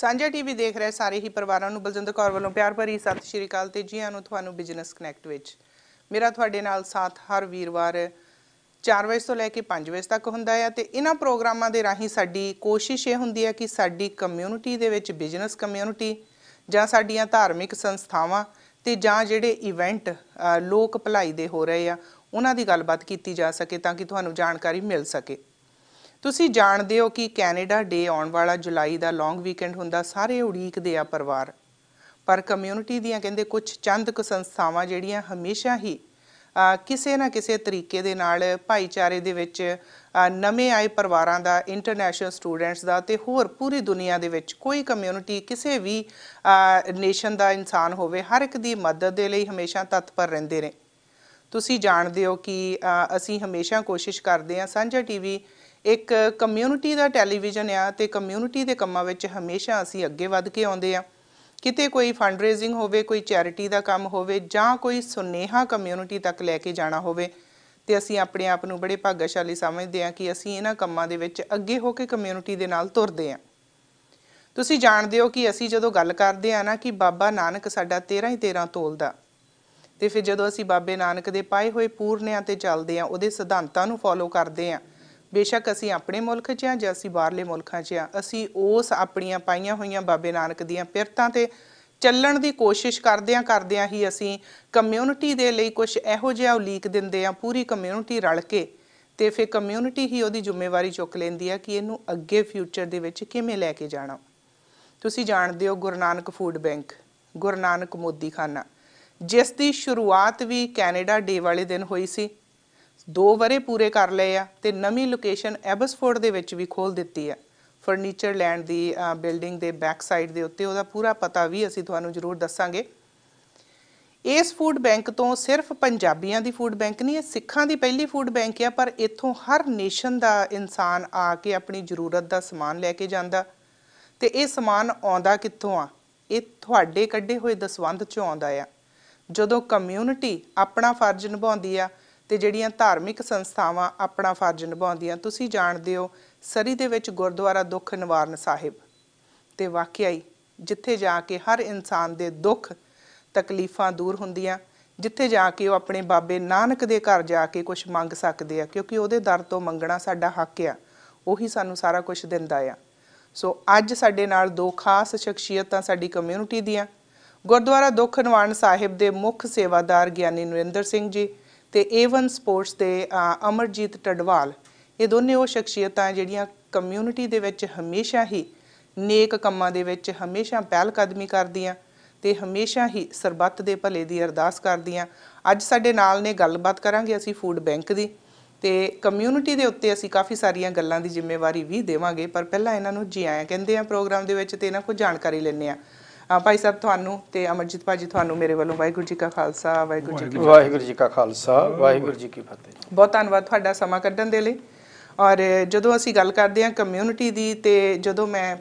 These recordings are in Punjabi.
ਸਾਂਝਾ ਟੀਵੀ ਦੇਖ ਰਹੇ ਸਾਰੇ ਹੀ ਪਰਿਵਾਰਾਂ ਨੂੰ ਬਲਜਿੰਦਰ ਕੌਰ ਵੱਲੋਂ ਪਿਆਰ ਭਰੀ ਸਤਿ ਸ਼੍ਰੀ ਅਕਾਲ ਤੇ ਜੀ ਨੂੰ ਤੁਹਾਨੂੰ ਬਿਜ਼ਨਸ ਕਨੈਕਟ ਵਿੱਚ ਮੇਰਾ ਤੁਹਾਡੇ ਨਾਲ ਸਾਥ ਹਰ ਵੀਰਵਾਰ 4 ਵਜੇ ਤੋਂ ਲੈ ਕੇ 5 ਵਜੇ ਤੱਕ ਹੁੰਦਾ ਹੈ ਤੇ ਇਹਨਾਂ ਪ੍ਰੋਗਰਾਮਾਂ ਦੇ ਰਾਹੀਂ ਸਾਡੀ ਕੋਸ਼ਿਸ਼ ਇਹ ਹੁੰਦੀ ਹੈ ਕਿ ਸਾਡੀ ਕਮਿਊਨਿਟੀ ਦੇ ਵਿੱਚ ਬਿਜ਼ਨਸ ਕਮਿਊਨਿਟੀ ਜਾਂ ਸਾਡੀਆਂ ਧਾਰਮਿਕ ਸੰਸਥਾਵਾਂ ਤੇ ਜਾਂ ਜਿਹੜੇ ਇਵੈਂਟ ਲੋਕ ਭਲਾਈ ਦੇ ਹੋ ਰਹੇ ਆ ਉਹਨਾਂ ਦੀ ਗੱਲਬਾਤ ਕੀਤੀ ਜਾ ਸਕੇ ਤਾਂ ਕਿ ਤੁਹਾਨੂੰ ਜਾਣਕਾਰੀ ਮਿਲ ਸਕੇ ਤੁਸੀਂ ਜਾਣਦੇ ਹੋ ਕਿ ਕੈਨੇਡਾ ਡੇ ਆਉਣ ਵਾਲਾ ਜੁਲਾਈ ਦਾ ਲੌਂਗ ਵੀਕਐਂਡ ਹੁੰਦਾ ਸਾਰੇ ਉਡੀਕਦੇ ਆ ਪਰਿਵਾਰ ਪਰ ਕਮਿਊਨਿਟੀ ਦੀਆਂ ਕਹਿੰਦੇ ਕੁਝ ਚੰਦ ਕੁ ਸੰਸਥਾਵਾਂ ਜਿਹੜੀਆਂ ਹਮੇਸ਼ਾ ਹੀ ਕਿਸੇ ਨਾ ਕਿਸੇ ਤਰੀਕੇ ਦੇ ਨਾਲ ਭਾਈਚਾਰੇ ਦੇ ਵਿੱਚ ਨਵੇਂ ਆਏ ਪਰਿਵਾਰਾਂ ਦਾ ਇੰਟਰਨੈਸ਼ਨਲ ਸਟੂਡੈਂਟਸ ਦਾ ਤੇ ਹੋਰ ਪੂਰੀ ਦੁਨੀਆ ਦੇ ਵਿੱਚ ਕੋਈ ਕਮਿਊਨਿਟੀ ਕਿਸੇ ਵੀ ਨੇਸ਼ਨ ਦਾ ਇਨਸਾਨ ਹੋਵੇ ਹਰ ਇੱਕ ਦੀ ਮਦਦ ਦੇ ਲਈ ਹਮੇਸ਼ਾ ਤਤਪਰ ਰਹਿੰਦੇ ਨੇ ਤੁਸੀਂ ਜਾਣਦੇ ਹੋ ਕਿ ਅਸੀਂ ਹਮੇਸ਼ਾ ਕੋਸ਼ਿਸ਼ ਕਰਦੇ ਹਾਂ ਸਾਂਝਾ ਟੀਵੀ ਇੱਕ ਕਮਿਊਨਿਟੀ ਦਾ ਟੈਲੀਵਿਜ਼ਨ ਆ ਤੇ ਕਮਿਊਨਿਟੀ ਦੇ ਕੰਮਾਂ ਵਿੱਚ ਹਮੇਸ਼ਾ ਅਸੀਂ ਅੱਗੇ ਵੱਧ ਕੇ ਆਉਂਦੇ ਆ ਕਿਤੇ ਕੋਈ ਫੰਡ ਰੇਜ਼ਿੰਗ ਹੋਵੇ ਕੋਈ ਚੈਰਿਟੀ ਦਾ ਕੰਮ ਹੋਵੇ ਜਾਂ ਕੋਈ ਸੁਨੇਹਾ ਕਮਿਊਨਿਟੀ ਤੱਕ ਲੈ ਕੇ ਜਾਣਾ ਹੋਵੇ ਤੇ ਅਸੀਂ ਆਪਣੇ ਆਪ ਨੂੰ ਬੜੇ ਭਾਗਸ਼ਾਲੀ ਸਮਝਦੇ ਆ ਕਿ ਅਸੀਂ ਇਹਨਾਂ ਕੰਮਾਂ ਦੇ ਵਿੱਚ ਅੱਗੇ ਹੋ ਕੇ ਕਮਿਊਨਿਟੀ ਦੇ ਨਾਲ ਤੁਰਦੇ ਆ ਤੁਸੀਂ ਜਾਣਦੇ ਹੋ ਕਿ ਅਸੀਂ ਜਦੋਂ ਗੱਲ ਕਰਦੇ ਆ ਨਾ ਕਿ ਬਾਬਾ ਨਾਨਕ ਸਾਡਾ 13 ਹੀ 13 ਤੋਲਦਾ ਤੇ ਫਿਰ ਜਦੋਂ ਅਸੀਂ ਬਾਬੇ ਨਾਨਕ ਦੇ ਪਾਏ ਹੋਏ ਪੂਰਨਿਆਂ ਤੇ ਚੱਲਦੇ ਆ ਉਹਦੇ ਸਿਧਾਂਤਾਂ ਨੂੰ ਫੋਲੋ ਕਰਦੇ ਆ ਬੇਸ਼ੱਕ ਅਸੀਂ ਆਪਣੇ ਮੁਲਕ 'ਚ ਆ ਜਾਂ ਅਸੀਂ ਬਾਹਰਲੇ ਮੁਲਕਾਂ 'ਚ ਆ ਅਸੀਂ ਉਸ ਆਪਣੀਆਂ ਪਾਈਆਂ ਹੋਈਆਂ ਬਾਬੇ ਨਾਨਕ ਦੀਆਂ ਪਿਰਤਾਂ ਤੇ ਚੱਲਣ ਦੀ ਕੋਸ਼ਿਸ਼ ਕਰਦੇ ਕਰਦੇ ਆ ਹੀ ਅਸੀਂ ਕਮਿਊਨਿਟੀ ਦੇ ਲਈ ਕੁਝ ਇਹੋ ਜਿਹਾ ਉਲੀਕ ਦਿੰਦੇ ਆ ਪੂਰੀ ਕਮਿਊਨਿਟੀ ਰਲ ਕੇ ਤੇ ਫਿਰ ਕਮਿਊਨਿਟੀ ਹੀ ਉਹਦੀ ਜ਼ਿੰਮੇਵਾਰੀ ਚੁੱਕ ਲੈਂਦੀ ਆ ਕਿ ਇਹਨੂੰ ਅੱਗੇ ਫਿਊਚਰ ਦੇ ਵਿੱਚ ਕਿਵੇਂ ਲੈ ਕੇ ਜਾਣਾ ਤੁਸੀਂ ਜਾਣਦੇ ਹੋ ਗੁਰੂ ਨਾਨਕ ਫੂਡ ਬੈਂਕ ਗੁਰੂ ਨਾਨਕ ਖਾਨਾ ਜਿਸ ਦੀ ਸ਼ੁਰੂਆਤ ਵੀ ਕੈਨੇਡਾ ਡੇ ਵਾਲੇ ਦਿਨ ਹੋਈ ਸੀ ਦੋ ਵਰੇ ਪੂਰੇ ਕਰ ਲਏ ਆ ਤੇ ਨਵੀਂ ਲੋਕੇਸ਼ਨ ਐਬਸਫੋਰਡ ਦੇ ਵਿੱਚ ਵੀ ਖੋਲ ਦਿੱਤੀ ਆ ਫਰਨੀਚਰ ਲੈਂਡ ਦੀ ਬਿਲਡਿੰਗ ਦੇ ਬੈਕ ਸਾਈਡ ਦੇ ਉੱਤੇ ਉਹਦਾ ਪੂਰਾ ਪਤਾ ਵੀ ਅਸੀਂ ਤੁਹਾਨੂੰ ਜ਼ਰੂਰ ਦੱਸਾਂਗੇ ਇਸ ਫੂਡ ਬੈਂਕ ਤੋਂ ਸਿਰਫ ਪੰਜਾਬੀਆਂ ਦੀ ਫੂਡ ਬੈਂਕ ਨਹੀਂ ਇਹ ਸਿੱਖਾਂ ਦੀ ਪਹਿਲੀ ਫੂਡ ਬੈਂਕ ਹੈ ਪਰ ਇੱਥੋਂ ਹਰ ਨੇਸ਼ਨ ਦਾ ਇਨਸਾਨ ਆ ਕੇ ਆਪਣੀ ਜ਼ਰੂਰਤ ਦਾ ਸਮਾਨ ਲੈ ਕੇ ਜਾਂਦਾ ਤੇ ਇਹ ਸਮਾਨ ਆਉਂਦਾ ਕਿੱਥੋਂ ਆ ਇਹ ਤੁਹਾਡੇ ਕੱਢੇ ਹੋਏ ਦਸਵੰਦ ਚੋਂ ਆਉਂਦਾ ਆ ਜਦੋਂ ਕਮਿਊਨਿਟੀ ਆਪਣਾ ਫਰਜ਼ ਨਿਭਾਉਂਦੀ ਆ ਤੇ ਜਿਹੜੀਆਂ ਧਾਰਮਿਕ ਸੰਸਥਾਵਾਂ ਆਪਣਾ ਫਰਜ਼ ਨਿਭਾਉਂਦੀਆਂ ਤੁਸੀਂ ਜਾਣਦੇ ਹੋ ਸਰੀ ਦੇ ਵਿੱਚ ਗੁਰਦੁਆਰਾ ਦੁੱਖ ਨਿਵਾਰਨ ਸਾਹਿਬ ਤੇ ਵਾਕਿਆ ਹੀ ਜਿੱਥੇ ਜਾ ਕੇ ਹਰ ਇਨਸਾਨ ਦੇ ਦੁੱਖ ਤਕਲੀਫਾਂ ਦੂਰ ਹੁੰਦੀਆਂ ਜਿੱਥੇ ਜਾ ਕੇ ਉਹ ਆਪਣੇ ਬਾਬੇ ਨਾਨਕ ਦੇ ਘਰ ਜਾ ਕੇ ਕੁਝ ਮੰਗ ਸਕਦੇ ਆ ਕਿਉਂਕਿ ਉਹਦੇ ਦਰ ਤੋਂ ਮੰਗਣਾ ਸਾਡਾ ਹੱਕ ਆ ਉਹੀ ਸਾਨੂੰ ਸਾਰਾ ਕੁਝ ਦਿੰਦਾ ਆ ਸੋ ਅੱਜ ਸਾਡੇ ਨਾਲ ਦੋ ਖਾਸ ਸ਼ਖਸੀਅਤਾਂ ਸਾਡੀ ਕਮਿਊਨਿਟੀ ਦੀਆਂ ਗੁਰਦੁਆਰਾ ਦੁੱਖ ਨਿਵਾਰਨ ਸਾਹਿਬ ਦੇ ਮੁੱਖ ਸੇਵਾਦਾਰ ਗਿਆਨੀ ਨਰਿੰਦਰ ਸਿੰਘ ਜੀ ਤੇ A1 ਸਪੋਰਟਸ ਦੇ ਅਮਰਜੀਤ ਟਡਵਾਲ ਇਹ ਦੋਨੇ ਉਹ ਸ਼ਖਸੀਅਤਾਂ ਜਿਹੜੀਆਂ ਕਮਿਊਨਿਟੀ ਦੇ ਵਿੱਚ ਹਮੇਸ਼ਾ ਹੀ ਨੇਕ ਕੰਮਾਂ ਦੇ ਵਿੱਚ ਹਮੇਸ਼ਾ ਪਹਿਲ ਕਦਮੀ ਕਰਦੀਆਂ ਤੇ ਹਮੇਸ਼ਾ ਹੀ ਸਰਬੱਤ ਦੇ ਭਲੇ ਦੀ ਅਰਦਾਸ ਕਰਦੀਆਂ ਅੱਜ ਸਾਡੇ ਨਾਲ ਨੇ ਗੱਲਬਾਤ ਕਰਾਂਗੇ ਅਸੀਂ ਫੂਡ ਬੈਂਕ ਦੀ ਤੇ ਕਮਿਊਨਿਟੀ ਦੇ ਉੱਤੇ ਅਸੀਂ ਕਾਫੀ ਸਾਰੀਆਂ ਗੱਲਾਂ ਦੀ ਜ਼ਿੰਮੇਵਾਰੀ ਵੀ ਦੇਵਾਂਗੇ ਪਰ ਪਹਿਲਾਂ ਇਹਨਾਂ ਨੂੰ ਜੀ ਆਇਆਂ ਕਹਿੰਦੇ ਆ ਪ੍ਰੋਗਰਾਮ ਦੇ ਵਿੱਚ ਤੇ ਇਹਨਾਂ ਕੋਲ ਜਾਣਕਾਰੀ ਲੈਣੇ ਆ ਭਾਈ ਸਾਹਿਬ ਤੁਹਾਨੂੰ ਤੇ ਅਮਰਜੀਤ ਭਾਜੀ ਤੁਹਾਨੂੰ ਮੇਰੇ ਵੱਲੋਂ ਵਾਹਿਗੁਰੂ ਜੀ ਕਾ ਖਾਲਸਾ ਵਾਹਿਗੁਰੂ ਜੀ ਕੀ ਫਤਿਹ ਵਾਹਿਗੁਰੂ ਜੀ ਕਾ ਖਾਲਸਾ ਵਾਹਿਗੁਰੂ ਜੀ ਕੀ ਫਤਿਹ ਬਹੁਤ ਧੰਨਵਾਦ ਤੁਹਾਡਾ ਸਮਾਂ ਕੱਢਣ ਦੇ ਲਈ ਔਰ ਜਦੋਂ ਅਸੀਂ ਗੱਲ ਕਰਦੇ ਹਾਂ ਕਮਿਊਨਿਟੀ ਦੀ ਤੇ ਜਦੋਂ ਮੈਂ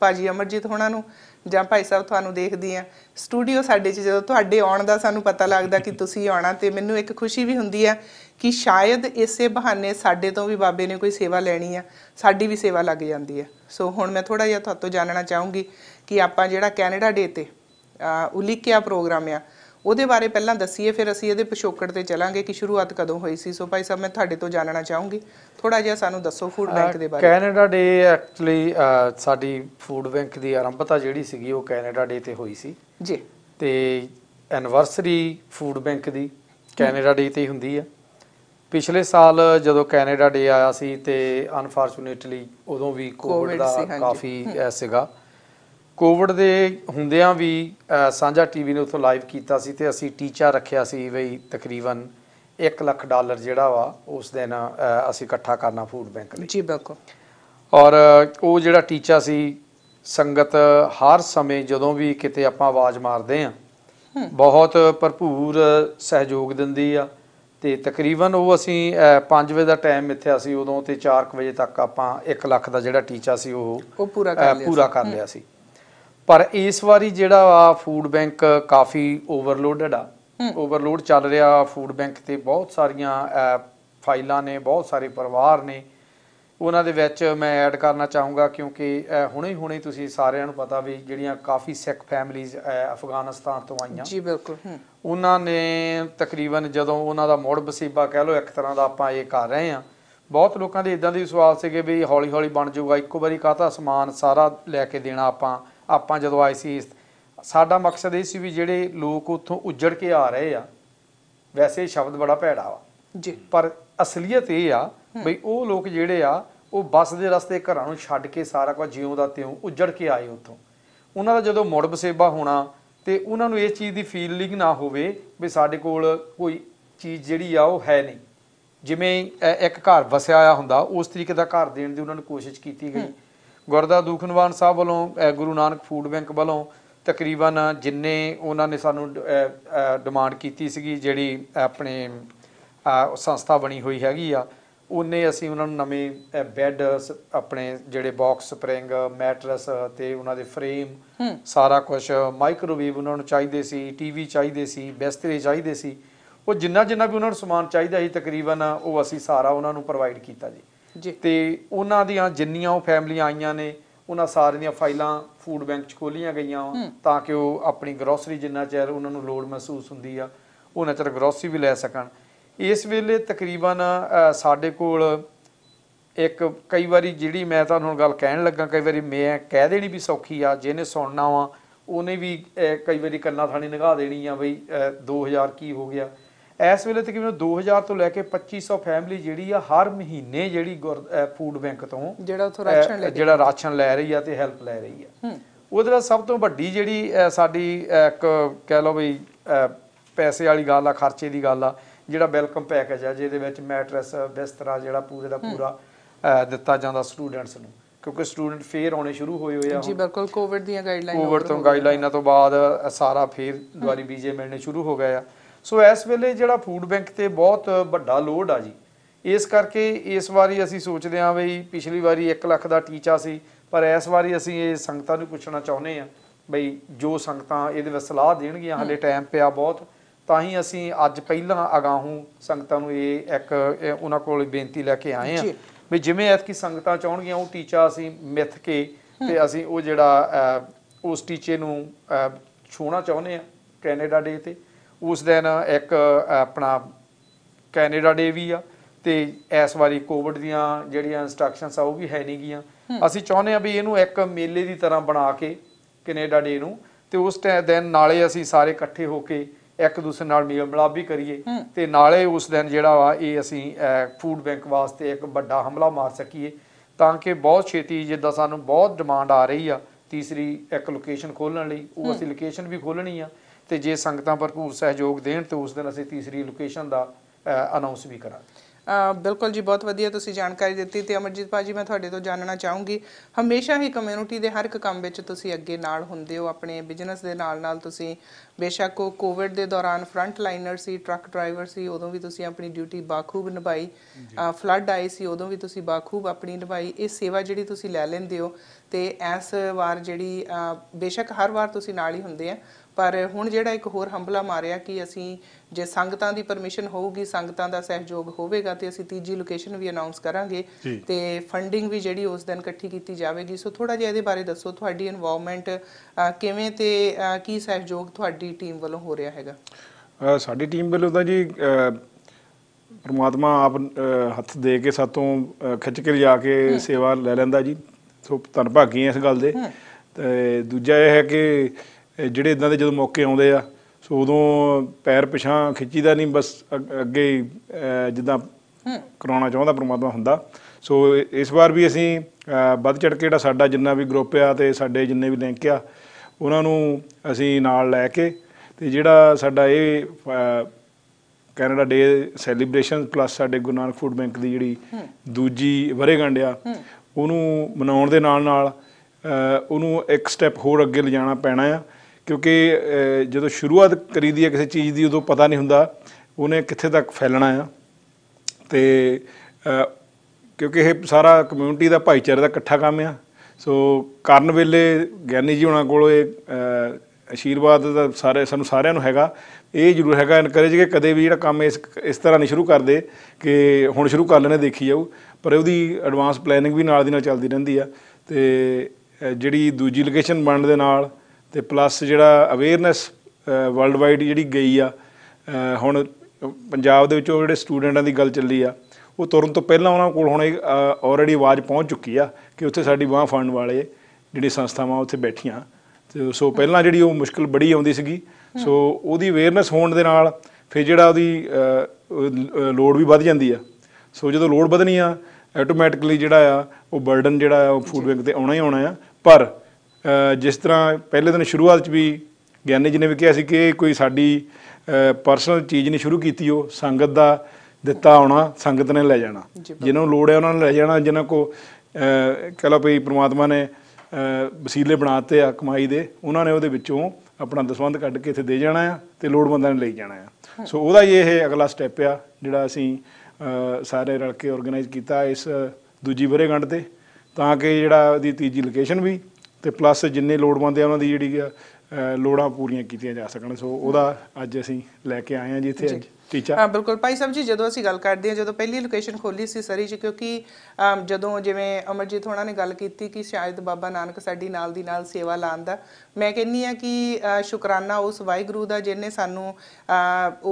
ਭਾਜੀ ਅਮਰਜੀਤ ਹੋਣਾ ਨੂੰ ਜਾਂ ਭਾਈ ਸਾਹਿਬ ਤੁਹਾਨੂੰ ਦੇਖਦੀ ਆ ਸਟੂਡੀਓ ਸਾਡੇ 'ਚ ਜਦੋਂ ਤੁਹਾਡੇ ਆਉਣ ਦਾ ਸਾਨੂੰ ਪਤਾ ਲੱਗਦਾ ਕਿ ਤੁਸੀਂ ਆਉਣਾ ਤੇ ਮੈਨੂੰ ਇੱਕ ਖੁਸ਼ੀ ਵੀ ਹੁੰਦੀ ਆ ਕਿ ਸ਼ਾਇਦ ਇਸੇ ਬਹਾਨੇ ਸਾਡੇ ਤੋਂ ਵੀ ਬਾਬੇ ਨੇ ਕੋਈ ਸੇਵਾ ਲੈਣੀ ਆ ਸਾਡੀ ਵੀ ਸੇਵਾ ਲੱਗ ਜਾਂਦੀ ਆ ਸੋ ਹੁਣ ਮੈਂ ਥੋੜਾ ਜਿਹਾ ਤੁਹਾਤੋਂ ਜਾਣਨਾ ਚਾਹੂੰਗੀ ਕਿ ਆਪਾਂ ਜਿਹੜਾ ਕੈਨੇਡਾ ਡੇ ਤੇ ਉਲੀਕਿਆ ਪ੍ਰੋਗਰਾਮ ਆ ਉਹਦੇ ਬਾਰੇ ਪਹਿਲਾਂ ਦੱਸੀਏ ਫਿਰ ਅਸੀਂ ਇਹਦੇ ਪਿਛੋਕੜ ਤੇ ਚਲਾਂਗੇ ਕਿ ਸ਼ੁਰੂਆਤ ਕਦੋਂ ਹੋਈ ਸੀ ਸੋ ਭਾਈ ਸਾਹਿਬ ਮੈਂ ਤੁਹਾਡੇ ਤੋਂ ਜਾਣਨਾ ਚਾਹੂੰਗੀ ਥੋੜਾ ਜਿਹਾ ਸਾਨੂੰ ਦੱਸੋ ਫੂਡ ਬੈਂਕ ਦੇ ਬਾਰੇ ਕੈਨੇਡਾ ਡੇ ਐਕਚੁਅਲੀ ਸਾਡੀ ਫੂਡ ਬੈਂਕ ਦੀ ਆਰੰਭਤਾ ਜਿਹੜੀ ਸੀਗੀ ਉਹ ਕੈਨੇਡਾ ਡੇ ਤੇ ਹੋਈ ਸੀ ਜੀ ਤੇ ਐਨਵਰਸਰੀ ਫੂਡ ਬੈਂਕ ਦੀ ਕੈਨੇਡਾ ਡੇ ਤੇ ਹੁੰਦੀ ਆ ਪਿਛਲੇ ਸਾਲ ਜਦੋਂ ਕੈਨੇਡਾ ਡੇ ਆਇਆ ਸੀ ਤੇ ਅਨਫੋਰਚੂਨੇਟਲੀ ਉਦੋਂ ਵੀ ਕੋਵਿਡ ਦਾ ਕਾਫੀ ਸੀਗਾ ਕੋਵਿਡ ਦੇ ਹੁੰਦਿਆਂ ਵੀ ਸਾਂਝਾ ਟੀਵੀ ਨੇ ਉਥੋਂ ਲਾਈਵ ਕੀਤਾ ਸੀ ਤੇ ਅਸੀਂ ਟੀਚਾ ਰੱਖਿਆ ਸੀ ਵੀ ਤਕਰੀਬਨ 1 ਲੱਖ ਡਾਲਰ ਜਿਹੜਾ ਵਾ ਉਸ ਦਿਨ ਅਸੀਂ ਇਕੱਠਾ ਕਰਨਾ ਫੂਡ ਬੈਂਕ ਲਈ ਜੀ ਬਿਲਕੁਲ ਔਰ ਉਹ ਜਿਹੜਾ ਟੀਚਾ ਸੀ ਸੰਗਤ ਹਰ ਸਮੇਂ ਜਦੋਂ ਵੀ ਕਿਤੇ ਆਪਾਂ ਆਵਾਜ਼ ਮਾਰਦੇ ਆ ਬਹੁਤ ਭਰਪੂਰ ਸਹਿਯੋਗ ਦਿੰਦੀ ਆ ਤੇ ਤਕਰੀਬਨ ਉਹ ਅਸੀਂ 5 ਵਜੇ ਦਾ ਟਾਈਮ ਇੱਥੇ ਅਸੀਂ ਉਦੋਂ ਤੇ 4 ਵਜੇ ਤੱਕ ਆਪਾਂ 1 ਲੱਖ ਦਾ ਜਿਹੜਾ ਟੀਚਾ ਸੀ ਉਹ ਪੂਰਾ ਕਰ ਲਿਆ ਸੀ ਪਰ ਇਸ ਵਾਰੀ ਜਿਹੜਾ ਆ ਫੂਡ ਬੈਂਕ ਕਾਫੀ ਓਵਰਲੋਡਡ ਆ ਓਵਰਲੋਡ ਚੱਲ ਰਿਹਾ ਫੂਡ ਬੈਂਕ ਤੇ ਬਹੁਤ ਸਾਰੀਆਂ ਫਾਈਲਾਂ ਨੇ ਬਹੁਤ ਸਾਰੇ ਪਰਿਵਾਰ ਨੇ ਉਹਨਾਂ ਦੇ ਵਿੱਚ ਮੈਂ ਐਡ ਕਰਨਾ ਚਾਹੂੰਗਾ ਕਿਉਂਕਿ ਹੁਣੇ ਹੁਣੇ ਤੁਸੀਂ ਸਾਰਿਆਂ ਨੂੰ ਪਤਾ ਵੀ ਜਿਹੜੀਆਂ ਕਾਫੀ ਸਿੱਖ ਫੈਮਿਲੀਆਂ ਅਫਗਾਨਿਸਤਾਨ ਤੋਂ ਆਈਆਂ ਜੀ ਬਿਲਕੁਲ ਉਹਨਾਂ ਨੇ ਤਕਰੀਬਨ ਜਦੋਂ ਉਹਨਾਂ ਦਾ ਮੋੜ ਬਸੀਬਾ ਕਹਿ ਲੋ ਇੱਕ ਤਰ੍ਹਾਂ ਦਾ ਆਪਾਂ ਇਹ ਕਰ ਰਹੇ ਆ ਬਹੁਤ ਲੋਕਾਂ ਦੇ ਇਦਾਂ ਦੇ ਸਵਾਲ ਸੀਗੇ ਵੀ ਹੌਲੀ ਹੌਲੀ ਬਣ ਜਾਊਗਾ ਇੱਕੋ ਵਾਰੀ ਕਾਤਾ ਸਮਾਨ ਸਾਰਾ ਲੈ ਕੇ ਦੇਣਾ ਆਪਾਂ ਆਪਾਂ ਜਦੋਂ ਆਏ ਸੀ ਸਾਡਾ ਮਕਸਦ ਇਹ ਸੀ ਵੀ ਜਿਹੜੇ ਲੋਕ ਉੱਥੋਂ ਉੱਜੜ ਕੇ ਆ ਰਹੇ ਆ ਵੈਸੇ ਸ਼ਬਦ ਬੜਾ ਭੈੜਾ ਵਾ ਜੀ ਪਰ ਅਸਲੀਅਤ ਇਹ ਆ ਬਈ ਉਹ ਲੋਕ ਜਿਹੜੇ ਆ ਉਹ ਬੱਸ ਦੇ ਰਸਤੇ ਘਰਾਂ ਨੂੰ ਛੱਡ ਕੇ ਸਾਰਾ ਕੁਝ ਜਿਉਂ ਦਾ ਤਿਉਂ ਉੱਜੜ ਕੇ ਆਏ ਉੱਥੋਂ ਉਹਨਾਂ ਦਾ ਜਦੋਂ ਮੁੜ ਬਸੇਬਾ ਹੋਣਾ ਤੇ ਉਹਨਾਂ ਨੂੰ ਇਸ ਚੀਜ਼ ਦੀ ਫੀਲਿੰਗ ਨਾ ਹੋਵੇ ਵੀ ਸਾਡੇ ਕੋਲ ਕੋਈ ਚੀਜ਼ ਜਿਹੜੀ ਆ ਉਹ ਹੈ ਨਹੀਂ ਜਿਵੇਂ ਇੱਕ ਘਰ ਵਸਿਆ ਆ ਹੁੰਦਾ ਉਸ ਤਰੀਕੇ ਦਾ ਘਰ ਦੇਣ ਦੀ ਉਹਨਾਂ ਨੇ ਕੋਸ਼ਿਸ਼ ਕੀਤੀ ਗਈ ਗੁਰਦਾ ਦੂਖਨਵਾਨ ਸਾਹਿਬ ਵੱਲੋਂ ਗੁਰੂ ਨਾਨਕ ਫੂਡ ਬੈਂਕ ਵੱਲੋਂ ਤਕਰੀਬਨ ਜਿੰਨੇ ਉਹਨਾਂ ਨੇ ਸਾਨੂੰ ਡਿਮਾਂਡ ਕੀਤੀ ਸੀਗੀ ਜਿਹੜੀ ਆਪਣੇ ਸੰਸਥਾ ਬਣੀ ਹੋਈ ਹੈਗੀ ਆ ਉਹਨੇ ਅਸੀਂ ਉਹਨਾਂ ਨੂੰ ਨਵੇਂ ਬੈੱਡ ਆਪਣੇ ਜਿਹੜੇ ਬਾਕਸ ਸਪਰਿੰਗ ਮੈਟਰਸ ਤੇ ਉਹਨਾਂ ਦੇ ਫਰੇਮ ਸਾਰਾ ਕੁਝ ਮਾਈਕ੍ਰੋਵੇਵ ਉਹਨਾਂ ਨੂੰ ਚਾਹੀਦੇ ਸੀ ਟੀਵੀ ਚਾਹੀਦੇ ਸੀ ਬਿਸਤਰੇ ਚਾਹੀਦੇ ਸੀ ਉਹ ਜਿੰਨਾ ਜਿੰਨਾ ਵੀ ਉਹਨਾਂ ਨੂੰ ਸਮਾਨ ਚਾਹੀਦਾ ਸੀ ਤਕਰੀਬਨ ਉਹ ਅਸੀਂ ਸਾਰਾ ਉਹਨਾਂ ਨੂੰ ਪ੍ਰੋਵਾਈਡ ਕੀਤਾ ਜੀ ਤੇ ਉਹਨਾਂ ਦੀਆਂ ਜਿੰਨੀਆਂ ਉਹ ਫੈਮਲੀਆਂ ਆਈਆਂ ਨੇ ਉਹਨਾਂ ਸਾਰਿਆਂ ਦੀਆਂ ਫਾਈਲਾਂ ਫੂਡ ਬੈਂਕ 'ਚ ਖੋਲੀਆਂ ਗਈਆਂ ਤਾਂ ਕਿ ਉਹ ਆਪਣੀ ਗਰੋਸਰੀ ਜਿੰਨਾ ਚਿਰ ਉਹਨਾਂ ਨੂੰ ਲੋੜ ਮਹਿਸੂਸ ਹੁੰਦੀ ਆ ਉਹਨਾਂ ਚਿਰ ਗਰੋਸਰੀ ਵੀ ਲੈ ਸਕਣ ਇਸ ਵੇਲੇ ਤਕਰੀਬਨ ਸਾਡੇ ਕੋਲ ਇੱਕ ਕਈ ਵਾਰੀ ਜਿਹੜੀ ਮੈਂ ਤੁਹਾਨੂੰ ਹੁਣ ਗੱਲ ਕਹਿਣ ਲੱਗਾ ਕਈ ਵਾਰੀ ਮੈਂ ਕਹਿ ਦੇਣੀ ਵੀ ਸੌਖੀ ਆ ਜਿਹਨੇ ਸੁਣਨਾ ਵਾ ਉਹਨੇ ਵੀ ਕਈ ਵਾਰੀ ਕੰਨਾਂ ਥਾਣੀ ਨਿਗਾਹ ਦੇਣੀ ਆ ਬਈ 2000 ਕੀ ਹੋ ਗਿਆ ਇਸ ਵੇਲੇ ਤੱਕ ਮੈਨੂੰ 2000 ਤੋਂ ਲੈ ਕੇ 2500 ਫੈਮਿਲੀ ਜਿਹੜੀ ਆ ਹਰ ਮਹੀਨੇ ਜਿਹੜੀ ਫੂਡ ਬੈਂਕ ਤੋਂ ਜਿਹੜਾ ਉਥੋਂ ਰਾਸ਼ਨ ਲੈ ਜਿਹੜਾ ਰਾਸ਼ਨ ਲੈ ਰਹੀ ਆ ਤੇ ਹੈਲਪ ਲੈ ਰਹੀ ਆ ਉਹਦੇ ਨਾਲ ਸਭ ਤੋਂ ਵੱਡੀ ਜਿਹੜੀ ਸਾਡੀ ਇੱਕ ਕਹਿ ਲਓ ਵੀ ਪੈਸੇ ਵਾਲੀ ਗੱਲ ਆ ਖਰਚੇ ਦੀ ਗੱਲ ਆ ਜਿਹੜਾ ਵੈਲਕਮ ਪੈਕੇਜ ਆ ਜਿਹਦੇ ਵਿੱਚ ਮੈਟਰਸ ਬਿਸਤਰਾ ਜਿਹੜਾ ਪੂਰੇ ਦਾ ਪੂਰਾ ਦਿੱਤਾ ਜਾਂਦਾ ਸਟੂਡੈਂਟਸ ਨੂੰ ਕਿਉਂਕਿ ਸਟੂਡੈਂਟ ਫੇਰ ਆਉਣੇ ਸ਼ੁਰੂ ਹੋਏ ਹੋਏ ਆ ਜੀ ਬਿਲਕੁਲ ਕੋਵਿਡ ਦੀਆਂ ਗਾਈਡਲਾਈਨਾਂ ਕੋਵਿਡ ਤੋਂ ਗਾਈਡਲਾਈਨਾਂ ਤੋਂ ਬਾਅਦ ਸਾਰਾ ਫੇਰ ਦੁਬਾਰੀ ਵੀਜ਼ੇ ਮਿਲਣੇ ਸ਼ੁਰੂ ਹੋ ਗਏ ਆ ਸੋ ਇਸ ਵੇਲੇ ਜਿਹੜਾ ਫੂਡ ਬੈਂਕ ਤੇ ਬਹੁਤ ਵੱਡਾ ਲੋਡ ਆ ਜੀ ਇਸ ਕਰਕੇ ਇਸ ਵਾਰੀ ਅਸੀਂ ਸੋਚਦੇ ਆਂ ਬਈ ਪਿਛਲੀ ਵਾਰੀ 1 ਲੱਖ ਦਾ ਟੀਚਾ ਸੀ ਪਰ ਇਸ ਵਾਰੀ ਅਸੀਂ ਇਹ ਸੰਗਤਾਂ ਨੂੰ ਪੁੱਛਣਾ ਚਾਹੁੰਦੇ ਆ ਬਈ ਜੋ ਸੰਗਤਾਂ ਇਹਦੇ ਵਿੱਚ ਸਲਾਹ ਦੇਣਗੀਆਂ ਹਾਲੇ ਟਾਈਮ ਪਿਆ ਬਹੁਤ ਤਾਂ ਹੀ ਅਸੀਂ ਅੱਜ ਪਹਿਲਾਂ ਅਗਾਹੂ ਸੰਗਤਾਂ ਨੂੰ ਇਹ ਇੱਕ ਉਹਨਾਂ ਕੋਲ ਬੇਨਤੀ ਲੈ ਕੇ ਆਏ ਆ ਬਈ ਜਿਵੇਂ ਐਸ ਕੀ ਸੰਗਤਾਂ ਚਾਹਣਗੀਆਂ ਉਹ ਟੀਚਾ ਅਸੀਂ ਮਿੱਥ ਕੇ ਤੇ ਅਸੀਂ ਉਹ ਜਿਹੜਾ ਉਸ ਟੀਚੇ ਨੂੰ ਛੋਣਾ ਚਾਹੁੰਦੇ ਆ ਕੈਨੇਡਾ ਡੇ ਤੇ ਉਸ ਦਿਨ ਇੱਕ ਆਪਣਾ ਕੈਨੇਡਾ ਡੇ ਵੀ ਆ ਤੇ ਇਸ ਵਾਰੀ ਕੋਵਿਡ ਦੀਆਂ ਜਿਹੜੀਆਂ ਇਨਸਟਰਕਸ਼ਨਸ ਆ ਉਹ ਵੀ ਹੈ ਨਹੀਂ ਗੀਆਂ ਅਸੀਂ ਚਾਹੁੰਦੇ ਆ ਵੀ ਇਹਨੂੰ ਇੱਕ ਮੇਲੇ ਦੀ ਤਰ੍ਹਾਂ ਬਣਾ ਕੇ ਕੈਨੇਡਾ ਡੇ ਨੂੰ ਤੇ ਉਸ ਦਿਨ ਨਾਲੇ ਅਸੀਂ ਸਾਰੇ ਇਕੱਠੇ ਹੋ ਕੇ ਇੱਕ ਦੂਸਰੇ ਨਾਲ ਮੇਲ ਮਿਲਾਪ ਵੀ ਕਰੀਏ ਤੇ ਨਾਲੇ ਉਸ ਦਿਨ ਜਿਹੜਾ ਵਾ ਇਹ ਅਸੀਂ ਫੂਡ ਬੈਂਕ ਵਾਸਤੇ ਇੱਕ ਵੱਡਾ ਹਮਲਾ ਮਾਰ ਸਕੀਏ ਤਾਂ ਕਿ ਬਹੁਤ ਛੇਤੀ ਜਿੱਦਾਂ ਸਾਨੂੰ ਬਹੁਤ ਡਿਮਾਂਡ ਆ ਰਹੀ ਆ ਤੀਸਰੀ ਇੱਕ ਲੋਕੇਸ਼ਨ ਖੋਲਣ ਲਈ ਉਹ ਅਸੀਂ ਲੋਕੇਸ਼ਨ ਵੀ ਖੋਲਣੀ ਆ ਤੇ ਜੇ ਸੰਗਤਾਂ ਭਰਪੂਰ ਸਹਿਯੋਗ ਦੇਣ ਤੇ ਉਸ ਦਿਨ ਅਸੀਂ ਤੀਸਰੀ ਲੋਕੇਸ਼ਨ ਦਾ ਅਨਾਉਂਸ ਵੀ ਕਰਾਂਗੇ ਬਿਲਕੁਲ ਜੀ ਬਹੁਤ ਵਧੀਆ ਤੁਸੀਂ ਜਾਣਕਾਰੀ ਦਿੱਤੀ ਤੇ ਅਮਰਜੀਤ ਭਾਜੀ ਮੈਂ ਤੁਹਾਡੇ ਤੋਂ ਜਾਣਨਾ ਚਾਹੂੰਗੀ ਹਮੇਸ਼ਾ ਹੀ ਕਮਿਊਨਿਟੀ ਦੇ ਹਰ ਇੱਕ ਕੰਮ ਵਿੱਚ ਤੁਸੀਂ ਅੱਗੇ ਨਾਲ ਹੁੰਦੇ ਹੋ ਆਪਣੇ ਬਿਜ਼ਨਸ ਦੇ ਨਾਲ ਨਾਲ ਤੁਸੀਂ ਬੇਸ਼ੱਕ ਉਹ ਕੋਵਿਡ ਦੇ ਦੌਰਾਨ ਫਰੰਟ ਲਾਈਨਰ ਸੀ ਟਰੱਕ ਡਰਾਈਵਰ ਸੀ ਉਦੋਂ ਵੀ ਤੁਸੀਂ ਆਪਣੀ ਡਿਊਟੀ ਬਾਖੂਬ ਨਿਭਾਈ ਫਲੱਡ ਆਈ ਸੀ ਉਦੋਂ ਵੀ ਤੁਸੀਂ ਬਾਖੂਬ ਆਪਣੀ ਨਿਭਾਈ ਇਹ ਸੇਵਾ ਜਿਹੜੀ ਤੁਸੀਂ ਲੈ ਲੈਂਦੇ ਹੋ ਤੇ ਇਸ ਵਾਰ ਜਿਹੜੀ ਬੇਸ਼ੱਕ ਹਰ ਵਾਰ ਤੁਸੀਂ ਨਾਲ ਹੀ ਹੁੰਦੇ ਆ ਪਰ ਹੁਣ ਜਿਹੜਾ ਇੱਕ ਹੋਰ ਹੰਬਲਾ ਮਾਰਿਆ ਕਿ ਅਸੀਂ ਜੇ ਸੰਗਤਾਂ ਦੀ ਪਰਮਿਸ਼ਨ ਹੋਊਗੀ ਸੰਗਤਾਂ ਦਾ ਸਹਿਯੋਗ ਹੋਵੇਗਾ ਤੇ ਅਸੀਂ ਤੀਜੀ ਲੋਕੇਸ਼ਨ ਵੀ ਅਨਾਉਂਸ ਕਰਾਂਗੇ ਤੇ ਫੰਡਿੰਗ ਵੀ ਜਿਹੜੀ ਉਸ ਦਿਨ ਇਕੱਠੀ ਕੀਤੀ ਜਾਵੇਗੀ ਸੋ ਥੋੜਾ ਜਿਹਾ ਇਹਦੇ ਬਾਰੇ ਦੱਸੋ ਤੁਹਾਡੀ ਇਨਵੋਲਵਮੈਂਟ ਕਿਵੇਂ ਤੇ ਕੀ ਸਹਿਯੋਗ ਤੁਹਾਡੀ ਟੀਮ ਵੱਲੋਂ ਹੋ ਰਿਹਾ ਹੈਗਾ ਸਾਡੀ ਟੀਮ ਵੱਲੋਂ ਤਾਂ ਜੀ ਪਰਮਾਤਮਾ ਆਪ ਹੱਥ ਦੇ ਕੇ ਸਾਤੋਂ ਖਿੱਚ ਕੇ ਜਾ ਕੇ ਸੇਵਾ ਲੈ ਲੈਂਦਾ ਜੀ ਸੋ ਧੰਨਭਾਗੀ ਇਸ ਗੱਲ ਦੇ ਤੇ ਦੂਜਾ ਇਹ ਹੈ ਕਿ ਜਿਹੜੇ ਇਦਾਂ ਦੇ ਜਦੋਂ ਮੌਕੇ ਆਉਂਦੇ ਆ ਸੋ ਉਦੋਂ ਪੈਰ ਪਿਛਾਂ ਖਿੱਚੀਦਾ ਨਹੀਂ ਬਸ ਅੱਗੇ ਜਿੱਦਾਂ ਕਰਾਉਣਾ ਚਾਹੁੰਦਾ ਪ੍ਰਮਾਤਮਾ ਹੁੰਦਾ ਸੋ ਇਸ ਵਾਰ ਵੀ ਅਸੀਂ ਵੱਧ ਚੜ ਕੇ ਜਿਹੜਾ ਸਾਡਾ ਜਿੰਨਾ ਵੀ ਗਰੁੱਪ ਆ ਤੇ ਸਾਡੇ ਜਿੰਨੇ ਵੀ ਲਿੰਕ ਆ ਉਹਨਾਂ ਨੂੰ ਅਸੀਂ ਨਾਲ ਲੈ ਕੇ ਤੇ ਜਿਹੜਾ ਸਾਡਾ ਇਹ ਕੈਨੇਡਾ ਡੇ ਸੈਲੀਬ੍ਰੇਸ਼ਨ ਪਲੱਸ ਸਾਡੇ ਗੁਰੂ ਫੂਡ ਬੈਂਕ ਦੀ ਜਿਹੜੀ ਦੂਜੀ ਵਰ੍ਹੇਗੰਢ ਆ ਉਹਨੂੰ ਮਨਾਉਣ ਦੇ ਨਾਲ ਨਾਲ ਉਹਨੂੰ ਇੱਕ ਸਟੈਪ ਹੋਰ ਅੱਗੇ ਲਿਜਾਣਾ ਪੈਣਾ ਆ ਕਿਉਂਕਿ ਜਦੋਂ ਸ਼ੁਰੂਆਤ ਕਰੀਦੀ ਹੈ ਕਿਸੇ ਚੀਜ਼ ਦੀ ਉਦੋਂ ਪਤਾ ਨਹੀਂ ਹੁੰਦਾ ਉਹਨੇ ਕਿੱਥੇ ਤੱਕ ਫੈਲਣਾ ਆ ਤੇ ਕਿਉਂਕਿ ਇਹ ਸਾਰਾ ਕਮਿਊਨਿਟੀ ਦਾ ਭਾਈਚਾਰੇ ਦਾ ਇਕੱਠਾ ਕੰਮ ਆ ਸੋ ਕਰਨ ਵੇਲੇ ਗਿਆਨੀ ਜੀ ਹੁਣਾਂ ਕੋਲ ਇਹ ਅਸ਼ੀਰਵਾਦ ਦਾ ਸਾਰੇ ਸਾਨੂੰ ਸਾਰਿਆਂ ਨੂੰ ਹੈਗਾ ਇਹ ਜ਼ਰੂਰ ਹੈਗਾ ਇਨਕਰੇਜ ਕਿ ਕਦੇ ਵੀ ਜਿਹੜਾ ਕੰਮ ਇਸ ਇਸ ਤਰ੍ਹਾਂ ਨਹੀਂ ਸ਼ੁਰੂ ਕਰਦੇ ਕਿ ਹੁਣ ਸ਼ੁਰੂ ਕਰ ਲੈਣੇ ਦੇਖੀ ਜਾਊ ਪਰ ਉਹਦੀ ਐਡਵਾਂਸ ਪਲੈਨਿੰਗ ਵੀ ਨਾਲ ਦੀ ਨਾਲ ਚੱਲਦੀ ਰਹਿੰਦੀ ਆ ਤੇ ਜਿਹੜੀ ਦੂਜੀ ਲੋਕੇਸ਼ਨ ਬਣਨ ਦੇ ਨਾਲ ਤੇ ਪਲੱਸ ਜਿਹੜਾ ਅਵੇਅਰਨੈਸ ਵਰਲਡ ਵਾਈਡ ਜਿਹੜੀ ਗਈ ਆ ਹੁਣ ਪੰਜਾਬ ਦੇ ਵਿੱਚੋਂ ਜਿਹੜੇ ਸਟੂਡੈਂਟਾਂ ਦੀ ਗੱਲ ਚੱਲੀ ਆ ਉਹ ਤੁਰਨ ਤੋਂ ਪਹਿਲਾਂ ਉਹਨਾਂ ਕੋਲ ਹੁਣ ਆਲਰੇਡੀ ਆਵਾਜ਼ ਪਹੁੰਚ ਚੁੱਕੀ ਆ ਕਿ ਉੱਥੇ ਸਾਡੀ ਬਾਹ ਫੜਨ ਵਾਲੇ ਜਿਹੜੀ ਸੰਸਥਾਵਾਂ ਉੱਥੇ ਬੈਠੀਆਂ ਤੇ ਸੋ ਪਹਿਲਾਂ ਜਿਹੜੀ ਉਹ ਮੁਸ਼ਕਲ ਬੜੀ ਆਉਂਦੀ ਸੀਗੀ ਸੋ ਉਹਦੀ ਅਵੇਅਰਨੈਸ ਹੋਣ ਦੇ ਨਾਲ ਫਿਰ ਜਿਹੜਾ ਉਹਦੀ ਲੋਡ ਵੀ ਵੱਧ ਜਾਂਦੀ ਆ ਸੋ ਜਦੋਂ ਲੋਡ ਵਧਣੀ ਆ ਆਟੋਮੈਟਿਕਲੀ ਜਿਹੜਾ ਆ ਉਹ ਬਰਡਨ ਜਿਹੜਾ ਆ ਉਹ ਫੂਡ ਬੈਂਕ ਤੇ ਆਉਣਾ ਹੀ ਆਉਣਾ ਆ ਪਰ ਜਿਸ ਤਰ੍ਹਾਂ ਪਹਿਲੇ ਦਿਨ ਸ਼ੁਰੂਆਤ 'ਚ ਵੀ ਗਿਆਨੀ ਜੀ ਨੇ ਵੀ ਕਿਹਾ ਸੀ ਕਿ ਕੋਈ ਸਾਡੀ ਪਰਸਨਲ ਚੀਜ਼ ਨਹੀਂ ਸ਼ੁਰੂ ਕੀਤੀ ਉਹ ਸੰਗਤ ਦਾ ਦਿੱਤਾ ਆਉਣਾ ਸੰਗਤ ਨੇ ਲੈ ਜਾਣਾ ਜਿਨ੍ਹਾਂ ਨੂੰ ਲੋੜ ਹੈ ਉਹਨਾਂ ਨੇ ਲੈ ਜਾਣਾ ਜਿਨ੍ਹਾਂ ਕੋ ਕਹ ਲਓ ਭਈ ਪ੍ਰਮਾਤਮਾ ਨੇ ਵਸੀਲੇ ਬਣਾਤੇ ਆ ਕਮਾਈ ਦੇ ਉਹਨਾਂ ਨੇ ਉਹਦੇ ਵਿੱਚੋਂ ਆਪਣਾ ਦਸਵੰਧ ਕੱਢ ਕੇ ਇੱਥੇ ਦੇ ਜਾਣਾ ਆ ਤੇ ਲੋੜਵੰਦਾਂ ਨੇ ਲਈ ਜਾਣਾ ਆ ਸੋ ਉਹਦਾ ਇਹ ਅਗਲਾ ਸਟੈਪ ਆ ਜਿਹੜਾ ਅਸੀਂ ਸਾਰੇ ਰਲ ਕੇ ਆਰਗੇਨਾਈਜ਼ ਕੀਤਾ ਇਸ ਦੂਜੀ ਬਰੇਗੰਡ ਤੇ ਤਾਂ ਕਿ ਜਿਹੜਾ ਉਹਦੀ ਤੀਜੀ ਲੋਕੇਸ਼ਨ ਵੀ ਤੇ ਪਲੱਸ ਜਿੰਨੇ ਲੋੜਵੰਦ ਆ ਉਹਨਾਂ ਦੀ ਜਿਹੜੀ ਆ ਲੋੜਾਂ ਪੂਰੀਆਂ ਕੀਤੀਆਂ ਜਾ ਸਕਣ ਸੋ ਉਹਦਾ ਅੱਜ ਅਸੀਂ ਲੈ ਕੇ ਆਏ ਆ ਜੀ ਇੱਥੇ ਅੱਜ ਠੀਕ ਹੈ ਹਾਂ ਬਿਲਕੁਲ ਭਾਈ ਸਾਹਿਬ ਜੀ ਜਦੋਂ ਅਸੀਂ ਗੱਲ ਕਰਦੇ ਹਾਂ ਜਦੋਂ ਪਹਿਲੀ ਲੋਕੇਸ਼ਨ ਖੋਲੀ ਸੀ ਸਰੀ ਚ ਕਿਉਂਕਿ ਜਦੋਂ ਜਿਵੇਂ ਅਮਰਜੀਤ ਹੋਣਾ ਨੇ ਗੱਲ ਕੀਤੀ ਕਿ ਸ਼ਾਇਦ ਬਾਬਾ ਨਾਨਕ ਸਾਡੀ ਨਾਲ ਦੀ ਨਾਲ ਸੇਵਾ ਲਾਣ ਦਾ ਮੈਂ ਕਹਿੰਨੀ ਆ ਕਿ ਸ਼ੁਕਰਾਨਾ ਉਸ ਵਾਹਿਗੁਰੂ ਦਾ ਜਿਨੇ ਸਾਨੂੰ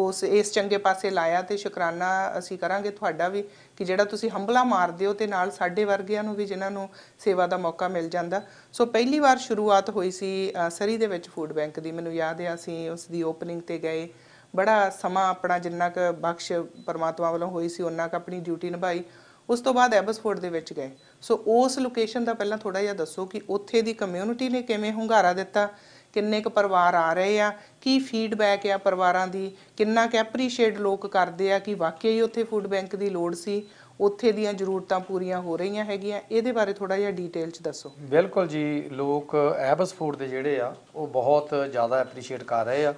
ਉਸ ਇਸ ਚੰਗੇ ਪਾਸੇ ਲਾਇਆ ਤੇ ਸ਼ੁਕਰਾਨਾ ਅਸੀਂ ਕਰਾਂਗੇ ਤੁਹਾਡਾ ਵੀ ਕਿ ਜਿਹੜਾ ਤੁਸੀਂ ਹੰਬਲਾ ਮਾਰਦੇ ਹੋ ਤੇ ਨਾਲ ਸਾਡੇ ਵਰਗਿਆਂ ਨੂੰ ਵੀ ਜਿਨ੍ਹਾਂ ਨੂੰ ਸੇਵਾ ਦਾ ਮੌਕਾ ਮਿਲ ਜਾਂਦਾ ਸੋ ਪਹਿਲੀ ਵਾਰ ਸ਼ੁਰੂਆਤ ਹੋਈ ਸੀ ਸਰੀ ਦੇ ਵਿੱਚ ਫੂਡ ਬੈਂਕ ਦੀ ਮੈਨੂੰ ਯਾਦ ਹੈ ਅਸੀਂ ਉਸ ਦੀ ਓਪਨਿੰਗ ਤੇ ਗਏ ਬੜਾ ਸਮਾਂ ਆਪਣਾ ਜਿੰਨਾ ਕ ਬਖਸ਼ ਪਰਮਾਤਮਾ ਵੱਲੋਂ ਹੋਈ ਸੀ ਉਹਨਾਂ ਕ ਆਪਣੀ ਡਿਊਟੀ ਨਿਭਾਈ ਉਸ ਤੋਂ ਬਾਅਦ ਐਬਸਫੋਰਡ ਦੇ ਵਿੱਚ ਗਏ ਸੋ ਉਸ ਲੋਕੇਸ਼ਨ ਦਾ ਪਹਿਲਾਂ ਥੋੜਾ ਜਿਹਾ ਦੱਸੋ ਕਿ ਉੱਥੇ ਦੀ ਕਮਿਊਨਿਟੀ ਨੇ ਕਿਵੇਂ ਹੁੰਗਾਰਾ ਦਿੱਤਾ ਕਿੰਨੇ ਕੁ ਪਰਿਵਾਰ ਆ ਰਹੇ ਆ ਕੀ ਫੀਡਬੈਕ ਆ ਪਰਿਵਾਰਾਂ ਦੀ ਕਿੰਨਾ ਕ ਐਪਰੀਸ਼ੀਏਟ ਲੋਕ ਕਰਦੇ ਆ ਕਿ ਵਾਕਈ ਉੱਥੇ ਫੂਡ ਬੈਂਕ ਦੀ ਲੋੜ ਸੀ ਉੱਥੇ ਦੀਆਂ ਜ਼ਰੂਰਤਾਂ ਪੂਰੀਆਂ ਹੋ ਰਹੀਆਂ ਹੈਗੀਆਂ ਇਹਦੇ ਬਾਰੇ ਥੋੜਾ ਜਿਹਾ ਡੀਟੇਲ ਚ ਦੱਸੋ ਬਿਲਕੁਲ ਜੀ ਲੋਕ ਐਬਸ ਫੂਡ ਦੇ ਜਿਹੜੇ ਆ ਉਹ ਬਹੁਤ ਜ਼ਿਆਦਾ ਐਪਰੀਸ਼ੀਏਟ ਕਰ ਰਹੇ ਆ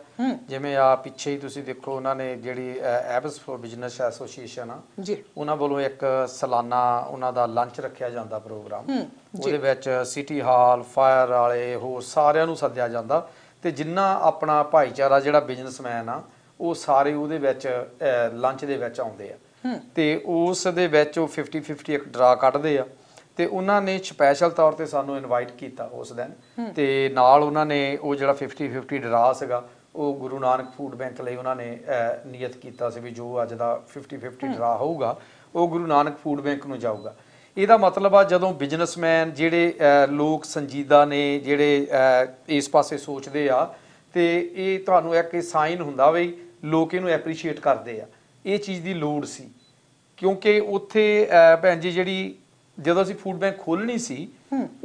ਜਿਵੇਂ ਆ ਪਿੱਛੇ ਹੀ ਤੁਸੀਂ ਦੇਖੋ ਉਹਨਾਂ ਨੇ ਜਿਹੜੀ ਐਬਸ ਫੂਡ ਬਿਜ਼ਨਸ ਐਸੋਸੀਏਸ਼ਨ ਆ ਜੀ ਉਹਨਾਂ ਵੱਲੋਂ ਇੱਕ ਸਾਲਾਨਾ ਉਹਨਾਂ ਦਾ ਲੰਚ ਰੱਖਿਆ ਜਾਂਦਾ ਪ੍ਰੋਗਰਾਮ ਉਹਦੇ ਵਿੱਚ ਸਿਟੀ ਹਾਲ ਫਾਇਰ ਵਾਲੇ ਹੋਰ ਸਾਰਿਆਂ ਨੂੰ ਸੱਦਿਆ ਜਾਂਦਾ ਤੇ ਜਿੰਨਾ ਆਪਣਾ ਭਾਈਚਾਰਾ ਜਿਹੜਾ ਬਿਜ਼ਨਸਮੈਨ ਆ ਉਹ ਸਾਰੇ ਉਹਦੇ ਵਿੱਚ ਲੰਚ ਦੇ ਵਿੱਚ ਆਉਂਦੇ ਆ ਤੇ ਉਸ ਦੇ ਵਿੱਚ ਉਹ 50 50 ਇੱਕ ਡਰਾ ਕੱਢਦੇ ਆ ਤੇ ਉਹਨਾਂ ਨੇ ਸਪੈਸ਼ਲ ਤੌਰ ਤੇ ਸਾਨੂੰ ਇਨਵਾਈਟ ਕੀਤਾ ਉਸ ਦਿਨ ਤੇ ਨਾਲ ਉਹਨਾਂ ਨੇ ਉਹ ਜਿਹੜਾ 50 50 ਡਰਾ ਸੀਗਾ ਉਹ ਗੁਰੂ ਨਾਨਕ ਫੂਡ ਬੈਂਕ ਲਈ ਉਹਨਾਂ ਨੇ ਨਿਯਤ ਕੀਤਾ ਸੀ ਵੀ ਜੋ ਅੱਜ ਦਾ 50 50 ਡਰਾ ਹੋਊਗਾ ਉਹ ਗੁਰੂ ਨਾਨਕ ਫੂਡ ਬੈਂਕ ਨੂੰ ਜਾਊਗਾ ਇਹਦਾ ਮਤਲਬ ਆ ਜਦੋਂ ਬਿਜ਼ਨਸਮੈਨ ਜਿਹੜੇ ਲੋਕ ਸੰਜੀਦਾ ਨੇ ਜਿਹੜੇ ਇਸ ਪਾਸੇ ਸੋਚਦੇ ਆ ਤੇ ਇਹ ਤੁਹਾਨੂੰ ਇੱਕ ਸਾਈਨ ਹੁੰਦਾ ਵੀ ਲੋਕ ਇਹਨੂੰ ਐਪਰੀਸ਼ੀਏਟ ਕਰਦੇ ਆ ਇਹ ਚੀਜ਼ ਦੀ ਲੋੜ ਸੀ ਕਿਉਂਕਿ ਉੱਥੇ ਭੈਣ ਜੀ ਜਿਹੜੀ ਜਦੋਂ ਅਸੀਂ ਫੂਡ ਬੈਂਕ ਖੋਲਣੀ ਸੀ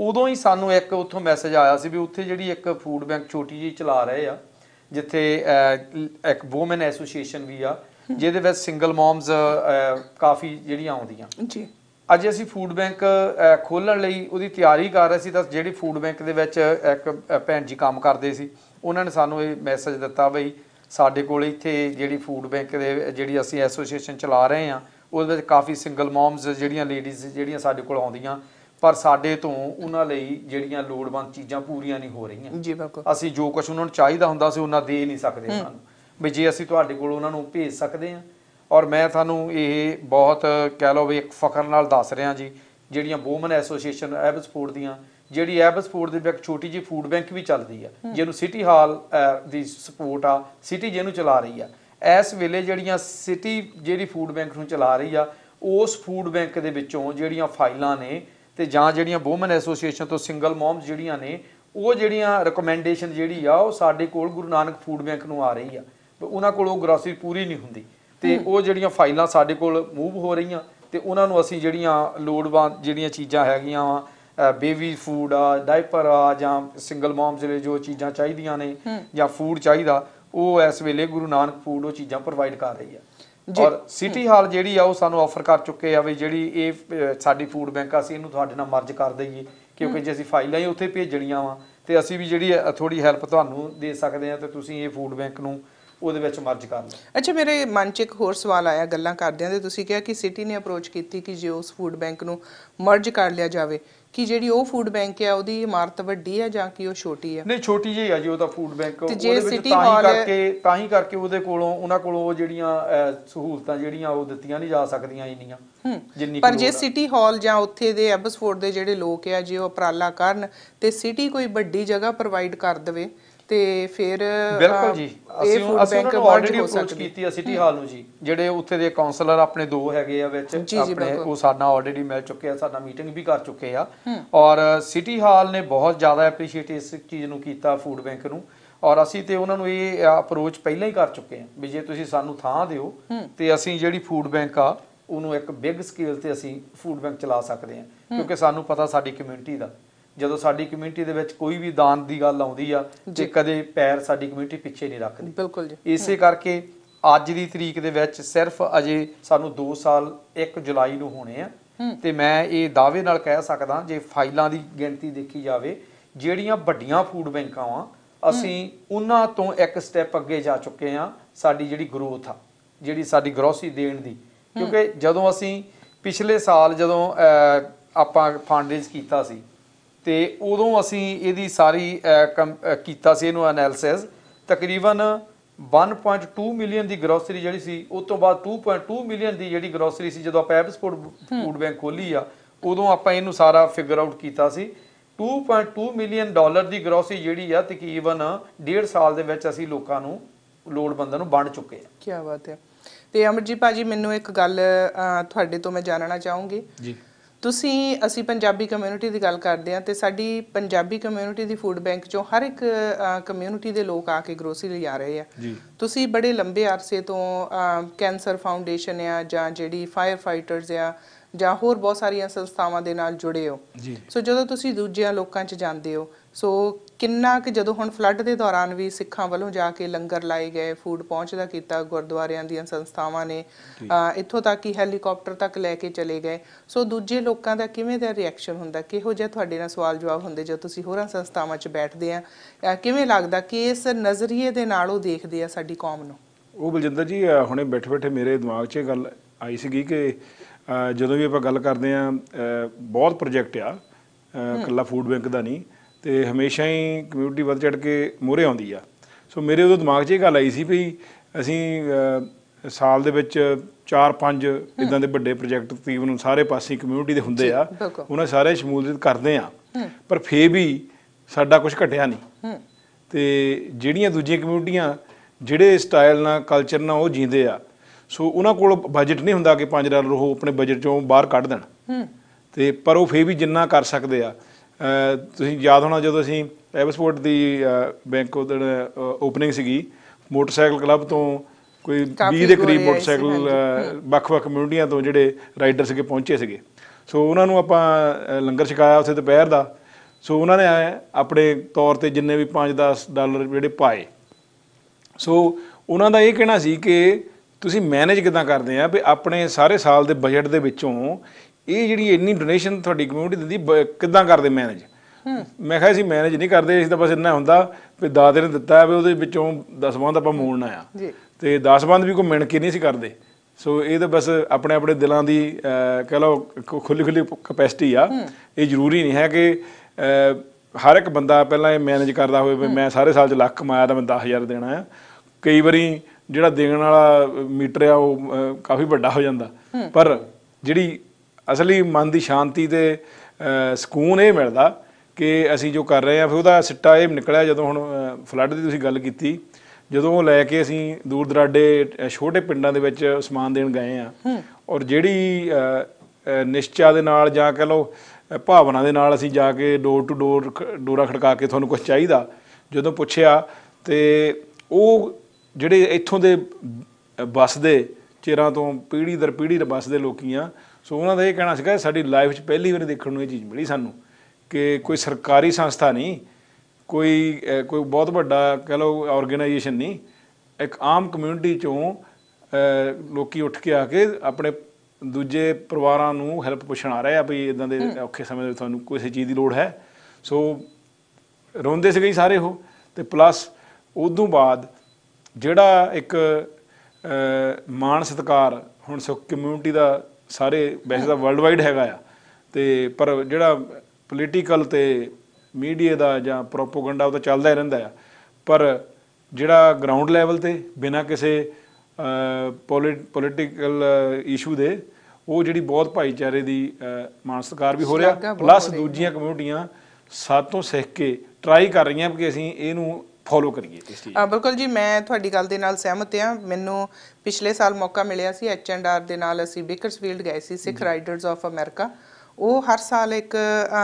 ਉਦੋਂ ਹੀ ਸਾਨੂੰ ਇੱਕ ਉੱਥੋਂ ਮੈਸੇਜ ਆਇਆ ਸੀ ਵੀ ਉੱਥੇ ਜਿਹੜੀ ਇੱਕ ਫੂਡ ਬੈਂਕ ਛੋਟੀ ਜਿਹੀ ਚਲਾ ਰਹੇ ਆ ਜਿੱਥੇ ਇੱਕ ਔਮਨ ਐਸੋਸੀਏਸ਼ਨ ਵੀ ਆ ਜਿਹਦੇ ਵਿੱਚ ਸਿੰਗਲ ਮਮਸ ਕਾਫੀ ਜਿਹੜੀਆਂ ਆਉਂਦੀਆਂ ਜੀ ਅੱਜ ਅਸੀਂ ਫੂਡ ਬੈਂਕ ਖੋਲਣ ਲਈ ਉਹਦੀ ਤਿਆਰੀ ਕਰ ਰਹੇ ਸੀ ਤਾਂ ਜਿਹੜੀ ਫੂਡ ਬੈਂਕ ਦੇ ਵਿੱਚ ਇੱਕ ਭੈਣ ਜੀ ਕੰਮ ਕਰਦੇ ਸੀ ਉਹਨਾਂ ਨੇ ਸਾਨੂੰ ਇਹ ਮੈਸੇਜ ਦਿੱਤਾ ਬਈ ਸਾਡੇ ਕੋਲ ਇੱਥੇ ਜਿਹੜੀ ਫੂਡ ਬੈਂਕ ਦੇ ਜਿਹੜੀ ਅਸੀਂ ਐਸੋਸੀਏਸ਼ਨ ਚਲਾ ਰਹੇ ਹਾਂ ਉਸ ਵਿੱਚ ਕਾਫੀ ਸਿੰਗਲ ਮਮਸ ਜਿਹੜੀਆਂ ਲੇਡੀਜ਼ ਜਿਹੜੀਆਂ ਸਾਡੇ ਕੋਲ ਆਉਂਦੀਆਂ ਪਰ ਸਾਡੇ ਤੋਂ ਉਹਨਾਂ ਲਈ ਜਿਹੜੀਆਂ ਲੋੜਵੰਦ ਚੀਜ਼ਾਂ ਪੂਰੀਆਂ ਨਹੀਂ ਹੋ ਰਹੀਆਂ ਜੀ ਬਿਲਕੁਲ ਅਸੀਂ ਜੋ ਕੁਝ ਉਹਨਾਂ ਨੂੰ ਚਾਹੀਦਾ ਹੁੰਦਾ ਸੀ ਉਹਨਾਂ ਦੇ ਨਹੀਂ ਸਕਦੇ ਸਾਨੂੰ ਵੀ ਜੇ ਅਸੀਂ ਤੁਹਾਡੇ ਕੋਲ ਉਹਨਾਂ ਨੂੰ ਭੇਜ ਸਕਦੇ ਹਾਂ ਔਰ ਮੈਂ ਤੁਹਾਨੂੰ ਇਹ ਬਹੁਤ ਕਹਿ ਲਓ ਵੀ ਇੱਕ ਫਖਰ ਨਾਲ ਦੱਸ ਰਿਹਾ ਜੀ ਜਿਹੜੀਆਂ ਔਮਨ ਐਸੋਸੀਏਸ਼ਨ ਐਬਸਪੋਰਟ ਦੀਆਂ ਜਿਹੜੀ ਐਬਸ ਫੂਡ ਦੇ ਵਿੱਚ ਛੋਟੀ ਜੀ ਫੂਡ ਬੈਂਕ ਵੀ ਚੱਲਦੀ ਆ ਜਿਹਨੂੰ ਸਿਟੀ ਹਾਲ ਦੀ ਸਪੋਰਟ ਆ ਸਿਟੀ ਜਿਹਨੂੰ ਚਲਾ ਰਹੀ ਆ ਇਸ ਵੇਲੇ ਜਿਹੜੀਆਂ ਸਿਟੀ ਜਿਹੜੀ ਫੂਡ ਬੈਂਕ ਨੂੰ ਚਲਾ ਰਹੀ ਆ ਉਸ ਫੂਡ ਬੈਂਕ ਦੇ ਵਿੱਚੋਂ ਜਿਹੜੀਆਂ ਫਾਈਲਾਂ ਨੇ ਤੇ ਜਾਂ ਜਿਹੜੀਆਂ ਔਮਨ ਐਸੋਸੀਏਸ਼ਨ ਤੋਂ ਸਿੰਗਲ ਮਮਸ ਜਿਹੜੀਆਂ ਨੇ ਉਹ ਜਿਹੜੀਆਂ ਰეკਮੈਂਡੇਸ਼ਨ ਜਿਹੜੀ ਆ ਉਹ ਸਾਡੇ ਕੋਲ ਗੁਰੂ ਨਾਨਕ ਫੂਡ ਬੈਂਕ ਨੂੰ ਆ ਰਹੀ ਆ ਉਹਨਾਂ ਕੋਲ ਉਹ ਗ੍ਰੋਸਰੀ ਪੂਰੀ ਨਹੀਂ ਹੁੰਦੀ ਤੇ ਉਹ ਜਿਹੜੀਆਂ ਫਾਈਲਾਂ ਸਾਡੇ ਕੋਲ ਮੂਵ ਹੋ ਰਹੀਆਂ ਤੇ ਉਹਨਾਂ ਨੂੰ ਅਸੀਂ ਜਿਹੜੀਆਂ ਲੋੜਵਾਂ ਜਿਹੜੀਆਂ ਚੀਜ਼ਾਂ ਹੈਗੀਆਂ ਵਾ ਬੇਬੀ ਫੂਡ ਆ ਡਾਈਪਰ ਆ ਜਾਂ ਸਿੰਗਲ ਮਮਸ ਲਈ ਜੋ ਚੀਜ਼ਾਂ ਚਾਹੀਦੀਆਂ ਨੇ ਜਾਂ ਫੂਡ ਚਾਹੀਦਾ ਉਹ ਇਸ ਵੇਲੇ ਗੁਰੂ ਨਾਨਕ ਫੂਡ ਉਹ ਚੀਜ਼ਾਂ ਪ੍ਰੋਵਾਈਡ ਕਰ ਰਹੀ ਆ ਔਰ ਸਿਟੀ ਹਾਲ ਜਿਹੜੀ ਆ ਉਹ ਸਾਨੂੰ ਆਫਰ ਕਰ ਚੁੱਕੇ ਆ ਵੀ ਜਿਹੜੀ ਇਹ ਸਾਡੀ ਫੂਡ ਬੈਂਕ ਆ ਸੀ ਇਹਨੂੰ ਤੁਹਾਡੇ ਨਾਲ ਮਰਜ ਕਰ ਦਈਏ ਕਿਉਂਕਿ ਜੇ ਅਸੀਂ ਫਾਈਲਾਂ ਹੀ ਉੱਥੇ ਭੇਜਣੀਆਂ ਵਾ ਤੇ ਅਸੀਂ ਵੀ ਜਿਹੜੀ ਥੋੜੀ ਹੈਲਪ ਤੁਹਾਨੂੰ ਦੇ ਸਕਦੇ ਆ ਤੇ ਤੁਸੀਂ ਇਹ ਫੂਡ ਬੈਂਕ ਨੂੰ ਉਹਦੇ ਵਿੱਚ ਮਰਜ ਕਰ ਲਓ ਅੱਛਾ ਮੇਰੇ ਮਨ 'ਚ ਇੱਕ ਹੋਰ ਸਵਾਲ ਆਇਆ ਗੱਲਾਂ ਕਰਦਿਆਂ ਤੇ ਤੁਸੀਂ ਕਿਹਾ ਕਿ ਸਿਟੀ ਨੇ ਅਪਰੋਚ ਕੀਤੀ ਕਿ ਜੇ ਉਸ ਫੂਡ ਬੈਂਕ ਨੂੰ ਮਰਜ ਕਰ ਲਿਆ ਜਾਵੇ ਕਿ ਜਿਹੜੀ ਉਹ ਫੂਡ ਬੈਂਕ ਹੈ ਉਹਦੀ ਇਮਾਰਤ ਵੱਡੀ ਹੈ ਜਾਂ ਕਿ ਉਹ ਛੋਟੀ ਹੈ ਨਹੀਂ ਛੋਟੀ ਜਿਹੀ ਆ ਜੀ ਉਹਦਾ ਫੂਡ ਬੈਂਕ ਉਹਦੇ ਵਿੱਚ ਤਾਂ ਹੀ ਕਰਕੇ ਤਾਂ ਹੀ ਕਰਕੇ ਉਹਦੇ ਕੋਲੋਂ ਉਹਨਾਂ ਕੋਲੋਂ ਉਹ ਜਿਹੜੀਆਂ ਸਹੂਲਤਾਂ ਜਿਹੜੀਆਂ ਉਹ ਦਿੱਤੀਆਂ ਨਹੀਂ ਜਾ ਸਕਦੀਆਂ ਇੰਨੀਆਂ ਜਿੰਨੀ ਪਰ ਜੇ ਸਿਟੀ ਹਾਲ ਜਾਂ ਉੱਥੇ ਦੇ ਐਬਸਫੋਰਡ ਦੇ ਜਿਹੜੇ ਲੋਕ ਆ ਜੇ ਉਹ ਉਪਰਾਲਾ ਕਰਨ ਤੇ ਸਿਟੀ ਕੋਈ ਵੱਡੀ ਜਗ੍ਹਾ ਪ੍ਰੋਵਾਈਡ ਕਰ ਦੇਵੇ ਤੇ ਫਿਰ ਬਿਲਕੁਲ ਜੀ ਅਸੀਂ ਅਸੀਂ ਉਹਨਾਂ ਨੂੰ ਆਲਰੇਡੀ ਅਪਰੋਚ ਕੀਤੀ ਹੈ ਸਿਟੀ ਹਾਲ ਨੂੰ ਜੀ ਜਿਹੜੇ ਉੱਥੇ ਦੇ ਕਾਉਂਸਲਰ ਆਪਣੇ ਦੋ ਹੈਗੇ ਆ ਵਿੱਚ ਆਪਣੇ ਉਹ ਸਾਡਾ ਆਲਰੇਡੀ ਮਿਲ ਚੁੱਕੇ ਆ ਸਾਡਾ ਮੀਟਿੰਗ ਵੀ ਕਰ ਚੁੱਕੇ ਆ ਔਰ ਸਿਟੀ ਹਾਲ ਨੇ ਬਹੁਤ ਜ਼ਿਆਦਾ ਐਪਰੀਸ਼ੀਏਟ ਇਸ ਚੀਜ਼ ਨੂੰ ਕੀਤਾ ਫੂਡ ਬੈਂਕ ਨੂੰ ਔਰ ਅਸੀਂ ਤੇ ਉਹਨਾਂ ਨੂੰ ਇਹ ਅਪਰੋਚ ਪਹਿਲਾਂ ਹੀ ਕਰ ਚੁੱਕੇ ਆ ਵੀ ਜੇ ਤੁਸੀਂ ਸਾਨੂੰ ਥਾਂ ਦਿਓ ਤੇ ਅਸੀਂ ਜਿਹੜੀ ਫੂਡ ਬੈਂਕ ਆ ਉਹਨੂੰ ਇੱਕ ਬਿਗ ਸਕੇਲ ਤੇ ਅਸੀਂ ਫੂਡ ਬੈਂਕ ਚਲਾ ਸਕਦੇ ਆ ਕਿਉਂਕਿ ਸਾਨੂੰ ਪਤਾ ਸਾਡੀ ਕਮਿਊਨਿਟੀ ਦਾ ਜਦੋਂ ਸਾਡੀ ਕਮਿਊਨਿਟੀ ਦੇ ਵਿੱਚ ਕੋਈ ਵੀ ਦਾਨ ਦੀ ਗੱਲ ਆਉਂਦੀ ਆ ਤੇ ਕਦੇ ਪੈਰ ਸਾਡੀ ਕਮਿਊਨਿਟੀ ਪਿੱਛੇ ਨਹੀਂ ਰੱਖਦੀ ਬਿਲਕੁਲ ਜੀ ਇਸੇ ਕਰਕੇ ਅੱਜ ਦੀ ਤਰੀਕ ਦੇ ਵਿੱਚ ਸਿਰਫ ਅਜੇ ਸਾਨੂੰ 2 ਸਾਲ 1 ਜੁਲਾਈ ਨੂੰ ਹੋਣੇ ਆ ਤੇ ਮੈਂ ਇਹ ਦਾਅਵੇ ਨਾਲ ਕਹਿ ਸਕਦਾ ਜੇ ਫਾਈਲਾਂ ਦੀ ਗਿਣਤੀ ਦੇਖੀ ਜਾਵੇ ਜਿਹੜੀਆਂ ਵੱਡੀਆਂ ਫੂਡ ਬੈਂਕਾਂ ਆ ਅਸੀਂ ਉਹਨਾਂ ਤੋਂ ਇੱਕ ਸਟੈਪ ਅੱਗੇ ਜਾ ਚੁੱਕੇ ਆ ਸਾਡੀ ਜਿਹੜੀ ਗਰੋਥ ਆ ਜਿਹੜੀ ਸਾਡੀ ਗਰੋਸੀ ਦੇਣ ਦੀ ਕਿਉਂਕਿ ਜਦੋਂ ਅਸੀਂ ਪਿਛਲੇ ਸਾਲ ਜਦੋਂ ਆਪਾਂ ਫੰਡ ਰੇਜ਼ ਕੀਤਾ ਸੀ ਤੇ ਉਦੋਂ ਅਸੀਂ ਇਹਦੀ ਸਾਰੀ ਕੀਤਾ ਸੀ ਇਹਨੂੰ ਐਨਾਲਿਸਿਸ ਤਕਰੀਬਨ 1.2 ਮਿਲੀਅਨ ਦੀ ਗਰੋਸਰੀ ਜਿਹੜੀ ਸੀ ਉਸ ਤੋਂ ਬਾਅਦ 2.2 ਮਿਲੀਅਨ ਦੀ ਜਿਹੜੀ ਗਰੋਸਰੀ ਸੀ ਜਦੋਂ ਆਪਾਂ ਐਪਸਪੋਰਟ ਫੂਡ ਬੈਂਕ ਖੋਲੀ ਆ ਉਦੋਂ ਆਪਾਂ ਇਹਨੂੰ ਸਾਰਾ ਫਿਗਰ ਆਊਟ ਕੀਤਾ ਸੀ 2.2 ਮਿਲੀਅਨ ਡਾਲਰ ਦੀ ਗਰੋਸਰੀ ਜਿਹੜੀ ਆ ਤਕਰੀਬਨ 1.5 ਸਾਲ ਦੇ ਵਿੱਚ ਅਸੀਂ ਲੋਕਾਂ ਨੂੰ ਲੋੜਵੰਦਾਂ ਨੂੰ ਵੰਡ ਚੁੱਕੇ ਆ ਕੀ ਬਾਤ ਹੈ ਤੇ ਅਮਰਜੀਤ ਭਾਜੀ ਮੈਨੂੰ ਇੱਕ ਗੱਲ ਤੁਹਾਡੇ ਤੋਂ ਮੈਂ ਜਾਣਨਾ ਚਾਹੂੰਗੀ ਜੀ ਤੁਸੀਂ ਅਸੀਂ ਪੰਜਾਬੀ ਕਮਿਊਨਿਟੀ ਦੀ ਗੱਲ ਕਰਦੇ ਆ ਤੇ ਸਾਡੀ ਪੰਜਾਬੀ ਕਮਿਊਨਿਟੀ ਦੀ ਫੂਡ ਬੈਂਕ ਚੋਂ ਹਰ ਇੱਕ ਕਮਿਊਨਿਟੀ ਦੇ ਲੋਕ ਆ ਕੇ ਗਰੋਸਰੀ ਜਾ ਰਹੇ ਆ ਤੁਸੀਂ ਬੜੇ ਲੰਬੇ ਅਰਸੇ ਤੋਂ ਕੈਂਸਰ ਫਾਊਂਡੇਸ਼ਨ ਆ ਜਾਂ ਜਿਹੜੀ ਫਾਇਰ ਫਾਈਟਰਸ ਆ ਜਾਂ ਹੋਰ ਬਹੁਤ ਸਾਰੀਆਂ ਸੰਸਥਾਵਾਂ ਦੇ ਨਾਲ ਜੁੜੇ ਹੋ ਸੋ ਜਦੋਂ ਤੁਸੀਂ ਦੂਜਿਆਂ ਲੋਕਾਂ 'ਚ ਜਾਂਦੇ ਹੋ ਸੋ ਕਿੰਨਾ ਕਿ ਜਦੋਂ ਹੁਣ ਫਲੱਡ ਦੇ ਦੌਰਾਨ ਵੀ ਸਿੱਖਾਂ ਵੱਲੋਂ ਜਾ ਕੇ ਲੰਗਰ ਲਾਏ ਗਏ ਫੂਡ ਪਹੁੰਚਦਾ ਕੀਤਾ ਗੁਰਦੁਆਰਿਆਂ ਦੀਆਂ ਸੰਸਥਾਵਾਂ ਨੇ ਇੱਥੋਂ ਤੱਕ ਕਿ ਹੈਲੀਕਾਪਟਰ ਤੱਕ ਲੈ ਕੇ ਚਲੇ ਗਏ ਸੋ ਦੂਜੇ ਲੋਕਾਂ ਦਾ ਕਿਵੇਂ ਦਾ ਰਿਐਕਸ਼ਨ ਹੁੰਦਾ ਕਿਹੋ ਜਿਹਾ ਤੁਹਾਡੇ ਨਾਲ ਸਵਾਲ ਜਵਾਬ ਹੁੰਦੇ ਜਦੋਂ ਤੁਸੀਂ ਹੋਰਾਂ ਸੰਸਥਾਵਾਂ 'ਚ ਬੈਠਦੇ ਆ ਕਿਵੇਂ ਲੱਗਦਾ ਕਿ ਇਸ ਨਜ਼ਰੀਏ ਦੇ ਨਾਲ ਉਹ ਦੇਖਦੇ ਆ ਸਾਡੀ ਕੌਮ ਨੂੰ ਉਹ ਬਲਜਿੰਦਰ ਜੀ ਹੁਣੇ ਬੈਠੇ ਬੈਠੇ ਮੇਰੇ ਦਿਮਾਗ 'ਚ ਗੱਲ ਆਈ ਸੀਗੀ ਕਿ ਜਦੋਂ ਵੀ ਆਪਾਂ ਗੱਲ ਕਰਦੇ ਆ ਬਹੁਤ ਪ੍ਰੋਜੈਕਟ ਆ ਕੱਲਾ ਫੂਡ ਬੈਂਕ ਦਾ ਨਹੀਂ ਤੇ ਹਮੇਸ਼ਾ ਹੀ ਕਮਿਊਨਿਟੀ ਵੱਧ ਚੜ ਕੇ ਮੂਹਰੇ ਆਉਂਦੀ ਆ ਸੋ ਮੇਰੇ ਉਦੋਂ ਦਿਮਾਗ 'ਚ ਇਹ ਗੱਲ ਆਈ ਸੀ ਵੀ ਅਸੀਂ ਸਾਲ ਦੇ ਵਿੱਚ 4-5 ਇਦਾਂ ਦੇ ਵੱਡੇ ਪ੍ਰੋਜੈਕਟ ਤਕਰੀਬਨ ਸਾਰੇ ਪਾਸੇ ਕਮਿਊਨਿਟੀ ਦੇ ਹੁੰਦੇ ਆ ਉਹਨਾਂ ਸਾਰੇ ਸ਼ਮੂਲੀਅਤ ਕਰਦੇ ਆ ਪਰ ਫੇ ਵੀ ਸਾਡਾ ਕੁਝ ਘਟਿਆ ਨਹੀਂ ਤੇ ਜਿਹੜੀਆਂ ਦੂਜੀਆਂ ਕਮਿਊਨਿਟੀਆਂ ਜਿਹੜੇ ਸਟਾਈਲ ਨਾਲ ਕਲਚਰ ਨਾਲ ਉਹ ਜੀਂਦੇ ਆ ਸੋ ਉਹਨਾਂ ਕੋਲ ਬਜਟ ਨਹੀਂ ਹੁੰਦਾ ਕਿ 5 ਡਾਲਰ ਉਹ ਆਪਣੇ ਬਜਟ ਚੋਂ ਬਾਹਰ ਕੱਢ ਦੇਣ ਤੇ ਪਰ ਉਹ ਫੇ ਵੀ ਜਿੰਨਾ ਕਰ ਸਕਦੇ ਆ ਤੁਸੀਂ ਯਾਦ ਹੋਣਾ ਜਦੋਂ ਅਸੀਂ ਐਵਸਪੋਰਟ ਦੀ ਬੈਂਕ ਉਹਦਣ ਓਪਨਿੰਗ ਸੀਗੀ ਮੋਟਰਸਾਈਕਲ ਕਲੱਬ ਤੋਂ ਕੋਈ 20 ਦੇ ਕਰੀਬ ਮੋਟਰਸਾਈਕਲ ਵੱਖ-ਵੱਖ ਕਮਿਊਨਿਟੀਆਂ ਤੋਂ ਜਿਹੜੇ ਰਾਈਡਰ ਸੀਗੇ ਪਹੁੰਚੇ ਸੀਗੇ ਸੋ ਉਹਨਾਂ ਨੂੰ ਆਪਾਂ ਲੰਗਰ ਛਕਾਇਆ ਉੱਥੇ ਦੁਪਹਿਰ ਦਾ ਸੋ ਉਹਨਾਂ ਨੇ ਆਪਣੇ ਤੌਰ ਤੇ ਜਿੰਨੇ ਵੀ 5-10 ਡਾਲਰ ਜਿਹੜੇ ਪਾਏ ਸੋ ਉਹਨਾਂ ਦਾ ਇਹ ਕਹਿਣਾ ਸੀ ਕਿ ਤੁਸੀਂ ਮੈਨੇਜ ਕਿਦਾਂ ਕਰਦੇ ਆ ਵੀ ਆਪਣੇ ਸਾਰੇ ਸਾਲ ਦੇ ਬਜਟ ਦੇ ਵਿੱਚੋਂ ਇਹ ਜਿਹੜੀ ਇੰਨੀ ਡੋਨੇਸ਼ਨ ਤੁਹਾਡੀ ਕਮਿਊਨਿਟੀ ਦਿੰਦੀ ਕਿੱਦਾਂ ਕਰਦੇ ਮੈਨੇਜ ਮੈਂ ਕਿਹਾ ਸੀ ਮੈਨੇਜ ਨਹੀਂ ਕਰਦੇ ਅਸੀਂ ਤਾਂ ਬਸ ਇੰਨਾ ਹੁੰਦਾ ਵੀ ਦਾਦੇ ਨੇ ਦਿੱਤਾ ਵੀ ਉਹਦੇ ਵਿੱਚੋਂ 10 ਬੰਦ ਆਪਾਂ ਮੋੜਨਾ ਆ ਜੀ ਤੇ 10 ਬੰਦ ਵੀ ਕੋਈ ਮਿਣ ਕੇ ਨਹੀਂ ਸੀ ਕਰਦੇ ਸੋ ਇਹ ਤਾਂ ਬਸ ਆਪਣੇ ਆਪਣੇ ਦਿਲਾਂ ਦੀ ਕਹ ਲਓ ਖੁੱਲੀ ਖੁੱਲੀ ਕਪੈਸਿਟੀ ਆ ਇਹ ਜ਼ਰੂਰੀ ਨਹੀਂ ਹੈ ਕਿ ਹਰ ਇੱਕ ਬੰਦਾ ਪਹਿਲਾਂ ਇਹ ਮੈਨੇਜ ਕਰਦਾ ਹੋਵੇ ਵੀ ਮੈਂ ਸਾਰੇ ਸਾਲ 'ਚ ਲੱਖ ਕਮਾਇਆ ਤਾਂ ਮੈਂ 10000 ਦੇਣਾ ਆ ਕਈ ਵਾਰੀ ਜਿਹੜਾ ਦੇਣ ਵਾਲਾ ਮੀਟਰ ਆ ਉਹ ਕਾਫੀ ਵੱਡਾ ਹੋ ਜਾਂਦਾ ਪਰ ਜਿਹੜੀ ਅਸਲੀ ਮਨ ਦੀ ਸ਼ਾਂਤੀ ਤੇ ਸਕੂਨ ਇਹ ਮਿਲਦਾ ਕਿ ਅਸੀਂ ਜੋ ਕਰ ਰਹੇ ਆ ਫਿਰ ਉਹਦਾ ਸਿੱਟਾ ਇਹ ਨਿਕਲਿਆ ਜਦੋਂ ਹੁਣ ਫਲੱਡ ਦੀ ਤੁਸੀਂ ਗੱਲ ਕੀਤੀ ਜਦੋਂ ਉਹ ਲੈ ਕੇ ਅਸੀਂ ਦੂਰ ਦਰਾਡੇ ਛੋਟੇ ਪਿੰਡਾਂ ਦੇ ਵਿੱਚ ਸਮਾਨ ਦੇਣ ਗਏ ਆ ਔਰ ਜਿਹੜੀ ਨਿਸ਼ਚਾ ਦੇ ਨਾਲ ਜਾਂ ਕਹ ਲਓ ਭਾਵਨਾ ਦੇ ਨਾਲ ਅਸੀਂ ਜਾ ਕੇ ਡੋਰ ਟੂ ਡੋਰ ਡੋਰਾ ਖੜਕਾ ਕੇ ਤੁਹਾਨੂੰ ਕੁਝ ਚਾਹੀਦਾ ਜਦੋਂ ਪੁੱਛਿਆ ਤੇ ਉਹ ਜਿਹੜੇ ਇੱਥੋਂ ਦੇ ਬਸਦੇ ਚਿਹਰਾ ਤੋਂ ਪੀੜੀ ਦਰ ਪੀੜੀ ਬਸਦੇ ਲੋਕੀਆਂ ਸੋ ਉਹਨਾਂ ਦਾ ਇਹ ਕਹਿਣਾ ਸੀਗਾ ਸਾਡੀ ਲਾਈਫ 'ਚ ਪਹਿਲੀ ਵਾਰ ਦੇਖਣ ਨੂੰ ਇਹ ਚੀਜ਼ ਮਿਲੀ ਸਾਨੂੰ ਕਿ ਕੋਈ ਸਰਕਾਰੀ ਸੰਸਥਾ ਨਹੀਂ ਕੋਈ ਕੋਈ ਬਹੁਤ ਵੱਡਾ ਕਹ ਲਓ ਆਰਗੇਨਾਈਜੇਸ਼ਨ ਨਹੀਂ ਇੱਕ ਆਮ ਕਮਿਊਨਿਟੀ ਚੋਂ ਲੋਕੀ ਉੱਠ ਕੇ ਆ ਕੇ ਆਪਣੇ ਦੂਜੇ ਪਰਿਵਾਰਾਂ ਨੂੰ ਹੈਲਪ ਪੁੱਛਣ ਆ ਰਹੇ ਆ ਵੀ ਇਦਾਂ ਦੇ ਔਖੇ ਸਮੇਂ ਦੇ ਤੁਹਾਨੂੰ ਕਿਸੇ ਚੀਜ਼ ਦੀ ਲੋੜ ਹੈ ਸੋ ਰੋਂਦੇ ਸੀਗੇ ਸਾਰੇ ਉਹ ਤੇ ਪਲੱਸ ਉਦੋਂ ਬਾਅਦ ਜਿਹੜਾ ਇੱਕ ਮਾਨ ਸਤਕਾਰ ਹੁਣ ਸੋ ਕਮਿਊਨਿਟੀ ਦਾ ਸਾਰੇ ਵੈਸੇ ਤਾਂ ਵਰਲਡ ਵਾਈਡ ਹੈਗਾ ਆ ਤੇ ਪਰ ਜਿਹੜਾ ਪੋਲੀਟੀਕਲ ਤੇ ਮੀਡੀਆ ਦਾ ਜਾਂ ਪ੍ਰੋਪਗੈਂਡਾ ਉਹ ਤਾਂ ਚੱਲਦਾ ਹੀ ਰਹਿੰਦਾ ਆ ਪਰ ਜਿਹੜਾ ਗਰਾਊਂਡ ਲੈਵਲ ਤੇ ਬਿਨਾਂ ਕਿਸੇ ਪੋਲੀਟੀਕਲ ਇਸ਼ੂ ਦੇ ਉਹ ਜਿਹੜੀ ਬਹੁਤ ਭਾਈਚਾਰੇ ਦੀ ਮਾਨਸਿਕਾਰ ਵੀ ਹੋ ਰਿਹਾ ਪਲੱਸ ਦੂਜੀਆਂ ਕਮਿਊਨਿਟੀਆਂ ਸਾਤੋਂ ਸਿੱਖ ਕੇ ਟਰਾਈ ਕਰ ਰਹੀਆਂ ਕਿ ਅਸੀਂ ਇਹਨੂੰ ਫੋਲੋ ਕਰੀਏ ਇਸ ਚੀਜ਼ ਨੂੰ। ਬਿਲਕੁਲ ਜੀ ਮੈਂ ਤੁਹਾਡੀ ਗੱਲ ਦੇ ਨਾਲ ਸਹਿਮਤ ਹਾਂ ਮੈਨੂੰ ਪਿਛਲੇ ਸਾਲ ਮੌਕਾ ਮਿਲਿਆ ਸੀ ਐਚ ਐਂਡ ਆਰ ਦੇ ਨਾਲ ਅਸੀਂ ਬੇਕਰਸਫੀਲਡ ਗਏ ਸੀ ਸਿੱਖ ਰਾਈਡਰਸ ਆਫ ਅਮਰੀਕਾ ਉਹ ਹਰ ਸਾਲ ਇੱਕ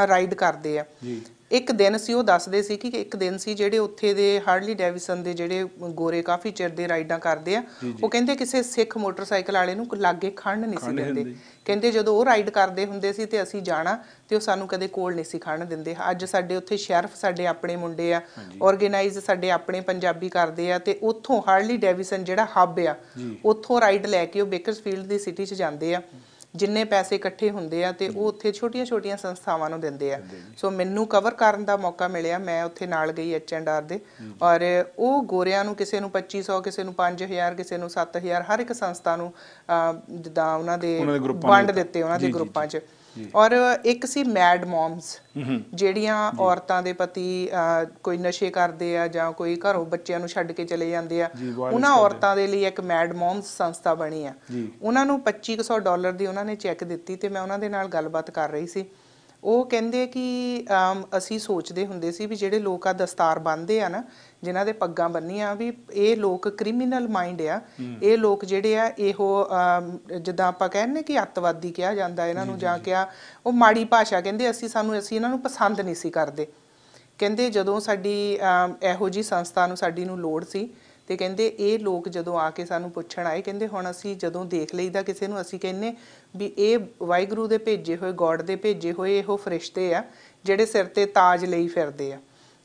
ਰਾਈਡ ਕਰਦੇ ਆ ਜੀ ਇੱਕ ਦਿਨ ਸੀ ਉਹ ਦੱਸਦੇ ਸੀ ਕਿ ਇੱਕ ਦਿਨ ਸੀ ਜਿਹੜੇ ਉੱਥੇ ਦੇ ਹਾਰਲੀ ਡੈਵਿਸਨ ਦੇ ਜਿਹੜੇ ਗੋਰੇ ਕਾਫੀ ਚਿਰ ਦੇ ਰਾਈਡਾਂ ਕਰਦੇ ਆ ਉਹ ਕਹਿੰਦੇ ਕਿਸੇ ਸਿੱਖ ਮੋਟਰਸਾਈਕਲ ਵਾਲੇ ਨੂੰ ਲਾਗੇ ਖੜਨ ਨਹੀਂ ਸੀ ਦਿੰਦੇ ਕਹਿੰਦੇ ਜਦੋਂ ਉਹ ਰਾਈਡ ਕਰਦੇ ਹੁੰਦੇ ਸੀ ਤੇ ਅਸੀਂ ਜਾਣਾ ਤੇ ਉਹ ਸਾਨੂੰ ਕਦੇ ਕੋਲ ਨਹੀਂ ਸੀ ਖੜਨ ਦਿੰਦੇ ਅੱਜ ਸਾਡੇ ਉੱਥੇ ਸ਼ੈਰਫ ਸਾਡੇ ਆਪਣੇ ਮੁੰਡੇ ਆ ਆਰਗੇਨਾਈਜ਼ ਸਾਡੇ ਆਪਣੇ ਪੰਜਾਬੀ ਕਰਦੇ ਆ ਤੇ ਉੱਥੋਂ ਹਾਰਲੀ ਡੈਵਿਸਨ ਜਿਹੜਾ ਹੱਬ ਆ ਉੱਥੋਂ ਰਾਈਡ ਲੈ ਕੇ ਉਹ ਬੇਕਰਸਫੀਲਡ ਦੀ ਸਿਟੀ 'ਚ ਜਾਂਦੇ ਆ ਜਿੰਨੇ ਪੈਸੇ ਇਕੱਠੇ ਹੁੰਦੇ ਆ ਤੇ ਉਹ ਉੱਥੇ ਛੋਟੀਆਂ-ਛੋਟੀਆਂ ਸੰਸਥਾਵਾਂ ਨੂੰ ਦਿੰਦੇ ਆ ਸੋ ਮੈਨੂੰ ਕਵਰ ਕਰਨ ਦਾ ਮੌਕਾ ਮਿਲਿਆ ਮੈਂ ਉੱਥੇ ਨਾਲ ਗਈ ਐਚ ਐਂਡ ਆਰ ਦੇ ਔਰ ਉਹ ਗੋਰਿਆਂ ਨੂੰ ਕਿਸੇ ਨੂੰ 2500 ਕਿਸੇ ਨੂੰ 5000 ਕਿਸੇ ਨੂੰ 7000 ਹਰ ਇੱਕ ਸੰਸਥਾ ਨੂੰ ਜਿੱਦਾਂ ਉਹਨਾਂ ਦੇ ਵੰਡ ਦਿੱਤੇ ਉਹਨਾਂ ਦੇ ਗਰੁੱਪਾਂ 'ਚ ਔਰ ਇੱਕ ਸੀ ਮੈਡ ਮਮਸ ਜਿਹੜੀਆਂ ਔਰਤਾਂ ਦੇ ਪਤੀ ਕੋਈ ਨਸ਼ੇ ਕਰਦੇ ਆ ਜਾਂ ਕੋਈ ਘਰੋਂ ਬੱਚਿਆਂ ਨੂੰ ਛੱਡ ਕੇ ਚਲੇ ਜਾਂਦੇ ਆ ਉਹਨਾਂ ਔਰਤਾਂ ਦੇ ਲਈ ਇੱਕ ਮੈਡ ਮਮਸ ਸੰਸਥਾ ਬਣੀ ਆ ਉਹਨਾਂ ਨੂੰ 2500 ਡਾਲਰ ਦੀ ਉਹਨਾਂ ਨੇ ਚੈੱਕ ਦਿੱਤੀ ਤੇ ਮੈਂ ਉਹਨਾਂ ਦੇ ਨਾਲ ਗੱਲਬਾਤ ਕਰ ਰਹੀ ਸੀ ਉਹ ਕਹਿੰਦੇ ਕਿ ਅਸੀਂ ਸੋਚਦੇ ਹੁੰਦੇ ਸੀ ਵੀ ਜਿਹੜੇ ਲੋਕ ਆ ਦਸਤਾਰ ਬੰਨ੍ਹਦੇ ਆ ਨਾ ਜਿਨ੍ਹਾਂ ਦੇ ਪੱਗਾਂ ਬੰਨੀਆਂ ਵੀ ਇਹ ਲੋਕ ਕ੍ਰਿਮੀਨਲ ਮਾਈਂਡ ਆ ਇਹ ਲੋਕ ਜਿਹੜੇ ਆ ਇਹੋ ਜਿੱਦਾਂ ਆਪਾਂ ਕਹਿੰਨੇ ਕਿ ਅੱਤਵਾਦੀ ਕਿਹਾ ਜਾਂਦਾ ਇਹਨਾਂ ਨੂੰ ਜਾਂ ਕਿਹਾ ਉਹ ਮਾੜੀ ਭਾਸ਼ਾ ਕਹਿੰਦੇ ਅਸੀਂ ਸਾਨੂੰ ਅਸੀਂ ਇਹਨਾਂ ਨੂੰ ਪਸੰਦ ਨਹੀਂ ਸੀ ਕਰਦੇ ਕਹਿੰਦੇ ਜਦੋਂ ਸਾਡੀ ਇਹੋ ਜੀ ਸੰਸਥਾ ਨੂੰ ਸਾਡੀ ਨੂੰ ਲੋੜ ਸੀ ਤੇ ਕਹਿੰਦੇ ਇਹ ਲੋਕ ਜਦੋਂ ਆ ਕੇ ਸਾਨੂੰ ਪੁੱਛਣ ਆਏ ਕਹਿੰਦੇ ਹੁਣ ਅਸੀਂ ਜਦੋਂ ਦੇਖ ਲਈਦਾ ਕਿਸੇ ਨੂੰ ਅਸੀਂ ਕਹਿੰਨੇ ਵੀ ਇਹ ਵਾਹਿਗੁਰੂ ਦੇ ਭੇਜੇ ਹੋਏ ਗੋਡ ਦੇ ਭੇਜੇ ਹੋਏ ਇਹੋ ਫਰਿਸ਼ਤੇ ਆ ਜਿਹੜੇ ਸਿਰ ਤੇ ਤਾਜ ਲਈ ਫਿਰਦੇ ਆ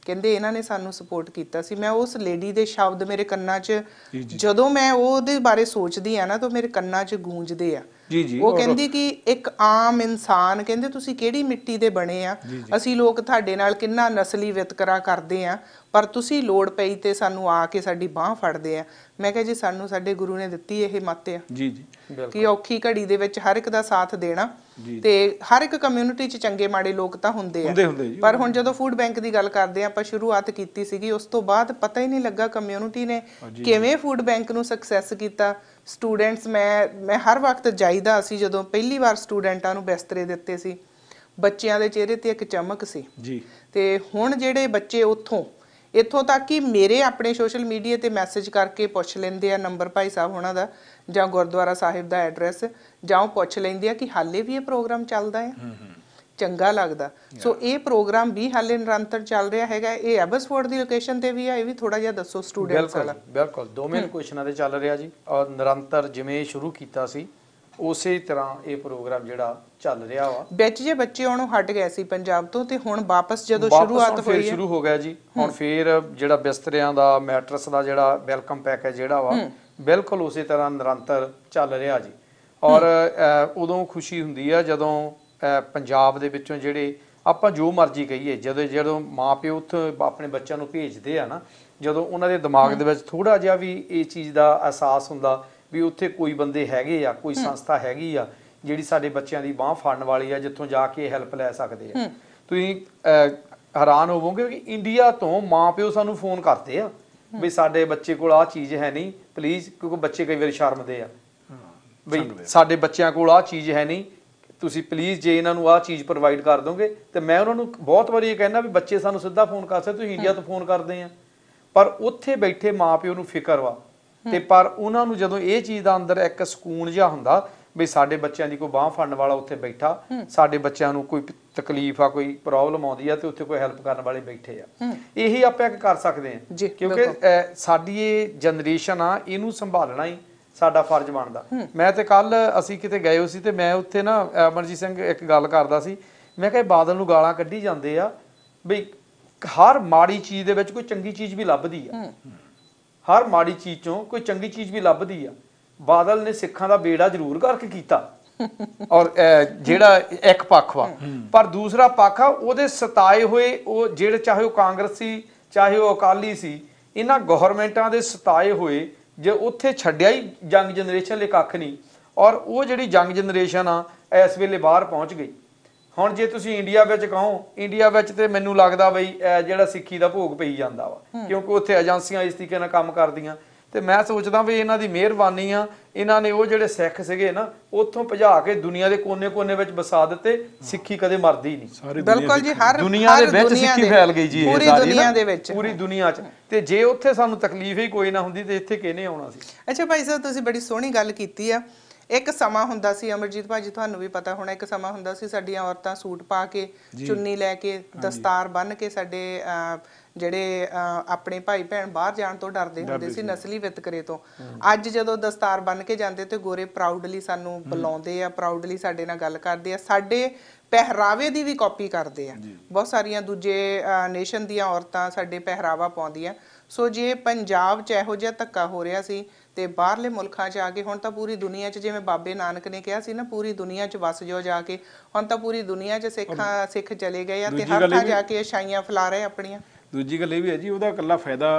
ਕਹਿੰਦੇ ਇਹਨਾਂ ਨੇ ਸਾਨੂੰ ਸਪੋਰਟ ਕੀਤਾ ਸੀ ਮੈਂ ਉਸ ਲੇਡੀ ਦੇ ਸ਼ਬਦ ਮੇਰੇ ਕੰਨਾਂ 'ਚ ਜਦੋਂ ਮੈਂ ਉਹਦੇ ਬਾਰੇ ਸੋਚਦੀ ਆ ਨਾ ਤਾਂ ਮੇਰੇ ਕੰਨਾਂ 'ਚ ਗੂੰਜਦੇ ਆ ਜੀ ਜੀ ਉਹ ਕਹਿੰਦੀ ਕਿ ਇੱਕ ਆਮ ਇਨਸਾਨ ਕਹਿੰਦੇ ਤੁਸੀਂ ਕਿਹੜੀ ਮਿੱਟੀ ਦੇ ਬਣੇ ਆ ਅਸੀਂ ਲੋਕ ਤੁਹਾਡੇ ਨਾਲ ਕਿੰਨਾ ਨਸਲੀ ਵਿਤਕਰਾ ਕਰਦੇ ਆ ਪਰ ਤੁਸੀਂ ਲੋੜ ਪਈ ਤੇ ਸਾਨੂੰ ਆ ਕੇ ਸਾਡੀ ਬਾਹ ਫੜਦੇ ਆ ਮੈਂ ਕਿਹਾ ਜੀ ਸਾਨੂੰ ਸਾਡੇ ਗੁਰੂ ਨੇ ਦਿੱਤੀ ਇਹ ਮੱਤ ਆ ਜੀ ਜੀ ਕਿ ਔਖੀ ਘੜੀ ਦੇ ਵਿੱਚ ਹਰ ਇੱਕ ਦਾ ਸਾਥ ਦੇਣਾ ਤੇ ਹਰ ਇੱਕ ਕਮਿਊਨਿਟੀ 'ਚ ਚੰਗੇ ਮਾੜੇ ਲੋਕ ਤਾਂ ਹੁੰਦੇ ਆ ਪਰ ਹੁਣ ਜਦੋਂ ਫੂਡ ਬੈਂਕ ਦੀ ਗੱਲ ਕਰਦੇ ਆ ਆਪਾਂ ਸ਼ੁਰੂਆਤ ਕੀਤੀ ਸੀਗੀ ਉਸ ਤੋਂ ਬਾਅਦ ਪਤਾ ਹੀ ਨਹੀਂ ਲੱਗਾ ਕਮਿਊਨਿਟੀ ਨੇ ਕਿਵੇਂ ਫੂਡ ਬੈਂਕ ਨੂੰ ਸਕਸੈਸ ਕੀਤਾ ਸਟੂਡੈਂਟਸ ਮੈਂ ਮੈਂ ਹਰ ਵਕਤ ਜਾਈਦਾ ਸੀ ਜਦੋਂ ਪਹਿਲੀ ਵਾਰ ਸਟੂਡੈਂਟਾਂ ਨੂੰ ਬਿਸਤਰੇ ਦਿੱਤੇ ਸੀ ਬੱਚਿਆਂ ਦੇ ਚਿਹਰੇ ਤੇ ਇੱਕ ਚਮਕ ਸੀ ਜੀ ਤੇ ਹੁਣ ਜਿਹੜੇ ਬੱਚੇ ਉੱਥੋਂ ਇੱਥੋਂ ਤੱਕ ਕਿ ਮੇਰੇ ਆਪਣੇ ਸੋਸ਼ਲ ਮੀਡੀਆ ਤੇ ਮੈਸੇਜ ਕਰਕੇ ਪੁੱਛ ਲੈਂਦੇ ਆ ਨੰਬਰ ਭਾਈ ਸਾਹਿਬ ਉਹਨਾਂ ਦਾ ਜਾਂ ਗੁਰਦੁਆਰਾ ਸਾਹਿਬ ਦਾ ਐਡਰੈਸ ਜਾਂ ਉਹ ਪੁੱਛ ਲੈਂਦੇ ਆ ਕਿ ਹਾਲੇ ਵੀ ਇਹ ਪ੍ਰੋਗਰਾਮ ਚੱਲਦਾ ਹੈ ਚੰਗਾ ਲੱਗਦਾ ਸੋ ਇਹ ਪ੍ਰੋਗਰਾਮ ਵੀ ਹਾਲੇ ਨਿਰੰਤਰ ਚੱਲ ਰਿਹਾ ਹੈਗਾ ਇਹ ਐਬਸਫੋਰਡ ਦੀ ਲੋਕੇਸ਼ਨ ਤੇ ਵੀ ਆ ਇਹ ਵੀ ਥੋੜਾ ਜਿਹਾ ਦੱਸੋ ਸਟੂਡੈਂਟਸ ਵਾਲਾ ਬਿਲਕੁਲ ਦੋਵੇਂ ਕੁਐਸਚਨਾਂ ਤੇ ਚੱਲ ਰਿਹਾ ਜੀ ਔਰ ਨਿਰੰਤਰ ਜਿਵੇਂ ਸ਼ੁਰੂ ਕੀਤਾ ਸੀ ਉਸੇ ਤਰ੍ਹਾਂ ਇਹ ਪ੍ਰੋਗਰਾਮ ਜਿਹੜਾ ਚੱਲ ਰਿਹਾ ਵਾ ਵਿੱਚ ਜੇ ਬੱਚੇ ਉਹਨੂੰ ਹਟ ਗਏ ਸੀ ਪੰਜਾਬ ਤੋਂ ਤੇ ਹੁਣ ਵਾਪਸ ਜਦੋਂ ਸ਼ੁਰੂਆਤ ਹੋਈ ਹੈ ਸ਼ੁਰੂ ਹੋ ਗਿਆ ਜੀ ਹੁਣ ਫੇਰ ਜਿਹੜਾ ਬਿਸਤਰਿਆਂ ਦਾ ਮੈਟਰਸ ਦਾ ਜਿਹੜਾ ਵੈਲਕਮ ਪੈਕੇਜ ਜਿਹੜਾ ਵਾ ਬਿਲਕੁਲ ਉਸੇ ਤਰ੍ਹਾਂ ਨਿਰੰਤਰ ਚੱਲ ਰਿਹਾ ਜੀ ਔਰ ਉਦੋਂ ਖੁਸ਼ੀ ਹੁੰਦੀ ਆ ਜਦੋਂ ਪੰਜਾਬ ਦੇ ਵਿੱਚੋਂ ਜਿਹੜੇ ਆਪਾਂ ਜੋ ਮਰਜ਼ੀ ਕਹੀਏ ਜਦੋਂ ਜਦੋਂ ਮਾਪਿਓ ਉੱਥੇ ਆਪਣੇ ਬੱਚਿਆਂ ਨੂੰ ਭੇਜਦੇ ਆ ਨਾ ਜਦੋਂ ਉਹਨਾਂ ਦੇ ਦਿਮਾਗ ਦੇ ਵਿੱਚ ਥੋੜਾ ਜਿਹਾ ਵੀ ਇਹ ਚੀਜ਼ ਦਾ ਅਹਿਸਾਸ ਹੁੰਦਾ ਵੀ ਉੱਥੇ ਕੋਈ ਬੰਦੇ ਹੈਗੇ ਆ ਕੋਈ ਸੰਸਥਾ ਹੈਗੀ ਆ ਜਿਹੜੀ ਸਾਡੇ ਬੱਚਿਆਂ ਦੀ ਬਾਹ ਫੜਨ ਵਾਲੀ ਆ ਜਿੱਥੋਂ ਜਾ ਕੇ ਹੈਲਪ ਲੈ ਸਕਦੇ ਆ ਤੁਸੀਂ ਹੈਰਾਨ ਹੋਵੋਗੇ ਕਿ ਇੰਡੀਆ ਤੋਂ ਮਾਪਿਓ ਸਾਨੂੰ ਫੋਨ ਕਰਦੇ ਆ ਵੀ ਸਾਡੇ ਬੱਚੇ ਕੋਲ ਆ ਚੀਜ਼ ਹੈ ਨਹੀਂ ਪਲੀਜ਼ ਕਿਉਂਕਿ ਬੱਚੇ ਕਈ ਵਾਰ ਸ਼ਰਮਦੇ ਆ ਵੀ ਸਾਡੇ ਬੱਚਿਆਂ ਕੋਲ ਆ ਚੀਜ਼ ਹੈ ਨਹੀਂ ਤੁਸੀਂ ਪਲੀਜ਼ ਜੇ ਇਹਨਾਂ ਨੂੰ ਆਹ ਚੀਜ਼ ਪ੍ਰੋਵਾਈਡ ਕਰ ਦੋਗੇ ਤੇ ਮੈਂ ਉਹਨਾਂ ਨੂੰ ਬਹੁਤ ਵਾਰੀ ਇਹ ਕਹਿੰਦਾ ਵੀ ਬੱਚੇ ਸਾਨੂੰ ਸਿੱਧਾ ਫੋਨ ਕਰ ਸਕਦੇ ਤੁਸੀਂ ਇੰਡੀਆ ਤੋਂ ਫੋਨ ਕਰਦੇ ਆ ਪਰ ਉੱਥੇ ਬੈਠੇ ਮਾਪਿਓ ਨੂੰ ਫਿਕਰ ਵਾ ਤੇ ਪਰ ਉਹਨਾਂ ਨੂੰ ਜਦੋਂ ਇਹ ਚੀਜ਼ ਦਾ ਅੰਦਰ ਇੱਕ ਸਕੂਨ ਜਿਹਾ ਹੁੰਦਾ ਵੀ ਸਾਡੇ ਬੱਚਿਆਂ ਦੀ ਕੋਈ ਬਾਹ ਫੜਨ ਵਾਲਾ ਉੱਥੇ ਬੈਠਾ ਸਾਡੇ ਬੱਚਿਆਂ ਨੂੰ ਕੋਈ ਤਕਲੀਫ ਆ ਕੋਈ ਪ੍ਰੋਬਲਮ ਆਉਂਦੀ ਆ ਤੇ ਉੱਥੇ ਕੋਈ ਹੈਲਪ ਕਰਨ ਵਾਲੇ ਬੈਠੇ ਆ ਇਹੀ ਆਪਾਂ ਇੱਕ ਕਰ ਸਕਦੇ ਆ ਕਿਉਂਕਿ ਸਾਡੀ ਇਹ ਜਨਰੇਸ਼ਨ ਆ ਇਹਨੂੰ ਸੰਭਾਲਣਾ ਹੀ ਸਾਡਾ ਫਰਜ਼ ਬਣਦਾ ਮੈਂ ਤੇ ਕੱਲ ਅਸੀਂ ਕਿਤੇ ਗਏ ਹੋ ਸੀ ਤੇ ਮੈਂ ਉੱਥੇ ਨਾ ਅਮਰਜੀਤ ਸਿੰਘ ਇੱਕ ਗੱਲ ਕਰਦਾ ਸੀ ਮੈਂ ਕਿਹਾ ਬਾਦਲ ਨੂੰ ਗਾਲਾਂ ਕੱਢੀ ਜਾਂਦੇ ਆ ਬਈ ਹਰ ਮਾੜੀ ਚੀਜ਼ ਦੇ ਵਿੱਚ ਕੋਈ ਚੰਗੀ ਚੀਜ਼ ਵੀ ਲੱਭਦੀ ਆ ਹਰ ਮਾੜੀ ਚੀਜ਼ ਚੋਂ ਕੋਈ ਚੰਗੀ ਚੀਜ਼ ਵੀ ਲੱਭਦੀ ਆ ਬਾਦਲ ਨੇ ਸਿੱਖਾਂ ਦਾ ਬੇੜਾ ਜ਼ਰੂਰ ਕਰਕੇ ਕੀਤਾ ਔਰ ਜਿਹੜਾ ਇੱਕ ਪੱਖ ਵਾ ਪਰ ਦੂਸਰਾ ਪੱਖ ਆ ਉਹਦੇ ਸਤਾਏ ਹੋਏ ਉਹ ਜਿਹੜੇ ਚਾਹੇ ਉਹ ਕਾਂਗਰਸੀ ਚਾਹੇ ਉਹ ਅਕਾਲੀ ਸੀ ਇਹਨਾਂ ਗਵਰਨਮੈਂਟਾਂ ਦੇ ਸਤਾਏ ਹੋਏ ਜੇ ਉੱਥੇ ਛੱਡਿਆ ਹੀ ਜੰਗ ਜਨਰੇਸ਼ਨ ਲਈ ਕੱਖ ਨਹੀਂ ਔਰ ਉਹ ਜਿਹੜੀ ਜੰਗ ਜਨਰੇਸ਼ਨ ਆ ਇਸ ਵੇਲੇ ਬਾਹਰ ਪਹੁੰਚ ਗਈ ਹੁਣ ਜੇ ਤੁਸੀਂ ਇੰਡੀਆ ਵਿੱਚ ਕਹੋ ਇੰਡੀਆ ਵਿੱਚ ਤੇ ਮੈਨੂੰ ਲੱਗਦਾ ਬਈ ਜਿਹੜਾ ਸਿੱਖੀ ਦਾ ਭੋਗ ਪਈ ਜਾਂਦਾ ਵਾ ਕਿਉਂਕਿ ਉੱਥੇ ਏਜੰਸੀਆਂ ਇਸ ਤਰੀਕੇ ਨਾਲ ਕੰਮ ਕਰਦੀਆਂ ਤੇ ਮੈਂ ਸੋਚਦਾ ਵੀ ਇਹਨਾਂ ਦੀ ਮਿਹਰਬਾਨੀ ਆ ਇਹਨਾਂ ਨੇ ਉਹ ਜਿਹੜੇ ਸਿੱਖ ਸੀਗੇ ਨਾ ਉੱਥੋਂ ਭਜਾ ਕੇ ਦੁਨੀਆ ਦੇ ਕੋਨੇ-ਕੋਨੇ ਵਿੱਚ ਵਸਾ ਦਿੱਤੇ ਸਿੱਖੀ ਕਦੇ ਮਰਦੀ ਨਹੀਂ ਬਿਲਕੁਲ ਜੀ ਹਰ ਦੁਨੀਆ ਦੇ ਵਿੱਚ ਸਿੱਖੀ ਫੈਲ ਗਈ ਜੀ ਪੂਰੀ ਦੁਨੀਆ ਦੇ ਵਿੱਚ ਪੂਰੀ ਦੁਨੀਆ 'ਚ ਤੇ ਜੇ ਉੱਥੇ ਸਾਨੂੰ ਤਕਲੀਫ ਹੀ ਕੋਈ ਨਾ ਹੁੰਦੀ ਤੇ ਇੱਥੇ ਕਿਹਨੇ ਆਉਣਾ ਸੀ ਅੱਛਾ ਭਾਈ ਸਾਹਿਬ ਤੁਸੀਂ ਬੜੀ ਸੋਹਣੀ ਗੱਲ ਕੀਤੀ ਆ ਇੱਕ ਸਮਾਂ ਹੁੰਦਾ ਸੀ ਅਮਰਜੀਤ ਭਾਜੀ ਤੁਹਾਨੂੰ ਵੀ ਪਤਾ ਹੋਣਾ ਇੱਕ ਸਮਾਂ ਹੁੰਦਾ ਸੀ ਸਾਡੀਆਂ ਔਰਤਾਂ ਸੂਟ ਪਾ ਕੇ ਚੁੰਨੀ ਲੈ ਕੇ ਦਸਤਾਰ ਬੰਨ ਕੇ ਸਾਡੇ ਜਿਹੜੇ ਆਪਣੇ ਭਾਈ ਭੈਣ ਬਾਹਰ ਜਾਣ ਤੋਂ ਡਰਦੇ ਹੁੰਦੇ ਸੀ ਨਸਲੀ ਵਿਤਕਰੇ ਤੋਂ ਅੱਜ ਜਦੋਂ ਦਸਤਾਰ ਬੰਨ ਕੇ ਜਾਂਦੇ ਤੇ ਗੋਰੇ ਪ੍ਰਾਊਡਲੀ ਸਾਨੂੰ ਬੁਲਾਉਂਦੇ ਆ ਪ੍ਰਾਊਡਲੀ ਸਾਡੇ ਨਾਲ ਗੱਲ ਕਰਦੇ ਆ ਸਾਡੇ ਪਹਿਰਾਵੇ ਦੀ ਵੀ ਕਾਪੀ ਕਰਦੇ ਆ ਬਹੁਤ ਸਾਰੀਆਂ ਦੂਜੇ ਨੇਸ਼ਨ ਦੀਆਂ ਔਰਤਾਂ ਸਾਡੇ ਪਹਿਰਾਵਾ ਪਾਉਂਦੀਆਂ ਸੋ ਜੇ ਪੰਜਾਬ 'ਚ ਇਹੋ ਜਿਹਾ ਧੱਕਾ ਹੋ ਰਿਹਾ ਸੀ ਤੇ ਬਾਹਰਲੇ ਮੁਲਕਾਂ 'ਚ ਆ ਕੇ ਹੁਣ ਤਾਂ ਪੂਰੀ ਦੁਨੀਆ 'ਚ ਜਿਵੇਂ ਬਾਬੇ ਨਾਨਕ ਨੇ ਕਿਹਾ ਸੀ ਨਾ ਪੂਰੀ ਦੁਨੀਆ 'ਚ ਵਸ ਜਾਓ ਜਾ ਕੇ ਹੁਣ ਤਾਂ ਪੂਰੀ ਦੁਨੀਆ 'ਚ ਸਿੱਖਾਂ ਸਿੱਖ ਚਲੇ ਗਏ ਆ ਤੇ ਹਰ ਥਾਂ ਜਾ ਕੇ ਇਸ਼ਾਈਆਂ ਫਲਾ ਰਹੇ ਆਪਣੀਆਂ ਦੂਜੀ ਗੱਲ ਇਹ ਵੀ ਹੈ ਜੀ ਉਹਦਾ ਇਕੱਲਾ ਫਾਇਦਾ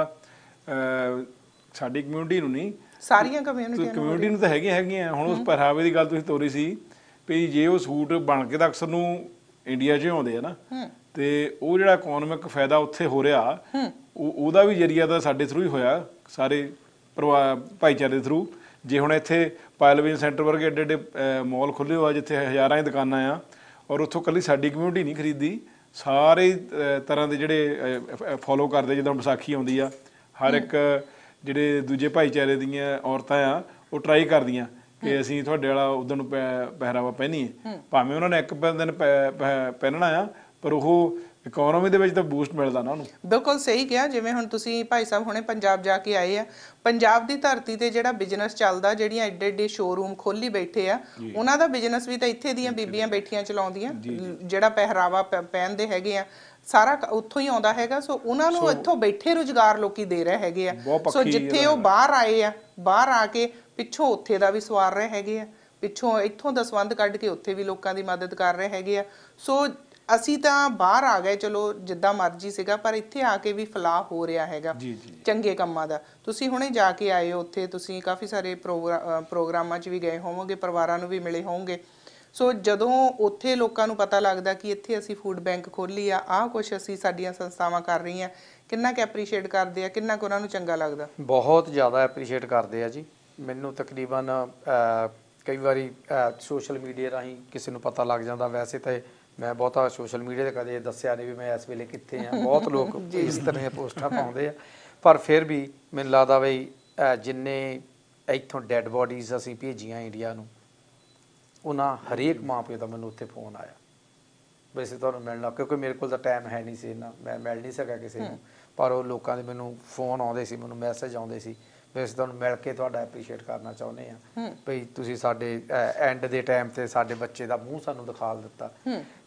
ਸਾਡੀ ਕਮਿਊਨਿਟੀ ਨੂੰ ਨਹੀਂ ਸਾਰੀਆਂ ਕਮਿਊਨਿਟੀਆਂ ਨੂੰ ਕਮਿਊਨਿਟੀ ਨੂੰ ਤਾਂ ਹੈਗੀਆਂ ਹੈਗੀਆਂ ਹੁਣ ਉਸ ਪਹਿਰਾਵੇ ਦੀ ਗੱਲ ਤੁਸੀਂ ਤੋਰੀ ਸੀ ਵੀ ਜੇ ਉਹ ਸੂਟ ਬਣ ਕੇ ਤਾਂ ਅਕਸਰ ਨੂੰ ਇੰਡੀਆ 'ਚ ਆਉਂਦੇ ਆ ਨਾ ਤੇ ਉਹ ਜਿਹੜਾ ਇਕਨੋਮਿਕ ਫਾਇਦਾ ਉੱਥੇ ਹੋ ਰਿਹਾ ਉਹ ਉਹਦਾ ਵੀ ਜਰੀਆ ਤਾਂ ਸਾਡੇ ਥਰੂ ਹੀ ਹੋਇਆ ਸਾਰੇ ਭਾਈਚਾਰੇ ਦੇ ਥਰੂ ਜੇ ਹੁਣ ਇੱਥੇ ਪਾਇਲਵਿਨ ਸੈਂਟਰ ਵਰਗੇ ਏਡੇ ਏਡੇ ਮਾਲ ਖੁੱਲੇ ਹੋਆ ਜਿੱਥੇ ਹਜ਼ਾਰਾਂ ਹੀ ਦੁਕਾਨਾਂ ਆ ਔਰ ਉੱਥੋਂ ਕੱਲੀ ਸਾਡੀ ਕਮਿਊਨਿਟੀ ਨਹੀਂ ਖਰੀਦੀ ਸਾਰੇ ਤਰ੍ਹਾਂ ਦੇ ਜਿਹੜੇ ਫੋਲੋ ਕਰਦੇ ਜਿੱਦਾਂ ਵਿਸਾਖੀ ਆਉਂਦੀ ਆ ਹਰ ਇੱਕ ਜਿਹੜੇ ਦੂਜੇ ਭਾਈਚਾਰੇ ਦੀਆਂ ਔਰਤਾਂ ਆ ਉਹ ਟਰਾਈ ਕਰਦੀਆਂ ਕਿ ਅਸੀਂ ਤੁਹਾਡੇ ਵਾਲਾ ਉਦੋਂ ਨੂੰ ਪਹਿਰਾਵਾ ਪਹਿਨੀਏ ਭਾਵੇਂ ਉਹਨਾਂ ਨੇ ਇੱਕ ਦਿਨ ਪਹਿਨਣਾ ਆ ਪਰ ਉਹ ਇਕਨੋਮੀ ਦੇ ਵਿੱਚ ਤਾਂ ਬੂਸਟ ਮਿਲਦਾ ਨਾ ਉਹਨੂੰ ਬਿਲਕੁਲ ਸਹੀ ਕਿਹਾ ਜਿਵੇਂ ਹੁਣ ਤੁਸੀਂ ਭਾਈ ਸਾਹਿਬ ਹੁਣੇ ਪੰਜਾਬ ਜਾ ਕੇ ਆਏ ਆ ਪੰਜਾਬ ਦੀ ਧਰਤੀ ਤੇ ਜਿਹੜਾ ਬਿਜ਼ਨਸ ਚੱਲਦਾ ਜਿਹੜੀਆਂ ਐਡੇ ਐਡੇ ਸ਼ੋਰੂਮ ਖੋਲੀ ਬੈਠੇ ਆ ਉਹਨਾਂ ਦਾ ਬਿਜ਼ਨਸ ਵੀ ਤਾਂ ਇੱਥੇ ਦੀਆਂ ਬੀਬੀਆਂ ਬੈਠੀਆਂ ਚਲਾਉਂਦੀਆਂ ਜਿਹੜਾ ਪਹਿਰਾਵਾ ਪਹਿਨਦੇ ਹੈਗੇ ਆ ਸਾਰਾ ਉੱਥੋਂ ਹੀ ਆਉਂਦਾ ਹੈਗਾ ਸੋ ਉਹਨਾਂ ਨੂੰ ਇੱਥੋਂ ਬੈਠੇ ਰੋਜ਼ਗਾਰ ਲੋਕੀ ਦੇ ਰਹੇ ਹੈਗੇ ਆ ਸੋ ਜਿੱਥੇ ਉਹ ਬਾਹਰ ਆਏ ਆ ਬਾਹਰ ਆ ਕੇ ਪਿੱਛੋਂ ਉੱਥੇ ਦਾ ਵੀ ਸਵਾਰ ਰਹੇ ਹੈਗੇ ਆ ਪਿੱਛੋਂ ਇੱਥੋਂ ਦਾ ਸਬੰਧ ਕੱਢ ਕੇ ਉੱਥੇ ਵੀ ਲੋਕਾਂ ਦੀ ਮਦਦ ਕਰ ਰਹੇ ਹੈਗੇ ਆ ਸੋ ਅਸੀਂ ਤਾਂ ਬਾਹਰ ਆ ਗਏ ਚਲੋ ਜਿੱਦਾਂ ਮਰਜ਼ੀ ਸੀਗਾ ਪਰ ਇੱਥੇ ਆ ਕੇ ਵੀ ਫਲਾਹ ਹੋ ਰਿਹਾ ਹੈਗਾ ਜੀ ਜੀ ਚੰਗੇ ਕੰਮਾਂ ਦਾ ਤੁਸੀਂ ਹੁਣੇ ਜਾ ਕੇ ਆਏ ਹੋ ਉੱਥੇ ਤੁਸੀਂ ਕਾਫੀ ਸਾਰੇ ਪ੍ਰੋਗਰਾਮਾਂ 'ਚ ਵੀ ਗਏ ਹੋਵੋਗੇ ਪਰਿਵਾਰਾਂ ਨੂੰ ਵੀ ਮਿਲੇ ਹੋਵੋਗੇ ਸੋ ਜਦੋਂ ਉੱਥੇ ਲੋਕਾਂ ਨੂੰ ਪਤਾ ਲੱਗਦਾ ਕਿ ਇੱਥੇ ਅਸੀਂ ਫੂਡ ਬੈਂਕ ਖੋਲੀ ਆ ਆਹ ਕੁਝ ਅਸੀਂ ਸਾਡੀਆਂ ਸੰਸਥਾਵਾਂ ਕਰ ਰਹੀਆਂ ਕਿੰਨਾ ਕੁ ਐਪਰੀਸ਼ੀਏਟ ਕਰਦੇ ਆ ਕਿੰਨਾ ਕੁ ਉਹਨਾਂ ਨੂੰ ਚੰਗਾ ਲੱਗਦਾ ਬਹੁਤ ਜ਼ਿਆਦਾ ਐਪਰੀਸ਼ੀਏਟ ਕਰਦੇ ਆ ਜੀ ਮੈਨੂੰ ਤਕਰੀਬਨ ਕਈ ਵਾਰੀ ਸੋਸ਼ਲ ਮੀਡੀਆ ਰਾਹੀਂ ਕਿਸੇ ਨੂੰ ਪਤਾ ਲੱਗ ਜਾਂਦਾ ਵੈਸੇ ਤਾਂ ਮੈਂ ਬਹੁਤਾ ਸੋਸ਼ਲ ਮੀਡੀਆ ਤੇ ਕਦੇ ਦੱਸਿਆ ਨਹੀਂ ਵੀ ਮੈਂ ਇਸ ਵੇਲੇ ਕਿੱਥੇ ਆ ਬਹੁਤ ਲੋਕ ਇਸ ਤਰ੍ਹਾਂ ਦੀਆਂ ਪੋਸਟਾਂ ਪਾਉਂਦੇ ਆ ਪਰ ਫਿਰ ਵੀ ਮੈਨੂੰ ਲੱਗਦਾ ਬਈ ਜਿੰਨੇ ਇੱਥੋਂ ਡੈੱਡ ਬਾਡੀਜ਼ ਅਸੀਂ ਭੇਜੀਆਂ ਇੰਡੀਆ ਨੂੰ ਉਹਨਾਂ ਹਰੇਕ ਮਾਪੇ ਦਾ ਮੈਨੂੰ ਉੱਥੇ ਫੋਨ ਆਇਆ ਵੈਸੇ ਤੁਹਾਨੂੰ ਮਿਲਣਾ ਕਿਉਂਕਿ ਮੇਰੇ ਕੋਲ ਤਾਂ ਟਾਈਮ ਹੈ ਨਹੀਂ ਸੀ ਇਹਨਾਂ ਮੈਂ ਮਿਲ ਨਹੀਂ ਸਕਿਆ ਕਿਸੇ ਨੂੰ ਪਰ ਉਹ ਲੋਕਾਂ ਦੇ ਮੈਨੂੰ ਫੋਨ ਆਉਂਦੇ ਸੀ ਮੈਨੂੰ ਮੈਸੇਜ ਆਉਂਦੇ ਸੀ ਵੈਸੇ ਤੁਹਾਨੂੰ ਮਿਲ ਕੇ ਤੁਹਾਡਾ ਐਪਰੀਸ਼ੀਏਟ ਕਰਨਾ ਚਾਹੁੰਦੇ ਆ ਭਈ ਤੁਸੀਂ ਸਾਡੇ ਐਂਡ ਦੇ ਟਾਈਮ ਤੇ ਸਾਡੇ ਬੱਚੇ ਦਾ ਮੂੰਹ ਸਾਨੂੰ ਦਿਖਾ ਦਿੱਤਾ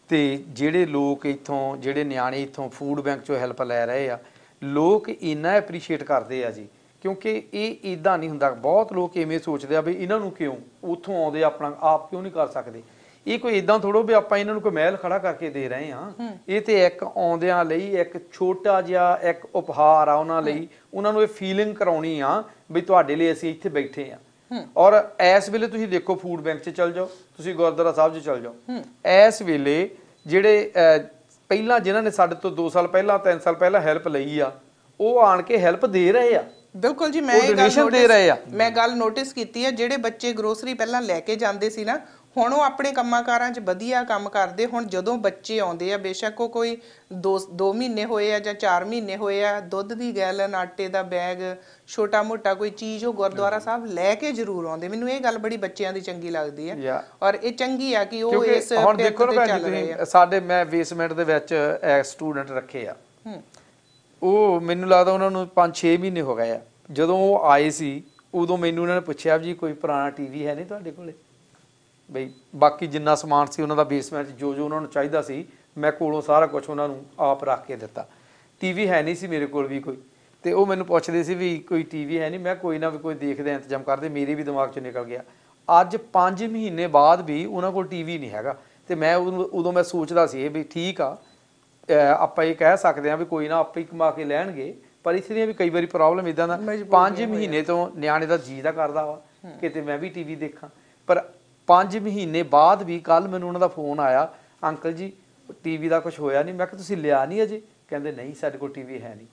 ਤੇ ਜਿਹੜੇ ਲੋਕ ਇੱਥੋਂ ਜਿਹੜੇ ਨਿਆਣੇ ਇੱਥੋਂ ਫੂਡ ਬੈਂਕ ਚੋਂ ਹੈਲਪ ਲੈ ਰਹੇ ਆ ਲੋਕ ਇੰਨਾ ਐਪਰੀਸ਼ੀਏਟ ਕਰਦੇ ਆ ਜੀ ਕਿਉਂਕਿ ਇਹ ਇਦਾਂ ਨਹੀਂ ਹੁੰਦਾ ਬਹੁਤ ਲੋਕ ਐਵੇਂ ਸੋਚਦੇ ਆ ਵੀ ਇਹਨਾਂ ਨੂੰ ਕਿਉਂ ਉੱਥੋਂ ਆਉਂਦੇ ਆਪਣਾ ਆਪ ਕਿਉਂ ਨਹੀਂ ਕਰ ਸਕਦੇ ਇਹ ਕੋਈ ਇਦਾਂ ਥੋੜੋ ਵੀ ਆਪਾਂ ਇਹਨਾਂ ਨੂੰ ਕੋਈ ਮਹਿਲ ਖੜਾ ਕਰਕੇ ਦੇ ਰਹੇ ਆ ਇਹ ਤੇ ਇੱਕ ਆਉਂਦਿਆਂ ਲਈ ਇੱਕ ਛੋਟਾ ਜਿਹਾ ਇੱਕ ਉਪਹਾਰ ਆ ਉਹਨਾਂ ਲਈ ਉਹਨਾਂ ਨੂੰ ਇਹ ਫੀਲਿੰਗ ਕਰਾਉਣੀ ਆ ਵੀ ਤੁਹਾਡੇ ਲਈ ਅਸੀਂ ਇੱਥੇ ਬੈਠੇ ਆ ਔਰ ਐਸ ਵੇਲੇ ਤੁਸੀਂ ਦੇਖੋ ਫੂਡ ਬੈਂਕ 'ਚ ਚਲ ਜਾਓ ਤੁਸੀਂ ਗੁਰਦੁਆਰਾ ਸਾਹਿਬ 'ਚ ਚਲ ਜਾਓ ਐਸ ਵੇਲੇ ਜਿਹੜੇ ਪਹਿਲਾਂ ਜਿਨ੍ਹਾਂ ਨੇ ਸਾਡੇ ਤੋਂ 2 ਸਾਲ ਪਹਿਲਾਂ 3 ਸਾਲ ਪਹਿਲਾਂ ਹੈਲਪ ਲਈ ਆ ਉਹ ਆਣ ਕੇ ਹੈਲਪ ਦੇ ਰਹੇ ਆ ਬਿਲਕੁਲ ਜੀ ਮੈਂ ਇਹ ਦੇ ਰਹੇ ਆ ਮੈਂ ਗੱਲ ਨੋਟਿਸ ਕੀਤੀ ਹੈ ਜਿਹੜੇ ਬੱਚੇ ਗਰੋਸਰੀ ਪਹਿਲਾਂ ਲੈ ਕੇ ਜਾਂਦੇ ਸੀ ਨਾ ਹੁਣ ਉਹ ਆਪਣੇ ਕੰਮਕਾਰਾਂ 'ਚ ਵਧੀਆ ਕੰਮ ਕਰਦੇ ਹੁਣ ਜਦੋਂ ਬੱਚੇ ਆਉਂਦੇ ਆ ਬੇਸ਼ੱਕ ਉਹ ਕੋਈ 2 ਮਹੀਨੇ ਹੋਏ ਆ ਜਾਂ 4 ਮਹੀਨੇ ਹੋਏ ਆ ਦੁੱਧ ਦੀ ਗੈਲਨ ਆਟੇ ਦਾ ਬੈਗ ਛੋਟਾ ਮੋਟਾ ਕੋਈ ਚੀਜ਼ ਉਹ ਗੁਰਦੁਆਰਾ ਸਾਹਿਬ ਲੈ ਕੇ ਜ਼ਰੂਰ ਆਉਂਦੇ ਮੈਨੂੰ ਇਹ ਗੱਲ ਬੜੀ ਬੱਚਿਆਂ ਦੀ ਚੰਗੀ ਲੱਗਦੀ ਹੈ ਔਰ ਇਹ ਚੰਗੀ ਆ ਕਿ ਉਹ ਇਸ ਹੁਣ ਦੇਖੋ ਨਾ ਭੈਣ ਸਾਡੇ ਮੈਂ ਬੇਸਮੈਂਟ ਦੇ ਵਿੱਚ ਸਟੂਡੈਂਟ ਰੱਖੇ ਆ ਉਹ ਮੈਨੂੰ ਲੱਗਦਾ ਉਹਨਾਂ ਨੂੰ 5-6 ਮਹੀਨੇ ਹੋ ਗਏ ਆ ਜਦੋਂ ਉਹ ਆਏ ਸੀ ਉਦੋਂ ਮੈਨੂੰ ਉਹਨਾਂ ਨੇ ਪੁੱਛਿਆ ਜੀ ਕੋਈ ਪੁਰਾਣਾ ਟੀਵੀ ਹੈ ਨਹੀਂ ਤੁਹਾਡੇ ਕੋਲੇ ਬਈ ਬਾਕੀ ਜਿੰਨਾ ਸਮਾਨ ਸੀ ਉਹਨਾਂ ਦਾ ਬੇਸਮੈਂਟ ਜੋ ਜੋ ਉਹਨਾਂ ਨੂੰ ਚਾਹੀਦਾ ਸੀ ਮੈਂ ਕੋਲੋਂ ਸਾਰਾ ਕੁਝ ਉਹਨਾਂ ਨੂੰ ਆਪ ਰੱਖ ਕੇ ਦਿੱਤਾ ਟੀਵੀ ਹੈ ਨਹੀਂ ਸੀ ਮੇਰੇ ਕੋਲ ਵੀ ਕੋਈ ਤੇ ਉਹ ਮੈਨੂੰ ਪੁੱਛਦੇ ਸੀ ਵੀ ਕੋਈ ਟੀਵੀ ਹੈ ਨਹੀਂ ਮੈਂ ਕੋਈ ਨਾ ਵੀ ਕੋਈ ਦੇਖਦੇ ਇੰਤਜ਼ਾਮ ਕਰਦੇ ਮੇਰੇ ਵੀ ਦਿਮਾਗ 'ਚ ਨਿਕਲ ਗਿਆ ਅੱਜ 5 ਮਹੀਨੇ ਬਾਅਦ ਵੀ ਉਹਨਾਂ ਕੋਲ ਟੀਵੀ ਨਹੀਂ ਹੈਗਾ ਤੇ ਮੈਂ ਉਦੋਂ ਮੈਂ ਸੋਚਦਾ ਸੀ ਵੀ ਠੀਕ ਆ ਆਪਾਂ ਇਹ ਕਹਿ ਸਕਦੇ ਆ ਵੀ ਕੋਈ ਨਾ ਆਪੇ ਕਮਾ ਕੇ ਲੈਣਗੇ ਪਰ ਇਸ ਲਈ ਵੀ ਕਈ ਵਾਰੀ ਪ੍ਰੋਬਲਮ ਇਦਾਂ ਦਾ 5 ਮਹੀਨੇ ਤੋਂ ਨਿਆਣੇ ਦਾ ਜੀ ਦਾ ਕਰਦਾ ਵਾ ਕਿਤੇ ਮੈਂ ਵੀ ਟੀਵੀ ਦੇਖਾਂ ਪਰ 5 ਮਹੀਨੇ ਬਾਅਦ ਵੀ ਕੱਲ ਮੈਨੂੰ ਉਹਨਾਂ ਦਾ ਫੋਨ ਆਇਆ ਅੰਕਲ ਜੀ ਟੀਵੀ ਦਾ ਕੁਝ ਹੋਇਆ ਨਹੀਂ ਮੈਂ ਕਿਹਾ ਤੁਸੀਂ ਲਿਆ ਨਹੀਂ ਅਜੇ ਕਹਿੰਦੇ ਨਹੀਂ ਸਾਡੇ ਕੋਲ ਟੀਵੀ ਹੈ ਨਹੀਂ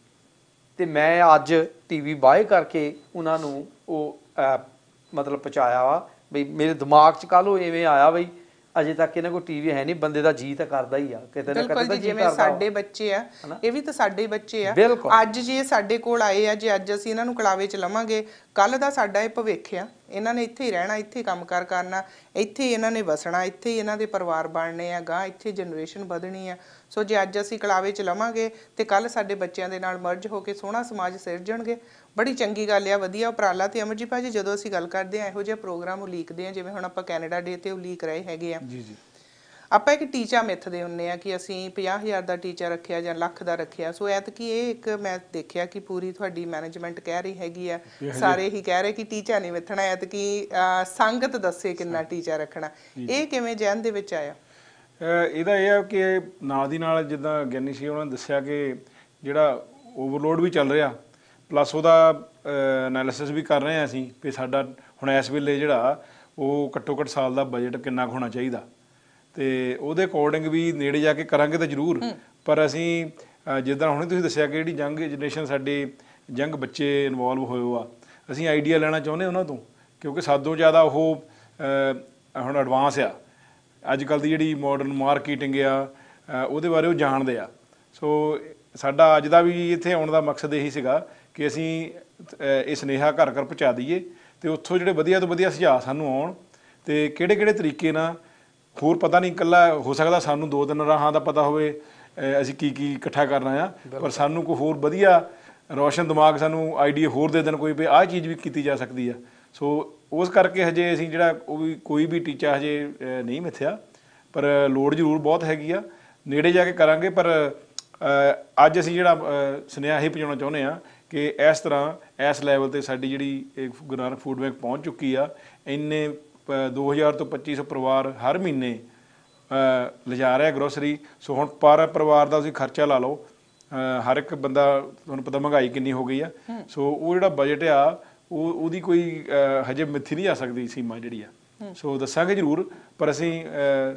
ਤੇ ਮੈਂ ਅੱਜ ਟੀਵੀ ਬਾਏ ਕਰਕੇ ਉਹਨਾਂ ਨੂੰ ਉਹ ਮਤਲਬ ਪਹੁੰਚਾਇਆ ਵਾ ਬਈ ਮੇਰੇ ਦਿਮਾਗ 'ਚ ਕੱਲ ਉਹ ਐਵੇਂ ਆਇਆ ਬਈ ਅਜੇ ਤੱਕ ਇਹਨਾਂ ਕੋਲ ਟੀਵੀ ਹੈ ਨਹੀਂ ਬੰਦੇ ਦਾ ਜੀ ਤਾਂ ਕਰਦਾ ਹੀ ਆ ਕਿਤੇ ਨਾ ਕਿਤੇ ਜੀ ਕਰਦਾ ਸਾਡੇ ਬੱਚੇ ਆ ਇਹ ਵੀ ਤਾਂ ਸਾਡੇ ਬੱਚੇ ਆ ਅੱਜ ਜੀ ਇਹ ਸਾਡੇ ਕੋਲ ਆਏ ਆ ਜੇ ਅੱਜ ਅਸੀਂ ਇਹਨਾਂ ਨੂੰ ਕਲਾਵੇ ਚ ਲਵਾਂਗੇ ਕੱਲ ਦਾ ਸਾਡਾ ਇਹ ਭਵਿੱਖ ਆ ਇਹਨਾਂ ਨੇ ਇੱਥੇ ਹੀ ਰਹਿਣਾ ਇੱਥੇ ਕੰਮ ਕੰਮਕਾਰ ਕਰਨਾ ਇੱਥੇ ਹੀ ਇਹਨਾਂ ਨੇ ਵਸਣਾ ਇੱਥੇ ਹੀ ਇਹਨਾਂ ਦੇ ਪਰਿਵਾਰ ਬਣਨੇ ਆ ਗਾਂ ਇੱਥੇ ਜਨਰੇਸ਼ਨ ਵਧਣੀ ਆ ਸੋ ਜੇ ਅੱਜ ਅਸੀਂ ਕਲਾਵੇ ਚ ਲਵਾਂਗੇ ਤੇ ਕੱਲ ਸਾਡੇ ਬੱਚਿਆਂ ਦੇ ਨਾਲ ਮਰਜ ਹੋ ਕੇ ਸੋਹਣਾ ਸਮਾਜ ਸਿਰਜਣਗੇ ਬੜੀ ਚੰਗੀ ਗੱਲ ਆ ਵਧੀਆ ਉਪਰਾਲਾ ਤੇ ਅਮਰਜੀਤ ਭਾਜੀ ਜਦੋਂ ਅਸੀਂ ਗੱਲ ਕਰਦੇ ਆ ਇਹੋ ਜਿਹੇ ਪ੍ਰੋਗਰਾਮ ਉਲੀਕਦੇ ਆ ਜਿਵੇਂ ਹੁਣ ਆਪਾਂ ਕੈਨੇਡਾ ਡੇ ਤੇ ਉਲੀਕ ਰਹੇ ਹੈਗੇ ਆ ਜੀ ਜੀ ਆਪਾਂ ਇੱਕ ਟੀਚਾ ਮਿੱਥ ਦੇ ਹੁੰਨੇ ਆ ਕਿ ਅਸੀਂ 50000 ਦਾ ਟੀਚਾ ਰੱਖਿਆ ਜਾਂ ਲੱਖ ਦਾ ਰੱਖਿਆ ਸੋ ਐਤ ਕੀ ਇਹ ਇੱਕ ਮੈਂ ਦੇਖਿਆ ਕਿ ਪੂਰੀ ਤੁਹਾਡੀ ਮੈਨੇਜਮੈਂਟ ਕਹਿ ਰਹੀ ਹੈਗੀ ਆ ਸਾਰੇ ਹੀ ਕਹਿ ਰਹੇ ਕਿ ਟੀਚਾ ਨਹੀਂ ਮਿੱਥਣਾ ਐਤ ਕੀ ਸੰਗਤ ਦੱਸੇ ਕਿੰਨਾ ਟੀਚਾ ਰੱਖਣਾ ਇਹ ਕਿਵੇਂ ਜਹਨ ਦੇ ਵਿੱਚ ਆਇਆ ਇਹਦਾ ਇਹ ਆ ਕਿ ਨਾਲ ਦੀ ਨਾਲ ਜਿੱਦਾਂ ਗਿਆਨੀ ਸੀ ਉਹਨਾਂ ਨੇ ਦੱਸਿਆ ਕਿ ਜਿਹੜਾ ਓਵਰਲੋਡ ਵੀ ਚੱਲ ਰਿਹਾ ਪਲੱਸ ਉਹਦਾ ਐਨਾਲਿਸਿਸ ਵੀ ਕਰ ਰਹੇ ਆ ਅਸੀਂ ਕਿ ਸਾਡਾ ਹੁਣ ਇਸ ਵੇਲੇ ਜਿਹੜਾ ਉਹ ਘੱਟੋ ਘੱਟ ਸਾਲ ਦਾ ਬਜਟ ਕਿੰਨਾ ਹੋਣਾ ਚਾਹੀਦਾ ਤੇ ਉਹਦੇ ਅਕੋਰਡਿੰਗ ਵੀ ਨੇੜੇ ਜਾ ਕੇ ਕਰਾਂਗੇ ਤਾਂ ਜ਼ਰੂਰ ਪਰ ਅਸੀਂ ਜਿੱਦਾਂ ਹੁਣੇ ਤੁਸੀਂ ਦੱਸਿਆ ਕਿ ਜਿਹੜੀ ਜੰਗ ਜਨਰੇਸ਼ਨ ਸਾਡੇ ਜੰਗ ਬੱਚੇ ਇਨਵੋਲਵ ਹੋਏ ਆ ਅਸੀਂ ਆਈਡੀਆ ਲੈਣਾ ਚਾਹੁੰਦੇ ਉਹਨਾਂ ਤੋਂ ਕਿਉਂਕਿ ਸਾਦੋਂ ਜ਼ਿਆਦਾ ਉਹ ਹੁਣ ਐਡਵਾਂਸ ਆ ਅੱਜ ਕੱਲ ਦੀ ਜਿਹੜੀ ਮਾਡਰਨ ਮਾਰਕੀਟਿੰਗ ਆ ਉਹਦੇ ਬਾਰੇ ਉਹ ਜਾਣਦੇ ਆ ਸੋ ਸਾਡਾ ਅੱਜ ਦਾ ਵੀ ਇੱਥੇ ਆਉਣ ਦਾ ਮਕਸਦ ਇਹੀ ਸੀਗਾ ਕਿ ਅਸੀਂ ਇਹ ਸਨੇਹਾ ਘਰ ਘਰ ਪਹੁੰਚਾ ਦਈਏ ਤੇ ਉੱਥੋਂ ਜਿਹੜੇ ਵਧੀਆ ਤੋਂ ਵਧੀਆ ਸੁਝਾਅ ਸਾਨੂੰ ਆਉਣ ਤੇ ਕਿਹੜੇ ਕਿਹੜੇ ਤਰੀਕੇ ਨਾਲ ਹੋਰ ਪਤਾ ਨਹੀਂ ਇਕੱਲਾ ਹੋ ਸਕਦਾ ਸਾਨੂੰ ਦੋ ਦਿਨ ਰਾਹਾਂ ਦਾ ਪਤਾ ਹੋਵੇ ਅਸੀਂ ਕੀ ਕੀ ਇਕੱਠਾ ਕਰਨਾ ਆ ਪਰ ਸਾਨੂੰ ਕੋਈ ਹੋਰ ਵਧੀਆ ਰੋਸ਼ਨ ਦਿਮਾਗ ਸਾਨੂੰ ਆਈਡੀਆ ਹੋਰ ਦੇ ਦੇਣ ਕੋਈ ਵੀ ਆਹ ਚੀਜ਼ ਵੀ ਕੀਤੀ ਜਾ ਸਕਦੀ ਆ ਸੋ ਉਸ ਕਰਕੇ ਹਜੇ ਅਸੀਂ ਜਿਹੜਾ ਉਹ ਵੀ ਕੋਈ ਵੀ ਟੀਚਾ ਹਜੇ ਨਹੀਂ ਮਿੱਥਿਆ ਪਰ ਲੋੜ ਜ਼ਰੂਰ ਬਹੁਤ ਹੈਗੀ ਆ ਨੇੜੇ ਜਾ ਕੇ ਕਰਾਂਗੇ ਪਰ ਅੱਜ ਅਸੀਂ ਜਿਹੜਾ ਸੁਨੇਹਾ ਹੀ ਪਹੁੰਚਾਉਣਾ ਚਾਹੁੰਦੇ ਆ ਕਿ ਇਸ ਤਰ੍ਹਾਂ ਇਸ ਲੈਵਲ ਤੇ ਸਾਡੀ ਜਿਹੜੀ ਗੁਰੂ ਨਾਨਕ ਫੂਡ ਬੈਂਕ ਪਹੁੰਚ ਚੁੱਕੀ ਆ ਇੰਨੇ 2000 ਤੋਂ 2500 ਪਰਿਵਾਰ ਹਰ ਮਹੀਨੇ ਲਿਜਾ ਰਿਹਾ ਗਰੋਸਰੀ ਸੋ ਹੁਣ ਪਰ ਪਰਿਵਾਰ ਦਾ ਤੁਸੀਂ ਖਰਚਾ ਲਾ ਲਓ ਹਰ ਇੱਕ ਬੰਦਾ ਤੁਹਾਨੂੰ ਪਤਾ ਮਹਿੰਗਾਈ ਕਿੰਨੀ ਹੋ ਗਈ ਆ ਸੋ ਉਹ ਜਿਹੜਾ ਬਜਟ ਆ ਉਹ ਉਹਦੀ ਕੋਈ ਹਜੇ ਮਿੱਥੀ ਨਹੀਂ ਆ ਸਕਦੀ ਸੀਮਾ ਜਿਹੜੀ ਆ ਸੋ ਦੱਸਾਂਗੇ ਜ਼ਰੂਰ ਪਰ ਅਸੀਂ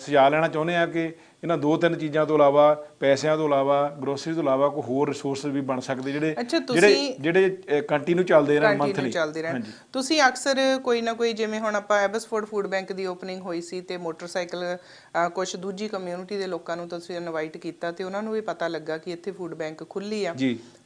ਸਜਾ ਲੈਣਾ ਚਾਹੁੰਦੇ ਆ ਕਿ ਇਹਨਾਂ ਦੋ ਤਿੰਨ ਚੀਜ਼ਾਂ ਤੋਂ ਇਲਾਵਾ ਪੈਸਿਆਂ ਤੋਂ ਇਲਾਵਾ ਗਰੋਸਰੀ ਤੋਂ ਇਲਾਵਾ ਕੋਈ ਹੋਰ ਰਿਸੋਰਸ ਵੀ ਬਣ ਸਕਦੇ ਜਿਹੜੇ ਜਿਹੜੇ ਜਿਹੜੇ ਕੰਟੀਨਿਊ ਚੱਲਦੇ ਰਹਿਣ ਮੰਥਲੀ ਚੱਲਦੇ ਰਹਿਣ ਤੁਸੀਂ ਅਕਸਰ ਕੋਈ ਨਾ ਕੋਈ ਜਿਵੇਂ ਹੁਣ ਆਪਾਂ ਐਬਸਫੋਰਡ ਫੂਡ ਬੈਂਕ ਦੀ ਓਪਨਿੰਗ ਹੋਈ ਸੀ ਤੇ ਮੋਟਰਸਾਈਕਲ ਕੁਝ ਦੂਜੀ ਕਮਿਊਨਿਟੀ ਦੇ ਲੋਕਾਂ ਨੂੰ ਤੁਸੀਂ ਇਨਵਾਈਟ ਕੀਤਾ ਤੇ ਉਹਨਾਂ ਨੂੰ ਵੀ ਪਤਾ ਲੱਗਾ ਕਿ ਇੱਥੇ ਫੂਡ ਬੈਂਕ ਖੁੱਲੀ ਆ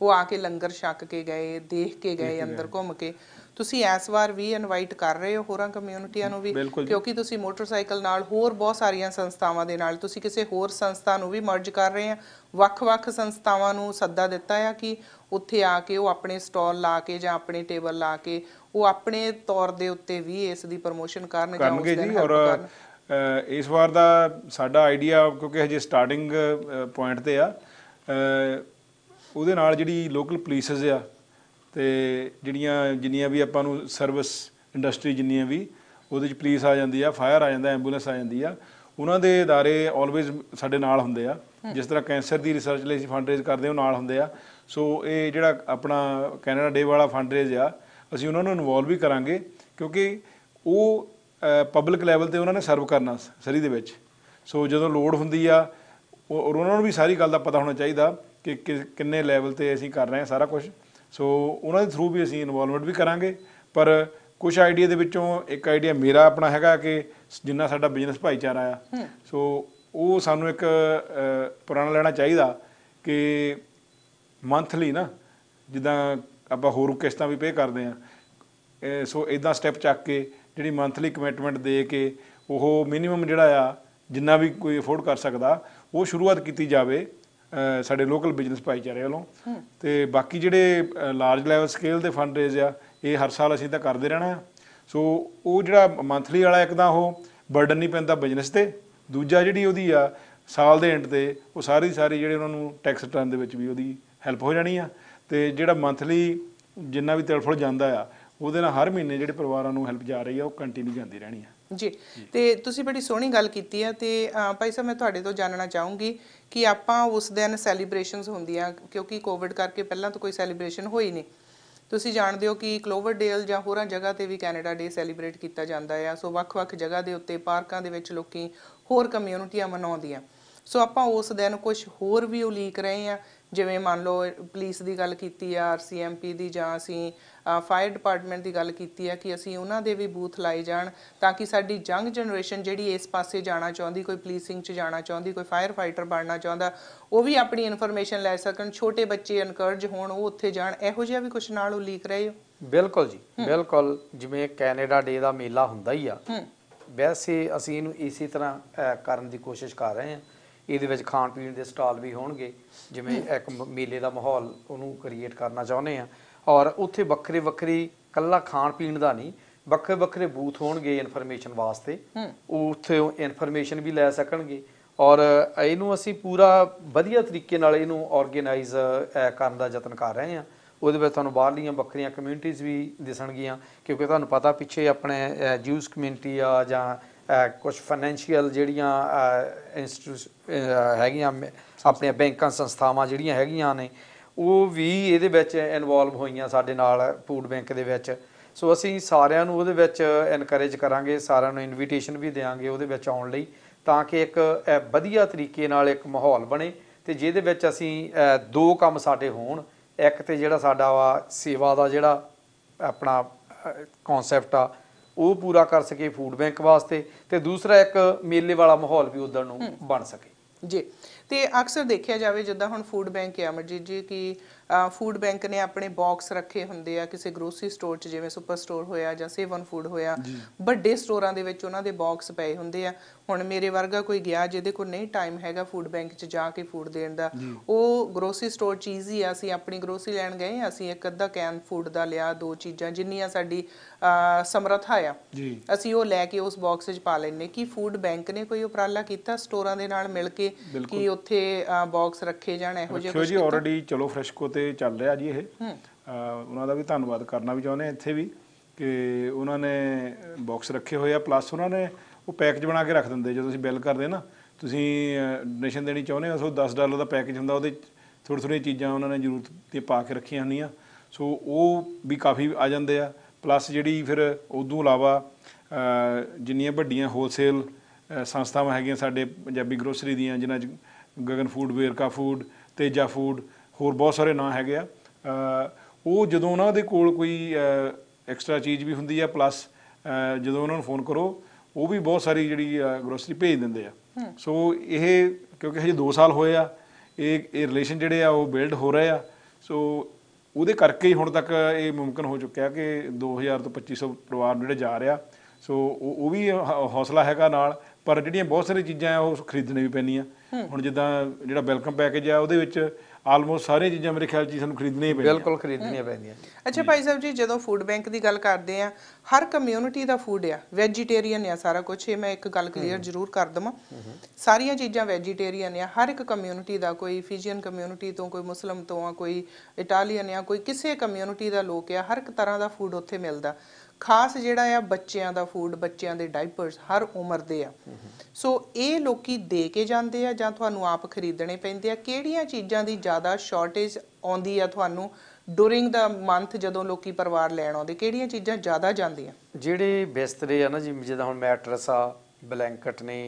ਉਹ ਆ ਕੇ ਲੰਗਰ ਛੱਕ ਕੇ ਗਏ ਦੇਖ ਕੇ ਗਏ ਅੰਦਰ ਘੁੰਮ ਕੇ ਤੁਸੀਂ ਇਸ ਵਾਰ ਵੀ ਇਨਵਾਈਟ ਕਰ ਰਹੇ ਹੋ ਹੋਰਾਂ ਕਮਿਊਨਿਟੀਆਂ ਨੂੰ ਵੀ ਕਿਉਂਕਿ ਤੁਸੀਂ ਮੋਟਰਸਾਈਕਲ ਨਾਲ ਹੋਰ ਬਹੁਤ ਸਾਰੀਆਂ ਸੰਸਥਾਵਾਂ ਦੇ ਨਾਲ ਤੁਸੀਂ ਕਿਸੇ ਹੋਰ ਸੰਸਥਾ ਨੂੰ ਵੀ ਮਰਜ ਕਰ ਰਹੇ ਆ ਵੱਖ-ਵੱਖ ਸੰਸਥਾਵਾਂ ਨੂੰ ਸੱਦਾ ਦਿੱਤਾ ਆ ਕਿ ਉੱਥੇ ਆ ਕੇ ਉਹ ਆਪਣੇ ਸਟਾਲ ਲਾ ਕੇ ਜਾਂ ਆਪਣੇ ਟੇਬਲ ਲਾ ਕੇ ਉਹ ਆਪਣੇ ਤੌਰ ਦੇ ਉੱਤੇ ਵੀ ਇਸ ਦੀ ਪ੍ਰੋਮੋਸ਼ਨ ਕਰਨ ਜਾਂ ਉਸ ਦਿਨ ਔਰ ਇਸ ਵਾਰ ਦਾ ਸਾਡਾ ਆਈਡੀਆ ਕਿਉਂਕਿ ਹਜੇ ਸਟਾਰਟਿੰਗ ਪੁਆਇੰਟ ਤੇ ਆ ਉਹਦੇ ਨਾਲ ਜਿਹੜੀ ਲੋਕਲ ਪੁਲਿਸਸ ਆ ਤੇ ਜਿਹੜੀਆਂ ਜਿੰਨੀਆਂ ਵੀ ਆਪਾਂ ਨੂੰ ਸਰਵਿਸ ਇੰਡਸਟਰੀ ਜਿੰਨੀਆਂ ਵੀ ਉਹਦੇ ਚ ਪੁਲਿਸ ਆ ਜਾਂਦੀ ਆ ਫਾਇਰ ਆ ਜਾਂਦਾ ਐਂਬੂਲੈਂਸ ਆ ਜਾਂਦੀ ਆ ਉਹਨਾਂ ਦੇ ادارے ਆਲਵੇਜ਼ ਸਾਡੇ ਨਾਲ ਹੁੰਦੇ ਆ ਜਿਸ ਤਰ੍ਹਾਂ ਕੈਂਸਰ ਦੀ ਰਿਸਰਚ ਲਈ ਅਸੀਂ ਫੰਡਰੇਜ਼ ਕਰਦੇ ਹਾਂ ਉਹ ਨਾਲ ਹੁੰਦੇ ਆ ਸੋ ਇਹ ਜਿਹੜਾ ਆਪਣਾ ਕੈਨੇਡਾ ਡੇ ਵਾਲਾ ਫੰਡਰੇਜ਼ ਆ ਅਸੀਂ ਉਹਨਾਂ ਨੂੰ ਇਨਵੋਲਵ ਵੀ ਕਰਾਂਗੇ ਕਿਉਂਕਿ ਉਹ ਪਬਲਿਕ ਲੈਵਲ ਤੇ ਉਹਨਾਂ ਨੇ ਸਰਵ ਕਰਨਾ ਸਰੀ ਦੇ ਵਿੱਚ ਸੋ ਜਦੋਂ ਲੋਡ ਹੁੰਦੀ ਆ ਉਹ ਉਹਨਾਂ ਨੂੰ ਵੀ ਸਾਰੀ ਗੱਲ ਦਾ ਪਤਾ ਹੋਣਾ ਚਾਹੀਦਾ ਕਿ ਕਿੰਨੇ ਲੈਵਲ ਤੇ ਅਸੀਂ ਕਰ ਰਹੇ ਹਾਂ ਸਾਰਾ ਕੁਝ ਸੋ ਉਹਨਾਂ ਦੇ ਥਰੂ ਵੀ ਅਸੀਂ ਇਨਵੋਲਵਮੈਂਟ ਵੀ ਕਰਾਂਗੇ ਪਰ ਕੁਝ ਆਈਡੀਆ ਦੇ ਵਿੱਚੋਂ ਇੱਕ ਆਈਡੀਆ ਮੇਰਾ ਆਪਣਾ ਹੈਗਾ ਕਿ ਜਿੰਨਾ ਸਾਡਾ ਬਿਜ਼ਨਸ ਭਾਈਚਾਰਾ ਆ ਸੋ ਉਹ ਸਾਨੂੰ ਇੱਕ ਪੁਰਾਣਾ ਲੈਣਾ ਚਾਹੀਦਾ ਕਿ ਮੰਥਲੀ ਨਾ ਜਿੱਦਾਂ ਆਪਾਂ ਹੋਰ ਕਿਸ਼ਤਾਂ ਵੀ ਪੇ ਕਰਦੇ ਆ ਸੋ ਇਦਾਂ ਸਟੈਪ ਚੱਕ ਕੇ ਜਿਹੜੀ ਮੰਥਲੀ ਕਮਿਟਮੈਂਟ ਦੇ ਕੇ ਉਹ ਮਿਨੀਮਮ ਜਿਹੜਾ ਆ ਜਿੰਨਾ ਵੀ ਕੋਈ ਅਫੋਰਡ ਕਰ ਸਕਦਾ ਉਹ ਸ਼ੁਰੂਆਤ ਕੀਤੀ ਜਾਵੇ ਸਾਡੇ ਲੋਕਲ ਬਿਜ਼ਨਸ ਭਾਈਚਾਰੇ ਵੱਲੋਂ ਤੇ ਬਾਕੀ ਜਿਹੜੇ ਲਾਰਜ ਲੈਵਲ ਸਕੇਲ ਦੇ ਫੰਡ ਰੇਜ਼ ਆ ਇਹ ਹਰ ਸਾਲ ਅਸੀਂ ਤਾਂ ਕਰਦੇ ਰਹਿਣਾ ਸੋ ਉਹ ਜਿਹੜਾ ਮੰਥਲੀ ਵਾਲਾ ਇੱਕ ਤਾਂ ਉਹ ਬਰਡਨ ਨਹੀਂ ਪੈਂਦਾ ਬਿਜ਼ਨਸ ਤੇ ਦੂਜਾ ਜਿਹੜੀ ਉਹਦੀ ਆ ਸਾਲ ਦੇ ਐਂਡ ਤੇ ਉਹ ਸਾਰੀ ਸਾਰੀ ਜਿਹੜੇ ਉਹਨਾਂ ਨੂੰ ਟੈਕਸ ਰਿਟਰਨ ਦੇ ਵਿੱਚ ਵੀ ਉਹਦੀ ਹੈਲਪ ਹੋ ਜਾਣੀ ਆ ਤੇ ਜਿਹੜਾ ਮੰਥਲੀ ਜਿੰਨਾ ਵੀ ਤੜਫੜ ਜਾਂਦਾ ਆ ਉਹਦੇ ਨਾਲ ਹਰ ਮਹੀਨੇ ਜਿਹੜੇ ਪਰਿਵਾਰਾਂ ਨੂੰ ਹੈਲਪ ਜਾ ਰਹੀ ਆ ਉਹ ਕੰਟੀਨਿਊ ਜਾਂਦੀ ਰਹਿਣੀ ਆ ਜੀ ਤੇ ਤੁਸੀਂ ਬੜੀ ਸੋਹਣੀ ਗੱਲ ਕੀਤੀ ਹੈ ਤੇ ਭਾਈ ਸਾਹਿਬ ਮੈਂ ਤੁਹਾਡੇ ਤੋਂ ਜਾਣਨਾ ਚਾਹੂੰਗੀ ਕਿ ਆਪਾਂ ਉਸ ਦਿਨ ਸੈਲੀਬ੍ਰੇਸ਼ਨਸ ਹੁੰਦੀਆਂ ਕਿਉਂਕਿ ਕੋਵਿਡ ਕਰਕੇ ਪਹਿਲਾਂ ਤਾਂ ਕੋਈ ਸੈਲੀਬ੍ਰੇਸ਼ਨ ਹੋਈ ਨਹੀਂ ਤੁਸੀਂ ਜਾਣਦੇ ਹੋ ਕਿ ਕਲੋਵਰਡੇਲ ਜਾਂ ਹੋਰਾਂ ਜਗ੍ਹਾ ਤੇ ਵੀ ਕੈਨੇਡਾ ਡੇ ਸੈਲੀਬ੍ਰੇਟ ਕੀਤਾ ਜਾਂਦਾ ਹੈ ਸੋ ਵੱਖ-ਵੱਖ ਜਗ੍ਹਾ ਦੇ ਉੱਤੇ ਪਾਰਕਾਂ ਦੇ ਵਿੱਚ ਲੋਕੀ ਹੋਰ ਕਮਿਊਨਿਟੀਆਂ ਮਨਾਉਂਦੀਆਂ ਸੋ ਆਪਾਂ ਉਸ ਦਿਨ ਕੁਝ ਹੋਰ ਵੀ ਉਲੀਕ ਰਹੇ ਆ ਜਿਵੇਂ ਮੰਨ ਲਓ ਪੁਲਿਸ ਦੀ ਗੱਲ ਕੀਤੀ ਆ ਆਰਸੀਐਮਪੀ ਦੀ ਜਾਂ ਅਸੀਂ ਫਾਇਰ ਡਿਪਾਰਟਮੈਂਟ ਦੀ ਗੱਲ ਕੀਤੀ ਹੈ ਕਿ ਅਸੀਂ ਉਹਨਾਂ ਦੇ ਵੀ ਬੂਥ ਲਾਏ ਜਾਣ ਤਾਂ ਕਿ ਸਾਡੀ ਜੰਗ ਜਨਰੇਸ਼ਨ ਜਿਹੜੀ ਇਸ ਪਾਸੇ ਜਾਣਾ ਚਾਹੁੰਦੀ ਕੋਈ ਪੁਲਿਸਿੰਗ 'ਚ ਜਾਣਾ ਚਾਹੁੰਦੀ ਕੋਈ ਫਾਇਰ ਫਾਈਟਰ ਬਣਨਾ ਚਾਹੁੰਦਾ ਉਹ ਵੀ ਆਪਣੀ ਇਨਫੋਰਮੇਸ਼ਨ ਲੈ ਸਕਣ ਛੋਟੇ ਬੱਚੇ ਅਨਕਰਜ ਹੋਣ ਉਹ ਉੱਥੇ ਜਾਣ ਇਹੋ ਜਿਹਾ ਵੀ ਕੁਝ ਨਾਲ ਉਲੀਕ ਰਹੇ ਹੋ ਬਿਲਕੁਲ ਜੀ ਬਿਲਕੁਲ ਜਿਵੇਂ ਕੈਨੇਡਾ ਡੇ ਦਾ ਮੇਲਾ ਹੁੰਦਾ ਹੀ ਆ ਵੈਸੇ ਅਸੀਂ ਇਹਨੂੰ ਇਸੇ ਤਰ੍ਹਾਂ ਕਰਨ ਦੀ ਕੋਸ਼ਿਸ਼ ਕਰ ਰਹੇ ਹਾਂ ਇਹਦੇ ਵਿੱਚ ਖਾਣ ਪੀਣ ਦੇ ਸਟਾਲ ਵੀ ਹੋਣਗੇ ਜਿਵੇਂ ਇੱਕ ਮੇਲੇ ਦਾ ਮਾਹੌਲ ਉਹਨੂੰ ਕ੍ਰੀਏਟ ਕਰਨਾ ਚਾਹੁੰਦੇ ਆ ਔਰ ਉੱਥੇ ਵੱਖਰੇ ਵੱਖਰੇ ਕੱਲਾ ਖਾਣ ਪੀਣ ਦਾ ਨਹੀਂ ਵੱਖਰੇ ਵੱਖਰੇ ਬੂਥ ਹੋਣਗੇ ਇਨਫੋਰਮੇਸ਼ਨ ਵਾਸਤੇ ਉੱਥੇ ਇਨਫੋਰਮੇਸ਼ਨ ਵੀ ਲੈ ਸਕਣਗੇ ਔਰ ਇਹਨੂੰ ਅਸੀਂ ਪੂਰਾ ਵਧੀਆ ਤਰੀਕੇ ਨਾਲ ਇਹਨੂੰ ਆਰਗੇਨਾਈਜ਼ ਕਰਨ ਦਾ ਯਤਨ ਕਰ ਰਹੇ ਹਾਂ ਉਹਦੇ ਵਿੱਚ ਤੁਹਾਨੂੰ ਬਾਹਰਲੀਆਂ ਬੱਕਰੀਆਂ ਕਮਿਊਨਿਟੀਆਂ ਵੀ ਦਿਸਣਗੀਆਂ ਕਿਉਂਕਿ ਤੁਹਾਨੂੰ ਪਤਾ ਪਿੱਛੇ ਆਪਣੇ ਜੂਸ ਕਮਿਊਨਿਟੀ ਆ ਜਾਂ ਕੁਝ ਫਾਈਨੈਂਸ਼ੀਅਲ ਜਿਹੜੀਆਂ ਇੰਸਟੀਟਿਊਟ ਹੈਗੀਆਂ ਆਪਣੀਆਂ ਬੈਂਕਾਂ ਸੰਸਥਾਵਾਂ ਜਿਹੜੀਆਂ ਹੈਗੀਆਂ ਨੇ ਉਹ ਵੀ ਇਹਦੇ ਵਿੱਚ ਇਨਵੋਲਵ ਹੋਈਆਂ ਸਾਡੇ ਨਾਲ ਫੂਡ ਬੈਂਕ ਦੇ ਵਿੱਚ ਸੋ ਅਸੀਂ ਸਾਰਿਆਂ ਨੂੰ ਉਹਦੇ ਵਿੱਚ ਐਨਕਰੇਜ ਕਰਾਂਗੇ ਸਾਰਿਆਂ ਨੂੰ ਇਨਵੀਟੇਸ਼ਨ ਵੀ ਦੇਵਾਂਗੇ ਉਹਦੇ ਵਿੱਚ ਆਉਣ ਲਈ ਤਾਂ ਕਿ ਇੱਕ ਵਧੀਆ ਤਰੀਕੇ ਨਾਲ ਇੱਕ ਮਾਹੌਲ ਬਣੇ ਤੇ ਜਿਹਦੇ ਵਿੱਚ ਅਸੀਂ ਦੋ ਕੰਮ ਸਾਡੇ ਹੋਣ ਇੱਕ ਤੇ ਜਿਹੜਾ ਸਾਡਾ ਵਾ ਸੇਵਾ ਦਾ ਜਿਹੜਾ ਆਪਣਾ ਕਨਸੈਪਟ ਆ ਉਹ ਪੂਰਾ ਕਰ ਸਕੇ ਫੂਡ ਬੈਂਕ ਵਾਸਤੇ ਤੇ ਦੂਸਰਾ ਇੱਕ ਮੇਲੇ ਵਾਲਾ ਮਾਹੌਲ ਵੀ ਉਦੋਂ ਨੂੰ ਬਣ ਸਕੇ ਜੀ ਤੇ ਅਕਸਰ ਦੇਖਿਆ ਜਾਵੇ ਜਿੱਦਾਂ ਹੁਣ ਫੂਡ ਬੈਂਕ ਹੈ ਮਰਜੀਤ ਜੀ ਕਿ ਫੂਡ ਬੈਂਕ ਨੇ ਆਪਣੇ ਬਾਕਸ ਰੱਖੇ ਹੁੰਦੇ ਆ ਕਿਸੇ ਗਰੋਸਰੀ ਸਟੋਰ 'ਚ ਜਿਵੇਂ ਸੁਪਰ ਸਟੋਰ ਹੋਇਆ ਜਾਂ ਸੇਵਨ ਫੂਡ ਹੋਇਆ ਵੱਡੇ ਸਟੋਰਾਂ ਦੇ ਵਿੱਚ ਉਹਨਾਂ ਦੇ ਬਾਕਸ ਪਏ ਹੁੰਦੇ ਆ ਹੁਣ ਮੇਰੇ ਵਰਗਾ ਕੋਈ ਗਿਆ ਜਿਹਦੇ ਕੋਲ ਨਹੀਂ ਟਾਈਮ ਹੈਗਾ ਫੂਡ ਬੈਂਕ 'ਚ ਜਾ ਕੇ ਫੂਡ ਦੇਣ ਦਾ ਉਹ ਗਰੋਸਰੀ ਸਟੋਰ ਚੀਜ਼ ਹੀ ਆ ਅਸੀਂ ਆਪਣੀ ਗਰੋਸਰੀ ਲੈਣ ਗਏ ਅਸੀਂ ਇੱਕ ਅੱਧਾ ਕੈਨ ਫੂਡ ਦਾ ਲਿਆ ਦੋ ਚੀਜ਼ਾਂ ਜਿੰਨੀਆਂ ਸਾਡੀ ਸਮਰੱਥਾ ਆ ਅਸੀਂ ਉਹ ਲੈ ਕੇ ਉਸ ਬਾਕਸ 'ਚ ਪਾ ਲੈਨੇ ਕਿ ਫੂਡ ਬੈਂਕ ਨੇ ਕੋਈ ਉਪਰਾਲਾ ਕੀਤਾ ਸਟੋਰਾਂ ਦੇ ਨਾਲ ਮਿਲ ਕੇ ਕਿ ਉੱਥੇ ਬਾਕਸ ਰੱਖੇ ਜਾਣ ਇਹੋ ਜਿਹਾ ਕੁਝ ਜੀ ਆਲਰੇਡੀ ਚਲੋ ਫਰੈਸ਼ਕੋ ਤੇ ਚੱਲ ਰਿਹਾ ਜੀ ਇਹ ਉਹਨਾਂ ਦਾ ਵੀ ਧੰਨਵਾਦ ਕਰਨਾ ਵੀ ਚਾਹੁੰਦੇ ਇੱਥੇ ਵੀ ਕਿ ਉਹਨਾਂ ਨੇ ਬਾਕਸ ਰੱਖੇ ਹੋਏ ਆ ਪਲੱਸ ਉਹਨਾਂ ਨੇ ਉਹ ਪੈਕੇਜ ਬਣਾ ਕੇ ਰੱਖ ਦਿੰਦੇ ਜਦੋਂ ਤੁਸੀਂ ਬਿੱਲ ਕਰਦੇ ਨਾ ਤੁਸੀਂ ਡੋਨੇਸ਼ਨ ਦੇਣੀ ਚਾਹੁੰਦੇ ਹੋ ਸੋ 10 ਡਾਲਰ ਦਾ ਪੈਕੇਜ ਹੁੰਦਾ ਉਹਦੇ ਥੋੜੀ ਥੋੜੇ ਚੀਜ਼ਾਂ ਉਹਨਾਂ ਨੇ ਜ਼ਰੂਰਤ ਤੇ ਪਾ ਕੇ ਰੱਖੀਆਂ ਹੁੰਦੀਆਂ ਸੋ ਉਹ ਵੀ ਕਾਫੀ ਆ ਜਾਂਦੇ ਆ ਪਲੱਸ ਜਿਹੜੀ ਫਿਰ ਉਦੋਂ ਇਲਾਵਾ ਜਿੰਨੀਆਂ ਵੱਡੀਆਂ ਹੋਲਸੇਲ ਸੰਸਥਾਵਾਂ ਹੈਗੀਆਂ ਸਾਡੇ ਪੰਜਾਬੀ ਗਰੋਸਰੀ ਦੀਆਂ ਜਿਨ੍ਹਾਂ 'ਚ Gagan food Verka food Teja food ਹੋਰ ਬਹੁਤ ਸਾਰੇ ਨਾਂ ਹੈਗੇ ਆ ਉਹ ਜਦੋਂ ਉਹਨਾਂ ਦੇ ਕੋਲ ਕੋਈ ਐਕਸਟਰਾ ਚੀਜ਼ ਵੀ ਹੁੰਦੀ ਆ ਪਲੱਸ ਜਦੋਂ ਉਹਨਾਂ ਨੂੰ ਫੋਨ ਕਰੋ ਉਹ ਵੀ ਬਹੁਤ ਸਾਰੀ ਜਿਹੜੀ ਗਰੋਸਰੀ ਭੇਜ ਦਿੰਦੇ ਆ ਸੋ ਇਹ ਕਿਉਂਕਿ ਹਜੇ 2 ਸਾਲ ਹੋਏ ਆ ਇਹ ਇਹ ਰਿਲੇਸ਼ਨ ਜਿਹੜੇ ਆ ਉਹ ਬਿਲਡ ਹੋ ਰਹੇ ਆ ਸੋ ਉਹਦੇ ਕਰਕੇ ਹੀ ਹੁਣ ਤੱਕ ਇਹ ਮੁਮਕਨ ਹੋ ਚੁੱਕਿਆ ਕਿ 2000 ਤੋਂ 2500 ਪਰਿਵਾਰ ਜਿਹੜੇ ਜਾ ਰਿਹਾ ਸੋ ਉਹ ਵੀ ਹੌਸਲਾ ਹੈਗਾ ਨਾਲ ਪਰ ਜਿਹੜੀਆਂ ਬਹੁਤ ਸਾਰੀਆਂ ਚੀਜ਼ਾਂ ਆ ਉਹ ਖਰੀਦਣੇ ਵੀ ਪੈਣੀਆਂ ਹੁਣ ਜਿੱਦਾਂ ਜਿਹੜਾ ਵੈਲਕਮ ਪੈਕੇਜ ਆ ਉਹਦੇ ਵਿੱਚ ਆਲਮੋਸਟ ਸਾਰੀਆਂ ਚੀਜ਼ਾਂ ਮੇਰੇ ਖਿਆਲ 'ਚ ਸਾਨੂੰ ਖਰੀਦਣੀਆਂ ਹੀ ਪੈਂਦੀਆਂ ਬਿਲਕੁਲ ਖਰੀਦਣੀਆਂ ਪੈਂਦੀਆਂ ਅੱਛਾ ਭਾਈ ਸਾਹਿਬ ਜੀ ਜਦੋਂ ਫੂਡ ਬੈਂਕ ਦੀ ਗੱਲ ਕਰਦੇ ਆ ਹਰ ਕਮਿਊਨਿਟੀ ਦਾ ਫੂਡ ਆ ਵੈਜੀਟੇਰੀਅਨ ਆ ਸਾਰਾ ਕੁਝ ਇਹ ਮੈਂ ਇੱਕ ਗੱਲ ਕਲੀਅਰ ਜ਼ਰੂਰ ਕਰ ਦਵਾਂ ਸਾਰੀਆਂ ਚੀਜ਼ਾਂ ਵੈਜੀਟੇਰੀਅਨ ਆ ਹਰ ਇੱਕ ਕਮਿਊਨਿਟੀ ਦਾ ਕੋਈ ਫਿਜੀਅਨ ਕਮਿਊਨਿਟੀ ਤੋਂ ਕੋਈ ਮੁਸਲਮ ਤੋਂ ਆ ਕੋਈ ਇਟਾਲੀਅਨ ਆ ਕੋਈ ਕਿਸੇ ਕਮਿਊਨਿਟੀ ਦਾ ਲੋਕ ਆ ਹਰ ਇੱਕ ਤਰ੍ਹਾਂ ਦਾ ਫੂਡ ਉੱਥੇ ਮਿਲਦਾ ਖਾਸ ਜਿਹੜਾ ਆ ਬੱਚਿਆਂ ਦਾ ਫੂਡ ਬੱਚਿਆਂ ਦੇ ਡਾਈਪਰਸ ਹਰ ਉਮਰ ਦੇ ਆ ਸੋ ਇਹ ਲੋਕੀ ਦੇ ਕੇ ਜਾਂਦੇ ਆ ਜਾਂ ਤੁਹਾਨੂੰ ਆਪ ਖਰੀਦਣੇ ਪੈਂਦੇ ਆ ਕਿਹੜੀਆਂ ਚੀਜ਼ਾਂ ਦੀ ਜ਼ਿਆਦਾ ਸ਼ਾਰਟੇਜ ਆਉਂਦੀ ਆ ਤੁਹਾਨੂੰ ਡੂਰਿੰਗ ਦਾ ਮੰਥ ਜਦੋਂ ਲੋਕੀ ਪਰਿਵਾਰ ਲੈਣ ਆਉਂਦੇ ਕਿਹੜੀਆਂ ਚੀਜ਼ਾਂ ਜ਼ਿਆਦਾ ਜਾਂਦੀਆਂ ਜਿਹੜੇ ਬਿਸਤਰੇ ਆ ਨਾ ਜਿਵੇਂ ਜਿਹਦਾ ਹੁਣ ਮੈਟਰਸ ਆ ਬਲੈਂਕਟ ਨੇ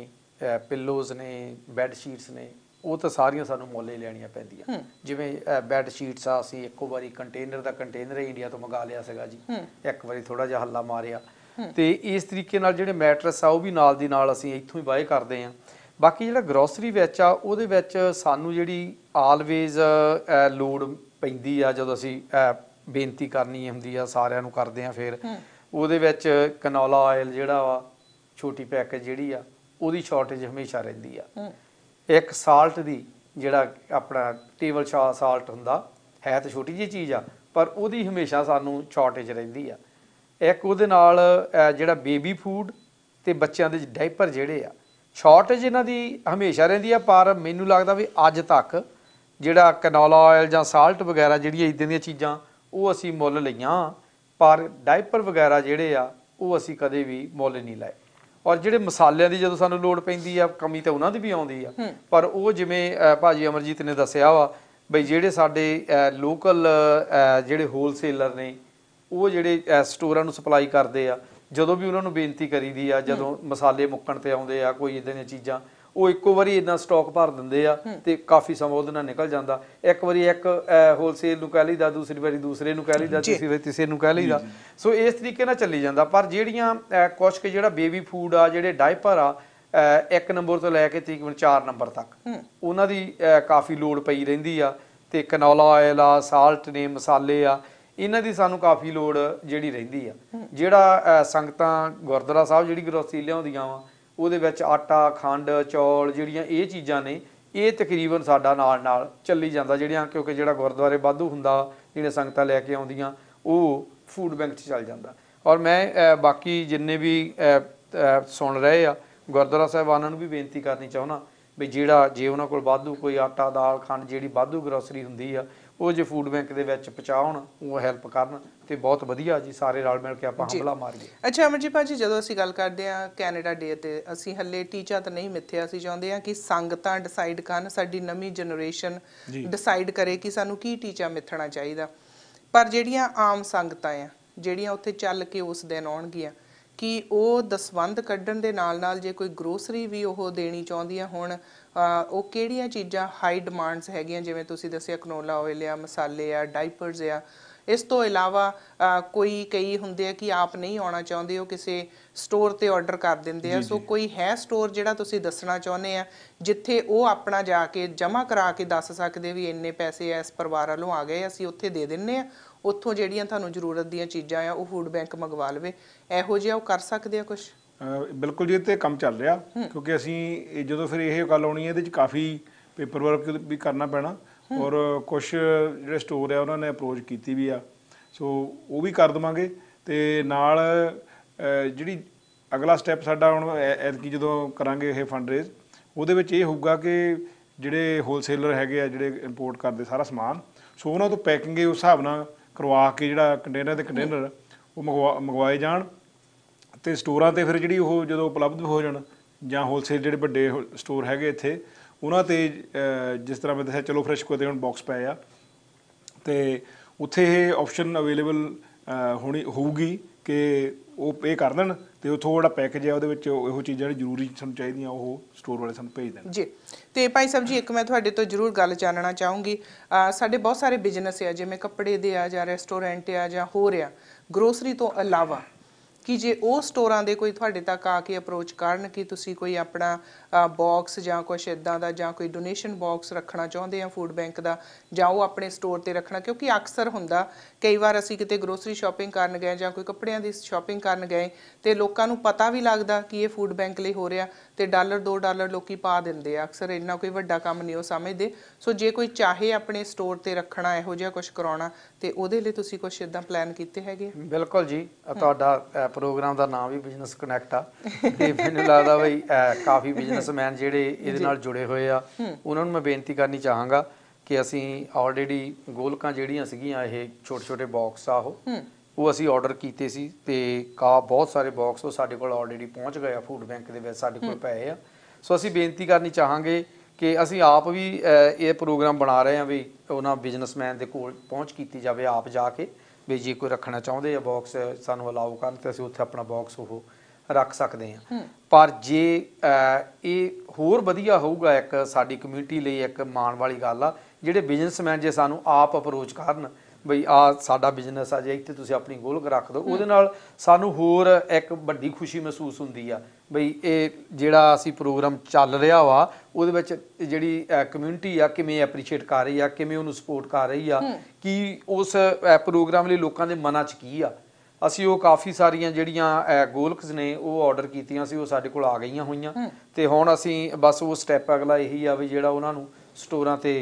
ਪਿਲੋਜ਼ ਨੇ ਬੈੱਡ ਸ਼ੀਟਸ ਨੇ ਉਹ ਤਾਂ ਸਾਰੀਆਂ ਸਾਨੂੰ ਮੁੱਲੇ ਲੈਣੀਆਂ ਪੈਂਦੀਆਂ ਜਿਵੇਂ ਬੈੱਡ ਸ਼ੀਟਸ ਆ ਅਸੀਂ ਇੱਕੋ ਵਾਰੀ ਕੰਟੇਨਰ ਦਾ ਕੰਟੇਨਰ ਇੰਡੀਆ ਤੋਂ ਮੰਗਾ ਲਿਆ ਸੀਗਾ ਜੀ ਇੱਕ ਵਾਰੀ ਥੋੜਾ ਜਿਹਾ ਹੱਲਾ ਮਾਰਿਆ ਤੇ ਇਸ ਤਰੀਕੇ ਨਾਲ ਜਿਹੜੇ ਮੈਟਰਸ ਆ ਉਹ ਵੀ ਨਾਲ ਦੀ ਨਾਲ ਅਸੀਂ ਇੱਥੋਂ ਹੀ ਬਾਏ ਕਰਦੇ ਆ ਬਾਕੀ ਜਿਹੜਾ ਗਰੋਸਰੀ ਵਿੱਚ ਆ ਉਹਦੇ ਵਿੱਚ ਸਾਨੂੰ ਜਿਹੜੀ ਆਲਵੇਜ਼ ਲੋਡ ਪੈਂਦੀ ਆ ਜਦੋਂ ਅਸੀਂ ਬੇਨਤੀ ਕਰਨੀ ਹੁੰਦੀ ਆ ਸਾਰਿਆਂ ਨੂੰ ਕਰਦੇ ਆ ਫਿਰ ਉਹਦੇ ਵਿੱਚ ਕਨੋਲਾ ਆਇਲ ਜਿਹੜਾ ਵਾ ਛੋਟੀ ਪੈਕੇਜ ਜਿਹੜੀ ਆ ਉਹਦੀ ਸ਼ਾਰਟੇਜ ਹਮੇਸ਼ਾ ਰਹਿੰਦੀ ਆ ਇੱਕ ਸਾਲਟ ਦੀ ਜਿਹੜਾ ਆਪਣਾ ਟੇਬਲ ਸਾਲਟ ਹੁੰਦਾ ਹੈ ਤਾਂ ਛੋਟੀ ਜੀ ਚੀਜ਼ ਆ ਪਰ ਉਹਦੀ ਹਮੇਸ਼ਾ ਸਾਨੂੰ ਸ਼ਾਰਟੇਜ ਰਹਿੰਦੀ ਆ ਇੱਕ ਉਹਦੇ ਨਾਲ ਜਿਹੜਾ ਬੇਬੀ ਫੂਡ ਤੇ ਬੱਚਿਆਂ ਦੇ ਡਾਈਪਰ ਜਿਹੜੇ ਆ ਸ਼ਾਰਟੇਜ ਇਹਨਾਂ ਦੀ ਹਮੇਸ਼ਾ ਰਹਿੰਦੀ ਆ ਪਰ ਮੈਨੂੰ ਲੱਗਦਾ ਵੀ ਅੱਜ ਤੱਕ ਜਿਹੜਾ ਕੈਨੋਲਾ ਆਇਲ ਜਾਂ ਸਾਲਟ ਵਗੈਰਾ ਜਿਹੜੀਆਂ ਇਦਾਂ ਦੀਆਂ ਚੀਜ਼ਾਂ ਉਹ ਅਸੀਂ ਮੁੱਲ ਲਈਆਂ ਪਰ ਡਾਈਪਰ ਵਗੈਰਾ ਜਿਹੜੇ ਆ ਉਹ ਅਸੀਂ ਕਦੇ ਵੀ ਮੁੱਲ ਨਹੀਂ ਲਏ ਔਰ ਜਿਹੜੇ ਮਸਾਲਿਆਂ ਦੀ ਜਦੋਂ ਸਾਨੂੰ ਲੋੜ ਪੈਂਦੀ ਆ ਕਮੀ ਤਾਂ ਉਹਨਾਂ ਦੀ ਵੀ ਆਉਂਦੀ ਆ ਪਰ ਉਹ ਜਿਵੇਂ ਭਾਜੀ ਅਮਰਜੀਤ ਨੇ ਦੱਸਿਆ ਵਾ ਬਈ ਜਿਹੜੇ ਸਾਡੇ ਲੋਕਲ ਜਿਹੜੇ ਹੋਲਸੇਲਰ ਨੇ ਉਹ ਜਿਹੜੇ ਸਟੋਰਾਂ ਨੂੰ ਸਪਲਾਈ ਕਰਦੇ ਆ ਜਦੋਂ ਵੀ ਉਹਨਾਂ ਨੂੰ ਬੇਨਤੀ ਕਰੀਦੀ ਆ ਜਦੋਂ ਮਸਾਲੇ ਮੁੱਕਣ ਤੇ ਆਉਂਦੇ ਆ ਕੋਈ ਇਦਾਂ ਦੀਆਂ ਚੀਜ਼ਾਂ ਉਹ ਇੱਕੋ ਵਾਰੀ ਇਦਾਂ ਸਟਾਕ ਭਰ ਦਿੰਦੇ ਆ ਤੇ ਕਾਫੀ ਸਮਾਂ ਉਹਦੇ ਨਾਲ ਨਿਕਲ ਜਾਂਦਾ ਇੱਕ ਵਾਰੀ ਇੱਕ ਹੋਲਸੇਲ ਨੂੰ ਕਹਿ ਲਈਦਾ ਦੂਸਰੀ ਵਾਰੀ ਦੂਸਰੇ ਨੂੰ ਕਹਿ ਲਈਦਾ ਤੀਸਰੀ ਵਾਰੀ ਤੀਸਰੇ ਨੂੰ ਕਹਿ ਲਈਦਾ ਸੋ ਇਸ ਤਰੀਕੇ ਨਾਲ ਚੱਲੀ ਜਾਂਦਾ ਪਰ ਜਿਹੜੀਆਂ ਕੁਛ ਕਿ ਜਿਹੜਾ ਬੇਬੀ ਫੂਡ ਆ ਜਿਹੜੇ ਡਾਈਪਰ ਆ ਇੱਕ ਨੰਬਰ ਤੋਂ ਲੈ ਕੇ ਤਕਰੀਬਨ 4 ਨੰਬਰ ਤੱਕ ਉਹਨਾਂ ਦੀ ਕਾਫੀ ਲੋਡ ਪਈ ਰਹਿੰਦੀ ਆ ਤੇ ਕਨੋਲਾ ਆਇਲ ਆ ਸਾਲਟ ਨੇ ਮਸਾਲੇ ਆ ਇਹਨਾਂ ਦੀ ਸਾਨੂੰ ਕਾਫੀ ਲੋੜ ਜਿਹੜੀ ਰਹਿੰਦੀ ਆ ਜਿਹੜਾ ਸੰਗਤਾਂ ਗੁਰਦੁਆਰਾ ਸਾਹਿਬ ਜਿਹੜੀ ਗਰੋਸੀ ਲਿਆਉਂਦੀਆਂ ਵਾ ਉਹਦੇ ਵਿੱਚ ਆਟਾ ਖੰਡ ਚੌਲ ਜਿਹੜੀਆਂ ਇਹ ਚੀਜ਼ਾਂ ਨੇ ਇਹ ਤਕਰੀਬਨ ਸਾਡਾ ਨਾਲ ਨਾਲ ਚੱਲੀ ਜਾਂਦਾ ਜਿਹੜੀਆਂ ਕਿਉਂਕਿ ਜਿਹੜਾ ਗੁਰਦੁਆਰੇ ਬਾਧੂ ਹੁੰਦਾ ਜਿਹੜੇ ਸੰਗਤਾਂ ਲੈ ਕੇ ਆਉਂਦੀਆਂ ਉਹ ਫੂਡ ਬੈਂਕ 'ਚ ਚੱਲ ਜਾਂਦਾ ਔਰ ਮੈਂ ਬਾਕੀ ਜਿੰਨੇ ਵੀ ਸੁਣ ਰਹੇ ਆ ਗੁਰਦੁਆਰਾ ਸਾਹਿਬਾਨਾਂ ਨੂੰ ਵੀ ਬੇਨਤੀ ਕਰਨੀ ਚਾਹੁੰਦਾ ਵੀ ਜਿਹੜਾ ਜੇ ਉਹਨਾਂ ਕੋਲ ਬਾਧੂ ਕੋਈ ਆਟਾ ਦਾਲ ਖੰਡ ਜਿਹੜੀ ਬਾਧੂ ਗਰੋਸਰੀ ਹੁੰਦੀ ਆ ਉਹ ਜੇ ਫੂਡ ਬੈਂਕ ਦੇ ਵਿੱਚ ਪਹੁੰਚਾਉਣ ਉਹ ਹੈਲਪ ਕਰਨ ਤੇ ਬਹੁਤ ਵਧੀਆ ਜੀ ਸਾਰੇ ਰਲ ਮਿਲ ਕੇ ਆਪਾਂ ਹਮਲਾ ਮਾਰੀਏ ਅੱਛਾ ਅਮਰਜੀਤ ਭਾਜੀ ਜਦੋਂ ਅਸੀਂ ਗੱਲ ਕਰਦੇ ਆ ਕੈਨੇਡਾ ਡੇ ਤੇ ਅਸੀਂ ਹੱਲੇ ਟੀਚਾ ਤਾਂ ਨਹੀਂ ਮਿੱਥਿਆ ਅਸੀਂ ਚਾਹੁੰਦੇ ਆ ਕਿ ਸੰਗਤਾਂ ਡਿਸਾਈਡ ਕਰਨ ਸਾਡੀ ਨਵੀਂ ਜਨਰੇਸ਼ਨ ਡਿਸਾਈਡ ਕਰੇ ਕਿ ਸਾਨੂੰ ਕੀ ਟੀਚਾ ਮਿੱਥਣਾ ਚਾਹੀਦਾ ਪਰ ਜਿਹੜੀਆਂ ਆਮ ਸੰਗਤਾਂ ਆ ਜਿਹੜੀਆਂ ਉੱਥੇ ਚੱਲ ਕੇ ਉਸ ਦਿਨ ਆਉਣਗੀਆਂ ਕਿ ਉਹ ਦਸਵੰਦ ਕੱਢਣ ਦੇ ਨਾਲ ਨਾਲ ਜੇ ਕੋਈ ਗਰੋਸਰੀ ਵੀ ਉਹ ਦੇਣੀ ਚਾਹੁੰਦੀਆਂ ਹੁਣ ਉਹ ਕਿਹੜੀਆਂ ਚੀਜ਼ਾਂ ਹਾਈ ਡਿਮਾਂਡਸ ਹੈਗੀਆਂ ਜਿਵੇਂ ਤੁਸੀਂ ਦੱਸਿਆ ਕਨੋਲਾ ਆਇਲ ਆ ਮਸਾਲੇ ਆ ਡਾਈਪਰਸ ਆ ਇਸ ਤੋਂ ਇਲਾਵਾ ਕੋਈ ਕਈ ਹੁੰਦੇ ਆ ਕਿ ਆਪ ਨਹੀਂ ਆਉਣਾ ਚਾਹੁੰਦੇ ਹੋ ਕਿਸੇ ਸਟੋਰ ਤੇ ਆਰਡਰ ਕਰ ਦਿੰਦੇ ਆ ਸੋ ਕੋਈ ਹੈ ਸਟੋਰ ਜਿਹੜਾ ਤੁਸੀਂ ਦੱਸਣਾ ਚਾਹੁੰਦੇ ਆ ਜਿੱਥੇ ਉਹ ਆਪਣਾ ਜਾ ਕੇ ਜਮ੍ਹਾਂ ਕਰਾ ਕੇ ਦੱਸ ਸਕਦੇ ਵੀ ਇੰਨੇ ਪੈਸੇ ਇਸ ਪਰਿਵਾਰ ਵੱਲੋਂ ਆ ਗਏ ਅਸੀਂ ਉੱਥੇ ਦੇ ਦਿੰਨੇ ਆ ਉੱਥੋਂ ਜਿਹੜੀਆਂ ਤੁਹਾਨੂੰ ਜ਼ਰੂਰਤ ਦੀਆਂ ਚੀਜ਼ਾਂ ਆ ਉਹ ਫੂਡ ਬੈਂਕ ਮੰਗਵਾ ਲਵੇ ਇਹੋ ਜਿਹਾ ਉਹ ਕਰ ਸਕਦੇ ਆ ਕੁਝ ਬਿਲਕੁਲ ਜੀ ਤੇ ਕੰਮ ਚੱਲ ਰਿਹਾ ਕਿਉਂਕਿ ਅਸੀਂ ਜਦੋਂ ਫਿਰ ਇਹ ਗੱਲ ਆਉਣੀ ਹੈ ਇਹਦੇ ਵਿੱਚ ਕਾਫੀ ਪੇਪਰ ਵਰਕ ਵੀ ਕਰਨਾ ਪੈਣਾ ਔਰ ਕੁਝ ਜਿਹੜੇ ਸਟੋਰ ਆ ਉਹਨਾਂ ਨੇ ਅਪਰੋਚ ਕੀਤੀ ਵੀ ਆ ਸੋ ਉਹ ਵੀ ਕਰ ਦਵਾਂਗੇ ਤੇ ਨਾਲ ਜਿਹੜੀ ਅਗਲਾ ਸਟੈਪ ਸਾਡਾ ਹੁਣ ਐਤਕੀ ਜਦੋਂ ਕਰਾਂਗੇ ਇਹ ਫੰਡ ਰੇਜ਼ ਉਹਦੇ ਵਿੱਚ ਇਹ ਹੋਊਗਾ ਕਿ ਜਿਹੜੇ ਹੋਲਸੇਲਰ ਹੈਗੇ ਆ ਜਿਹੜੇ ਇੰਪੋਰਟ ਕਰਦੇ ਸਾਰਾ ਸਮਾਨ ਸੋ ਉਹਨਾਂ ਤੋਂ ਪੈਕਿੰਗ ਉਸ ਹਿਸਾਬ ਨਾਲ ਕਰਵਾ ਕੇ ਜਿਹੜਾ ਕੰਟੇਨਰ ਤੇ ਕੰਟੇਨਰ ਉਹ ਮੰਗਵਾਏ ਜਾਣ ਤੇ ਸਟੋਰਾਂ ਤੇ ਫਿਰ ਜਿਹੜੀ ਉਹ ਜਦੋਂ ਉਪਲਬਧ ਹੋ ਜਾਣ ਜਾਂ ਹੋਲਸੇਲ ਜਿਹੜੇ ਵੱਡੇ ਸਟੋਰ ਹੈਗੇ ਇੱਥੇ ਉਹਨਾਂ ਤੇ ਜਿਸ ਤਰ੍ਹਾਂ ਮੈਂ ਦੱਸਿਆ ਚਲੋ ਫਰੈਸ਼ ਕੋਦੇ ਹੁਣ ਬਾਕਸ ਪਏ ਆ ਤੇ ਉੱਥੇ ਇਹ ਆਪਸ਼ਨ ਅਵੇਲੇਬਲ ਹੋਣੀ ਹੋਊਗੀ ਕਿ ਉਹ ਇਹ ਕਰ ਦੇਣ ਤੇ ਉਥੋਂ ਜਿਹੜਾ ਪੈਕੇਜ ਹੈ ਉਹਦੇ ਵਿੱਚ ਇਹੋ ਚੀਜ਼ਾਂ ਜਿਹੜੀ ਜ਼ਰੂਰੀ ਸਾਨੂੰ ਚਾਹੀਦੀਆਂ ਉਹ ਸਟੋਰ ਵਾਲੇ ਸਾਨੂੰ ਭੇਜ ਦੇਣ ਜੀ ਤੇ ਭਾਈ ਸਾਹਿਬ ਜੀ ਇੱਕ ਮੈਂ ਤੁਹਾਡੇ ਤੋਂ ਜ਼ਰੂਰ ਗੱਲ ਜਾਣਨਾ ਚਾਹੂੰਗੀ ਸਾਡੇ ਬਹੁਤ ਸਾਰੇ ਬਿਜ਼ਨਸ ਹੈ ਜਿਵੇਂ ਕੱਪੜੇ ਦੇ ਆ ਜਾਂ ਰੈਸਟੋਰੈਂਟ ਆ ਜਾਂ ਹੋਰ ਆ ਗਰੋਸਰੀ ਤੋਂ ਇਲਾਵਾ ਕਿ ਜੇ ਉਹ ਸਟੋਰਾਂ ਦੇ ਕੋਈ ਤੁਹਾਡੇ ਤੱਕ ਆ ਕੇ ਅਪਰੋਚ ਕਰਨ ਕਿ ਤੁਸੀਂ ਕੋਈ ਆਪਣਾ ਬਾਕਸ ਜਾਂ ਕੁਝ ਇਦਾਂ ਦਾ ਜਾਂ ਕੋਈ ਡੋਨੇਸ਼ਨ ਬਾਕਸ ਰੱਖਣਾ ਚਾਹੁੰਦੇ ਆ ਫੂਡ ਬੈਂਕ ਦਾ ਜਾਂ ਉਹ ਆਪਣੇ ਸਟੋਰ ਤੇ ਰੱਖਣਾ ਕਿਉਂਕਿ ਅਕਸਰ ਹੁੰਦਾ ਕਈ ਵਾਰ ਅਸੀਂ ਕਿਤੇ ਗਰੋਸਰੀ ਸ਼ਾਪਿੰਗ ਕਰਨ ਗਏ ਜਾਂ ਕੋਈ ਕੱਪੜਿਆਂ ਦੀ ਸ਼ਾਪਿੰਗ ਕਰਨ ਗਏ ਤੇ ਲੋਕਾਂ ਨੂੰ ਪਤਾ ਵੀ ਲੱਗਦਾ ਕਿ ਇਹ ਫੂਡ ਬੈਂਕ ਲਈ ਹੋ ਰਿਹਾ ਤੇ ਡਾਲਰ 2 ਡਾਲਰ ਲੋਕੀ ਪਾ ਦਿੰਦੇ ਆ ਅਕਸਰ ਇੰਨਾ ਕੋਈ ਵੱਡਾ ਕੰਮ ਨਹੀਂ ਉਹ ਸਮਝਦੇ ਸੋ ਜੇ ਕੋਈ ਚਾਹੇ ਆਪਣੇ ਸਟੋਰ ਤੇ ਰੱਖਣਾ ਇਹੋ ਜਿਹਾ ਕੁਝ ਕਰਾਉਣਾ ਤੇ ਉਹਦੇ ਲਈ ਤੁਸੀਂ ਕੁਝ ਇਦਾਂ ਪਲਾਨ ਕੀਤੇ ਹੈਗੇ ਬਿਲਕੁਲ ਜੀ ਤੁਹਾਡਾ ਪ੍ਰੋਗਰਾਮ ਦਾ ਨਾਮ ਵੀ ਬਿਜ਼ਨਸ ਕਨੈਕਟ ਆ ਤੇ ਮੈਨੂੰ ਲੱਗਦਾ ਬਈ ਕਾਫੀ ਬਿਜ਼ਨਸਮੈਨ ਜਿਹੜੇ ਇਹਦੇ ਨਾਲ ਜੁੜੇ ਹੋਏ ਆ ਉਹਨਾਂ ਨੂੰ ਮੈਂ ਬੇਨਤੀ ਕਰਨੀ ਚਾਹਾਂਗਾ ਕਿ ਅਸੀਂ ਆਲਰੇਡੀ ਗੋਲਕਾਂ ਜਿਹੜੀਆਂ ਸੀਗੀਆਂ ਇਹ ਛੋਟੇ ਛੋਟੇ ਬਾਕਸ ਆ ਉਹ ਉਹ ਅਸੀਂ ਆਰਡਰ ਕੀਤੇ ਸੀ ਤੇ ਕਾ ਬਹੁਤ ਸਾਰੇ ਬਾਕਸ ਉਹ ਸਾਡੇ ਕੋਲ ਆਲਰੇਡੀ ਪਹੁੰਚ ਗਏ ਆ ਫੂਡ ਬੈਂਕ ਦੇ ਵਿੱਚ ਸਾਡੇ ਕੋਲ ਪਏ ਆ ਸੋ ਅਸੀਂ ਬੇਨਤੀ ਕਰਨੀ ਚਾਹਾਂਗੇ ਕਿ ਅਸੀਂ ਆਪ ਵੀ ਇਹ ਪ੍ਰੋਗਰਾਮ ਬਣਾ ਰਹੇ ਆ ਵੀ ਉਹਨਾਂ ਬਿਜ਼ਨਸਮੈਨ ਦੇ ਕੋਲ ਪਹੁੰਚ ਕੀਤੀ ਜਾਵੇ ਆਪ ਜਾ ਕੇ ਵੀ ਜੇ ਕੋਈ ਰੱਖਣਾ ਚਾਹੁੰਦੇ ਆ ਬਾਕਸ ਸਾਨੂੰ ਅਲਾਉ ਕਰਨ ਤੇ ਅਸੀਂ ਉੱਥੇ ਆਪਣਾ ਬਾਕਸ ਉਹ ਰੱਖ ਸਕਦੇ ਆ ਪਰ ਜੇ ਇਹ ਹੋਰ ਵਧੀਆ ਹੋਊਗਾ ਇੱਕ ਸਾਡੀ ਕਮਿਊਨਿਟੀ ਲਈ ਇੱਕ ਮਾਣ ਵਾਲੀ ਗੱਲ ਆ ਜਿਹੜੇ ਬਿਜ਼ਨਸਮੈਨ ਜੇ ਸਾਨੂੰ ਆਪ ਅਪਰੋਚ ਕਰਨ ਬਈ ਆ ਸਾਡਾ ਬਿਜ਼ਨਸ ਆ ਜੇ ਇੱਥੇ ਤੁਸੀਂ ਆਪਣੀ ਗੋਲਕ ਰੱਖ ਦੋ ਉਹਦੇ ਨਾਲ ਸਾਨੂੰ ਹੋਰ ਇੱਕ ਵੱਡੀ ਖੁਸ਼ੀ ਮਹਿਸੂਸ ਹੁੰਦੀ ਆ ਬਈ ਇਹ ਜਿਹੜਾ ਅਸੀਂ ਪ੍ਰੋਗਰਾਮ ਚੱਲ ਰਿਹਾ ਵਾ ਉਹਦੇ ਵਿੱਚ ਜਿਹੜੀ ਕਮਿਊਨਿਟੀ ਆ ਕਿਵੇਂ ਐਪਰੀਸ਼ੀਏਟ ਕਰ ਰਹੀ ਆ ਕਿਵੇਂ ਉਹਨੂੰ ਸਪੋਰਟ ਕਰ ਰਹੀ ਆ ਕਿ ਉਸ ਪ੍ਰੋਗਰਾਮ ਲਈ ਲੋਕਾਂ ਦੇ ਮਨਾਂ 'ਚ ਕੀ ਆ ਅਸੀਂ ਉਹ ਕਾਫੀ ਸਾਰੀਆਂ ਜਿਹੜੀਆਂ ਗੋਲਕਸ ਨੇ ਉਹ ਆਰਡਰ ਕੀਤੀਆਂ ਸੀ ਉਹ ਸਾਡੇ ਕੋਲ ਆ ਗਈਆਂ ਹੋਈਆਂ ਤੇ ਹੁਣ ਅਸੀਂ ਬਸ ਉਹ ਸਟੈਪ ਅਗਲਾ ਇਹੀ ਆ ਵੀ ਜਿਹੜਾ ਉਹਨਾਂ ਨੂੰ ਸਟੋਰਾਂ ਤੇ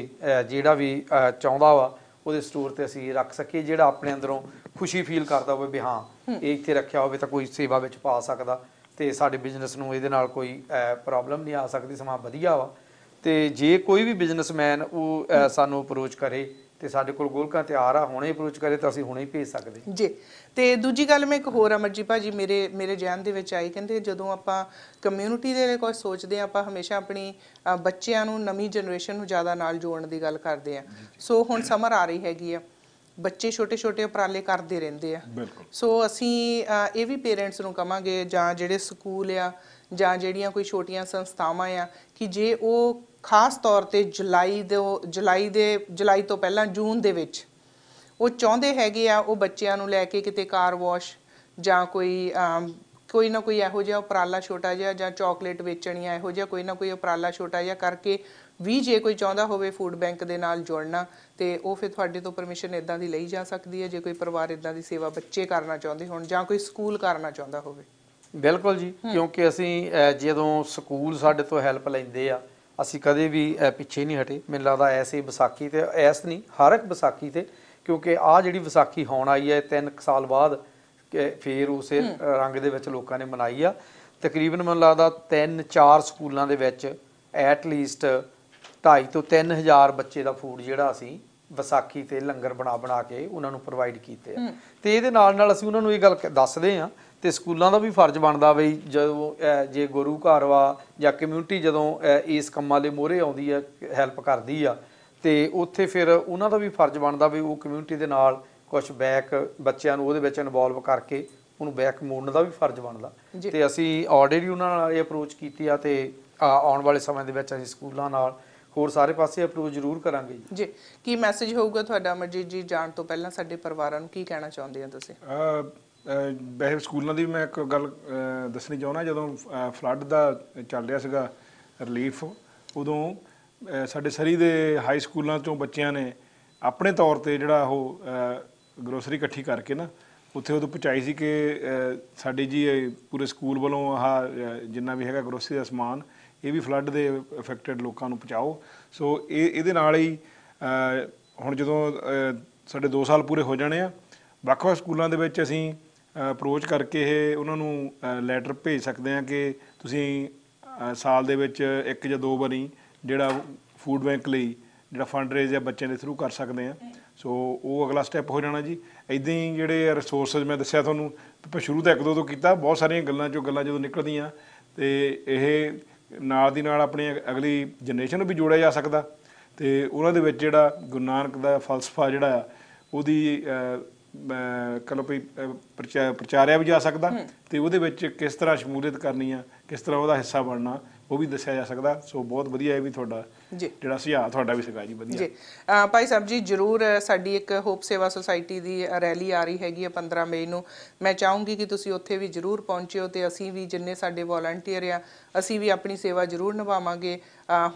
ਜਿਹੜਾ ਵੀ ਚਾਹੁੰਦਾ ਵਾ ਉਹਦੇ ਸਟੋਰ ਤੇ ਅਸੀਂ ਰੱਖ ਸਕੀਏ ਜਿਹੜਾ ਆਪਣੇ ਅੰਦਰੋਂ ਖੁਸ਼ੀ ਫੀਲ ਕਰਦਾ ਹੋਵੇ ਵੀ ਹਾਂ ਇਹ ਇੱਥੇ ਰੱਖਿਆ ਹੋਵੇ ਤਾਂ ਕੋਈ ਸੇਵਾ ਵਿੱਚ ਪਾ ਸਕਦਾ ਤੇ ਸਾਡੇ ਬਿਜ਼ਨਸ ਨੂੰ ਇਹਦੇ ਨਾਲ ਕੋਈ ਪ੍ਰੋਬਲਮ ਨਹੀਂ ਆ ਸਕਦੀ ਸਮਾਂ ਵਧੀਆ ਵਾ ਤੇ ਜੇ ਕੋਈ ਵੀ ਬਿਜ਼ਨਸਮੈਨ ਉਹ ਸਾਨੂੰ ਅਪਰੋਚ ਕਰੇ ਤੇ ਸਾਡੇ ਕੋਲ ਗੋਲਕਾਂ ਤਿਆਰ ਆ ਹੁਣੇ ਅਪਰੋਚ ਕਰੇ ਤਾਂ ਅਸੀਂ ਹੁਣੇ ਹੀ ਭੇਜ ਸਕਦੇ ਜੀ ਤੇ ਦੂਜੀ ਗੱਲ ਮੈਂ ਇੱਕ ਹੋਰ ਅਮਰਜੀਤ ਭਾਜੀ ਮੇਰੇ ਮੇਰੇ ਜਹਨ ਦੇ ਵਿੱਚ ਆਈ ਕਹਿੰਦੇ ਜਦੋਂ ਆਪਾਂ ਕਮਿਊਨਿਟੀ ਦੇ ਲਈ ਕੁਝ ਸੋਚਦੇ ਆ ਆਪਾਂ ਹਮੇਸ਼ਾ ਆਪਣੀ ਬੱਚਿਆਂ ਨੂੰ ਨਵੀਂ ਜਨਰੇਸ਼ਨ ਨੂੰ ਜ਼ਿਆਦਾ ਨਾਲ ਜੋੜਨ ਦੀ ਗੱਲ ਕਰਦੇ ਆ ਸੋ ਹੁਣ ਸਮਰ ਆ ਰਹੀ ਹੈਗੀ ਆ ਬੱਚੇ ਛੋਟੇ-ਛੋਟੇ ਉਪਰਾਲੇ ਕਰਦੇ ਰਹਿੰਦੇ ਆ ਸੋ ਅਸੀਂ ਇਹ ਵੀ ਪੇਰੈਂਟਸ ਨੂੰ ਕਵਾਂਗੇ ਜਾਂ ਜਿਹੜੇ ਸਕੂਲ ਆ ਜਾਂ ਜਿਹੜੀਆਂ ਕੋਈ ਛੋਟੀਆਂ ਸੰਸਥਾਵਾਂ ਆ ਕਿ ਜੇ ਉਹ ਖਾਸ ਤੌਰ ਤੇ ਜੁਲਾਈ ਦੇ ਜੁਲਾਈ ਦੇ ਜੁਲਾਈ ਤੋਂ ਪਹਿਲਾਂ ਜੂਨ ਦੇ ਵਿੱਚ ਉਹ ਚਾਹੁੰਦੇ ਹੈਗੇ ਆ ਉਹ ਬੱਚਿਆਂ ਨੂੰ ਲੈ ਕੇ ਕਿਤੇ ਕਾਰ ਵਾਸ਼ ਜਾਂ ਕੋਈ ਕੋਈ ਨਾ ਕੋਈ ਇਹੋ ਜਿਹਾ ਉਪਰਾਲਾ ਛੋਟਾ ਜਿਹਾ ਜਾਂ ਚਾਕਲੇਟ ਵੇਚਣੀਆਂ ਇਹੋ ਜਿਹਾ ਕੋਈ ਨਾ ਕੋਈ ਉਪਰਾਲਾ ਛੋਟਾ ਜਿਹਾ ਕਰਕੇ ਵੀ ਜੇ ਕੋਈ ਚਾਹੁੰਦਾ ਹੋਵੇ ਫੂਡ ਬੈਂਕ ਦੇ ਨਾਲ ਜੁੜਨਾ ਤੇ ਉਹ ਫਿਰ ਤੁਹਾਡੇ ਤੋਂ ਪਰਮਿਸ਼ਨ ਇਦਾਂ ਦੀ ਲਈ ਜਾ ਸਕਦੀ ਹੈ ਜੇ ਕੋਈ ਪਰਿਵਾਰ ਇਦਾਂ ਦੀ ਸੇਵਾ ਬੱਚੇ ਕਰਨਾ ਚਾਹੁੰਦੇ ਹੋਣ ਜਾਂ ਕੋਈ ਸਕੂਲ ਕਰਨਾ ਚਾਹੁੰਦਾ ਹੋਵੇ ਬਿਲਕੁਲ ਜੀ ਕਿਉਂਕਿ ਅਸੀਂ ਜਦੋਂ ਸਕੂਲ ਸਾਡੇ ਤੋਂ ਹੈਲਪ ਲੈਂਦੇ ਆ ਅਸੀਂ ਕਦੇ ਵੀ ਪਿੱਛੇ ਨਹੀਂ ਹਟੇ ਮੈਨੂੰ ਲੱਗਦਾ ਐਸੇ ਵਿਸਾਖੀ ਤੇ ਐਸ ਨਹੀਂ ਹਰ ਇੱਕ ਵਿਸਾਖੀ ਤੇ ਕਿਉਂਕਿ ਆ ਜਿਹੜੀ ਵਿਸਾਖੀ ਹੋਣ ਆਈ ਹੈ 3 ਸਾਲ ਬਾਅਦ ਫੇਰ ਉਸੇ ਰੰਗ ਦੇ ਵਿੱਚ ਲੋਕਾਂ ਨੇ ਮਨਾਈ ਆ ਤਕਰੀਬਨ ਮੈਨੂੰ ਲੱਗਦਾ 3-4 ਸਕੂਲਾਂ ਦੇ ਵਿੱਚ ਐਟ ਲੀਸਟ 2.5 ਤੋਂ 3000 ਬੱਚੇ ਦਾ ਫੂਡ ਜਿਹੜਾ ਅਸੀਂ ਵਿਸਾਖੀ ਤੇ ਲੰਗਰ ਬਣਾ ਬਣਾ ਕੇ ਉਹਨਾਂ ਨੂੰ ਪ੍ਰੋਵਾਈਡ ਕੀਤੇ ਆ ਤੇ ਇਹਦੇ ਨਾਲ ਨਾਲ ਅਸੀਂ ਉਹਨਾਂ ਨੂੰ ਇਹ ਗੱਲ ਦੱਸਦੇ ਆ ਤੇ ਸਕੂਲਾਂ ਦਾ ਵੀ ਫਰਜ਼ ਬਣਦਾ ਬਈ ਜਦੋਂ ਜੇ ਗੁਰੂ ਘਰ ਵਾ ਜਾਂ ਕਮਿਊਨਿਟੀ ਜਦੋਂ ਇਸ ਕੰਮਾਂ ਲਈ ਮੋਰੇ ਆਉਂਦੀ ਹੈ ਹੈਲਪ ਕਰਦੀ ਆ ਤੇ ਉੱਥੇ ਫਿਰ ਉਹਨਾਂ ਦਾ ਵੀ ਫਰਜ਼ ਬਣਦਾ ਬਈ ਉਹ ਕਮਿਊਨਿਟੀ ਦੇ ਨਾਲ ਕੁਝ ਬੈਕ ਬੱਚਿਆਂ ਨੂੰ ਉਹਦੇ ਵਿੱਚ ਇਨਵੋਲਵ ਕਰਕੇ ਉਹਨੂੰ ਬੈਕ ਮੋੜਨ ਦਾ ਵੀ ਫਰਜ਼ ਬਣਦਾ ਤੇ ਅਸੀਂ ਆਲਰੇਡੀ ਉਹਨਾਂ ਨਾਲ ਇਹ ਅਪਰੋਚ ਕੀਤੀ ਆ ਤੇ ਆਉਣ ਵਾਲੇ ਸਮੇਂ ਦੇ ਵਿੱਚ ਅਸੀਂ ਸਕੂਲਾਂ ਨਾਲ ਹੋਰ ਸਾਰੇ ਪਾਸੇ ਅਪਰੋਚ ਜ਼ਰੂਰ ਕਰਾਂਗੇ ਜੀ ਜੀ ਕੀ ਮੈਸੇਜ ਹੋਊਗਾ ਤੁਹਾਡਾ ਮਰਜੀ ਜੀ ਜਾਣ ਤੋਂ ਪਹਿਲਾਂ ਸਾਡੇ ਪਰਿਵਾਰਾਂ ਨੂੰ ਕੀ ਕਹਿਣਾ ਚਾਹੁੰਦੇ ਆ ਤੁਸੀਂ ਬਹਿ ਸਕੂਲਾਂ ਦੀ ਵੀ ਮੈਂ ਇੱਕ ਗੱਲ ਦੱਸਣੀ ਚਾਹੁੰਦਾ ਜਦੋਂ ਫਲੱਡ ਦਾ ਚੱਲ ਰਿਹਾ ਸੀਗਾ ਰਿਲੀਫ ਉਦੋਂ ਸਾਡੇ ਸਰੀ ਦੇ ਹਾਈ ਸਕੂਲਾਂ ਚੋਂ ਬੱਚਿਆਂ ਨੇ ਆਪਣੇ ਤੌਰ ਤੇ ਜਿਹੜਾ ਉਹ ਗਰੋਸਰੀ ਇਕੱਠੀ ਕਰਕੇ ਨਾ ਉੱਥੇ ਉਹ ਪਹੁੰਚਾਈ ਸੀ ਕਿ ਸਾਡੇ ਸਾਡੀ ਜੀ ਪੂਰੇ ਸਕੂਲ ਵੱਲੋਂ ਆਹ ਜਿੰਨਾ ਵੀ ਹੈਗਾ ਗਰੋਸਰੀ ਦਾ ਸਮਾਨ ਇਹ ਵੀ ਫਲੱਡ ਦੇ ਅਫੈਕਟਡ ਲੋਕਾਂ ਨੂੰ ਪਹੁੰਚਾਓ ਸੋ ਇਹ ਇਹਦੇ ਨਾਲ ਹੀ ਹੁਣ ਜਦੋਂ ਸਾਡੇ 2 ਸਾਲ ਪੂਰੇ ਹੋ ਜਾਣੇ ਆ ਵੱਖ-ਵੱਖ ਸਕੂਲਾਂ ਦੇ ਵਿੱਚ ਅਸੀਂ ਅਪਰੋਚ ਕਰਕੇ ਇਹ ਉਹਨਾਂ ਨੂੰ ਲੈਟਰ ਭੇਜ ਸਕਦੇ ਆ ਕਿ ਤੁਸੀਂ ਸਾਲ ਦੇ ਵਿੱਚ ਇੱਕ ਜਾਂ ਦੋ ਵਾਰੀ ਜਿਹੜਾ ਫੂਡ ਬੈਂਕ ਲਈ ਜਿਹੜਾ ਫੰਡ ਰੇਜ਼ ਹੈ ਬੱਚਿਆਂ ਦੇ ਥਰੂ ਕਰ ਸਕਦੇ ਆ ਸੋ ਉਹ ਅਗਲਾ ਸਟੈਪ ਹੋ ਜਾਣਾ ਜੀ ਇਦਾਂ ਹੀ ਜਿਹੜੇ ਰਿਸੋਰਸਸ ਮੈਂ ਦੱਸਿਆ ਤੁਹਾਨੂੰ ਸ਼ੁਰੂ ਤਾਂ ਇੱਕ ਦੋ ਤੋਂ ਕੀਤਾ ਬਹੁਤ ਸਾਰੀਆਂ ਗੱਲਾਂ ਚੋਂ ਗੱਲਾਂ ਜਦੋਂ ਨਿਕਲਦੀਆਂ ਤੇ ਇਹ ਨਾਲ ਦੀ ਨਾਲ ਆਪਣੀ ਅਗਲੀ ਜਨਰੇਸ਼ਨ ਨੂੰ ਵੀ ਜੋੜਿਆ ਜਾ ਸਕਦਾ ਤੇ ਉਹਨਾਂ ਦੇ ਵਿੱਚ ਜਿਹੜਾ ਗੁਰੂ ਨਾਨਕ ਦਾ ਫਲਸਫਾ ਜਿਹੜਾ ਆ ਉਹਦੀ ਕਲੋ ਵੀ ਪ੍ਰਚਾਰਿਆ ਵੀ ਜਾ ਸਕਦਾ ਤੇ ਉਹਦੇ ਵਿੱਚ ਕਿਸ ਤਰ੍ਹਾਂ ਸ਼ਮੂਲੀਅਤ ਕਰਨੀ ਆ ਕਿਸ ਤਰ੍ਹਾਂ ਉਹਦਾ ਹਿੱਸਾ ਬਣਨਾ ਉਹ ਵੀ ਦੱਸਿਆ ਜਾ ਸਕਦਾ ਸੋ ਬਹੁਤ ਵਧੀਆ ਹੈ ਵੀ ਤੁਹਾਡਾ ਜਿਹੜਾ ਸੁਝਾਅ ਤੁਹਾਡਾ ਵੀ ਸਗਾ ਜੀ ਵਧੀਆ ਜੀ ਭਾਈ ਸਾਹਿਬ ਜੀ ਜਰੂਰ ਸਾਡੀ ਇੱਕ ਹੋਪ ਸੇਵਾ ਸੁਸਾਇਟੀ ਦੀ ਰੈਲੀ ਆ ਰਹੀ ਹੈਗੀ ਆ 15 ਮਈ ਨੂੰ ਮੈਂ ਚਾਹੂੰਗੀ ਕਿ ਤੁਸੀਂ ਉੱਥੇ ਵੀ ਜਰੂਰ ਪਹੁੰਚਿਓ ਤੇ ਅਸੀਂ ਵੀ ਜਿੰਨੇ ਸਾਡੇ ਵੋਲੰਟੀਅਰ ਆ ਅਸੀਂ ਵੀ ਆਪਣੀ ਸੇਵਾ ਜਰੂਰ ਨਿਭਾਵਾਂਗੇ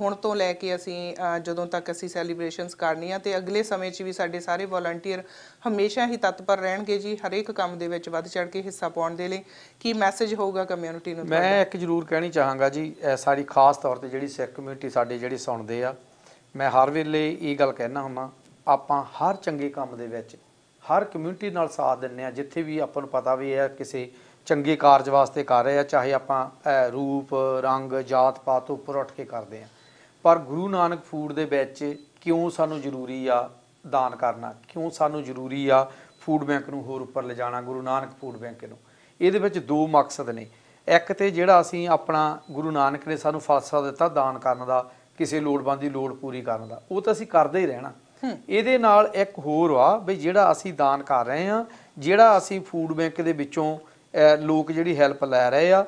ਹੁਣ ਤੋਂ ਲੈ ਕੇ ਅਸੀਂ ਜਦੋਂ ਤੱਕ ਅਸੀਂ ਸੈਲੀਬ੍ਰੇਸ਼ਨਸ ਕਰਨੀਆਂ ਤੇ ਅਗਲੇ ਸਮੇਂ 'ਚ ਵੀ ਸਾਡੇ ਸਾਰੇ ਵਲੰਟੀਅਰ ਹਮੇਸ਼ਾ ਹੀ ਤਤਪਰ ਰਹਿਣਗੇ ਜੀ ਹਰੇਕ ਕੰਮ ਦੇ ਵਿੱਚ ਵੱਧ ਚੜ ਕੇ ਹਿੱਸਾ ਪਾਉਣ ਦੇ ਲਈ ਕੀ ਮੈਸੇਜ ਹੋਊਗਾ ਕਮਿਊਨਿਟੀ ਨੂੰ ਮੈਂ ਇੱਕ ਜ਼ਰੂਰ ਕਹਿਣੀ ਚਾਹਾਂਗਾ ਜੀ ਸਾਡੀ ਖਾਸ ਤੌਰ ਤੇ ਜਿਹੜੀ ਸਿੱਖ ਕਮਿਊਨਿਟੀ ਸਾਡੇ ਜਿਹੜੀ ਸੁਣਦੇ ਆ ਮੈਂ ਹਰ ਵੇਲੇ ਇਹ ਗੱਲ ਕਹਿਣਾ ਹੁੰਦਾ ਆਪਾਂ ਹਰ ਚੰਗੇ ਕੰਮ ਦੇ ਵਿੱਚ ਹਰ ਕਮਿਊਨਿਟੀ ਨਾਲ ਸਾਥ ਦਿੰਨੇ ਆ ਜਿੱਥੇ ਵੀ ਆਪਾਂ ਨੂੰ ਪਤਾ ਵੀ ਹੈ ਕਿਸੇ ਚੰਗੇ ਕਾਰਜ ਵਾਸਤੇ ਕਰ ਰਹੇ ਆ ਚਾਹੇ ਆਪਾਂ ਰੂਪ ਰੰਗ ਜਾਤ ਪਾਤ ਉੱਪਰ ਉੱਠ ਕੇ ਕਰਦੇ ਆ ਪਰ ਗੁਰੂ ਨਾਨਕ ਫੂਡ ਦੇ ਵਿੱਚ ਕਿਉਂ ਸਾਨੂੰ ਜ਼ਰੂਰੀ ਆ ਦਾਨ ਕਰਨਾ ਕਿਉਂ ਸਾਨੂੰ ਜ਼ਰੂਰੀ ਆ ਫੂਡ ਬੈਂਕ ਨੂੰ ਹੋਰ ਉੱਪਰ ਲਿਜਾਣਾ ਗੁਰੂ ਨਾਨਕ ਫੂਡ ਬੈਂਕ ਨੂੰ ਇਹਦੇ ਵਿੱਚ ਦੋ ਮਕਸਦ ਨੇ ਇੱਕ ਤੇ ਜਿਹੜਾ ਅਸੀਂ ਆਪਣਾ ਗੁਰੂ ਨਾਨਕ ਨੇ ਸਾਨੂੰ ਫਲਸਫਾ ਦਿੱਤਾ ਦਾਨ ਕਰਨ ਦਾ ਕਿਸੇ ਲੋੜਵੰਦ ਦੀ ਲੋੜ ਪੂਰੀ ਕਰਨ ਦਾ ਉਹ ਤਾਂ ਅਸੀਂ ਕਰਦੇ ਹੀ ਰਹਿਣਾ ਇਹਦੇ ਨਾਲ ਇੱਕ ਹੋਰ ਆ ਵੀ ਜਿਹੜਾ ਅਸੀਂ ਦਾਨ ਕਰ ਰਹੇ ਆ ਜਿਹੜਾ ਅਸੀਂ ਫੂਡ ਬੈਂਕ ਦੇ ਵਿੱਚੋਂ ਲੋਕ ਜਿਹੜੀ ਹੈਲਪ ਲੈ ਰਹੇ ਆ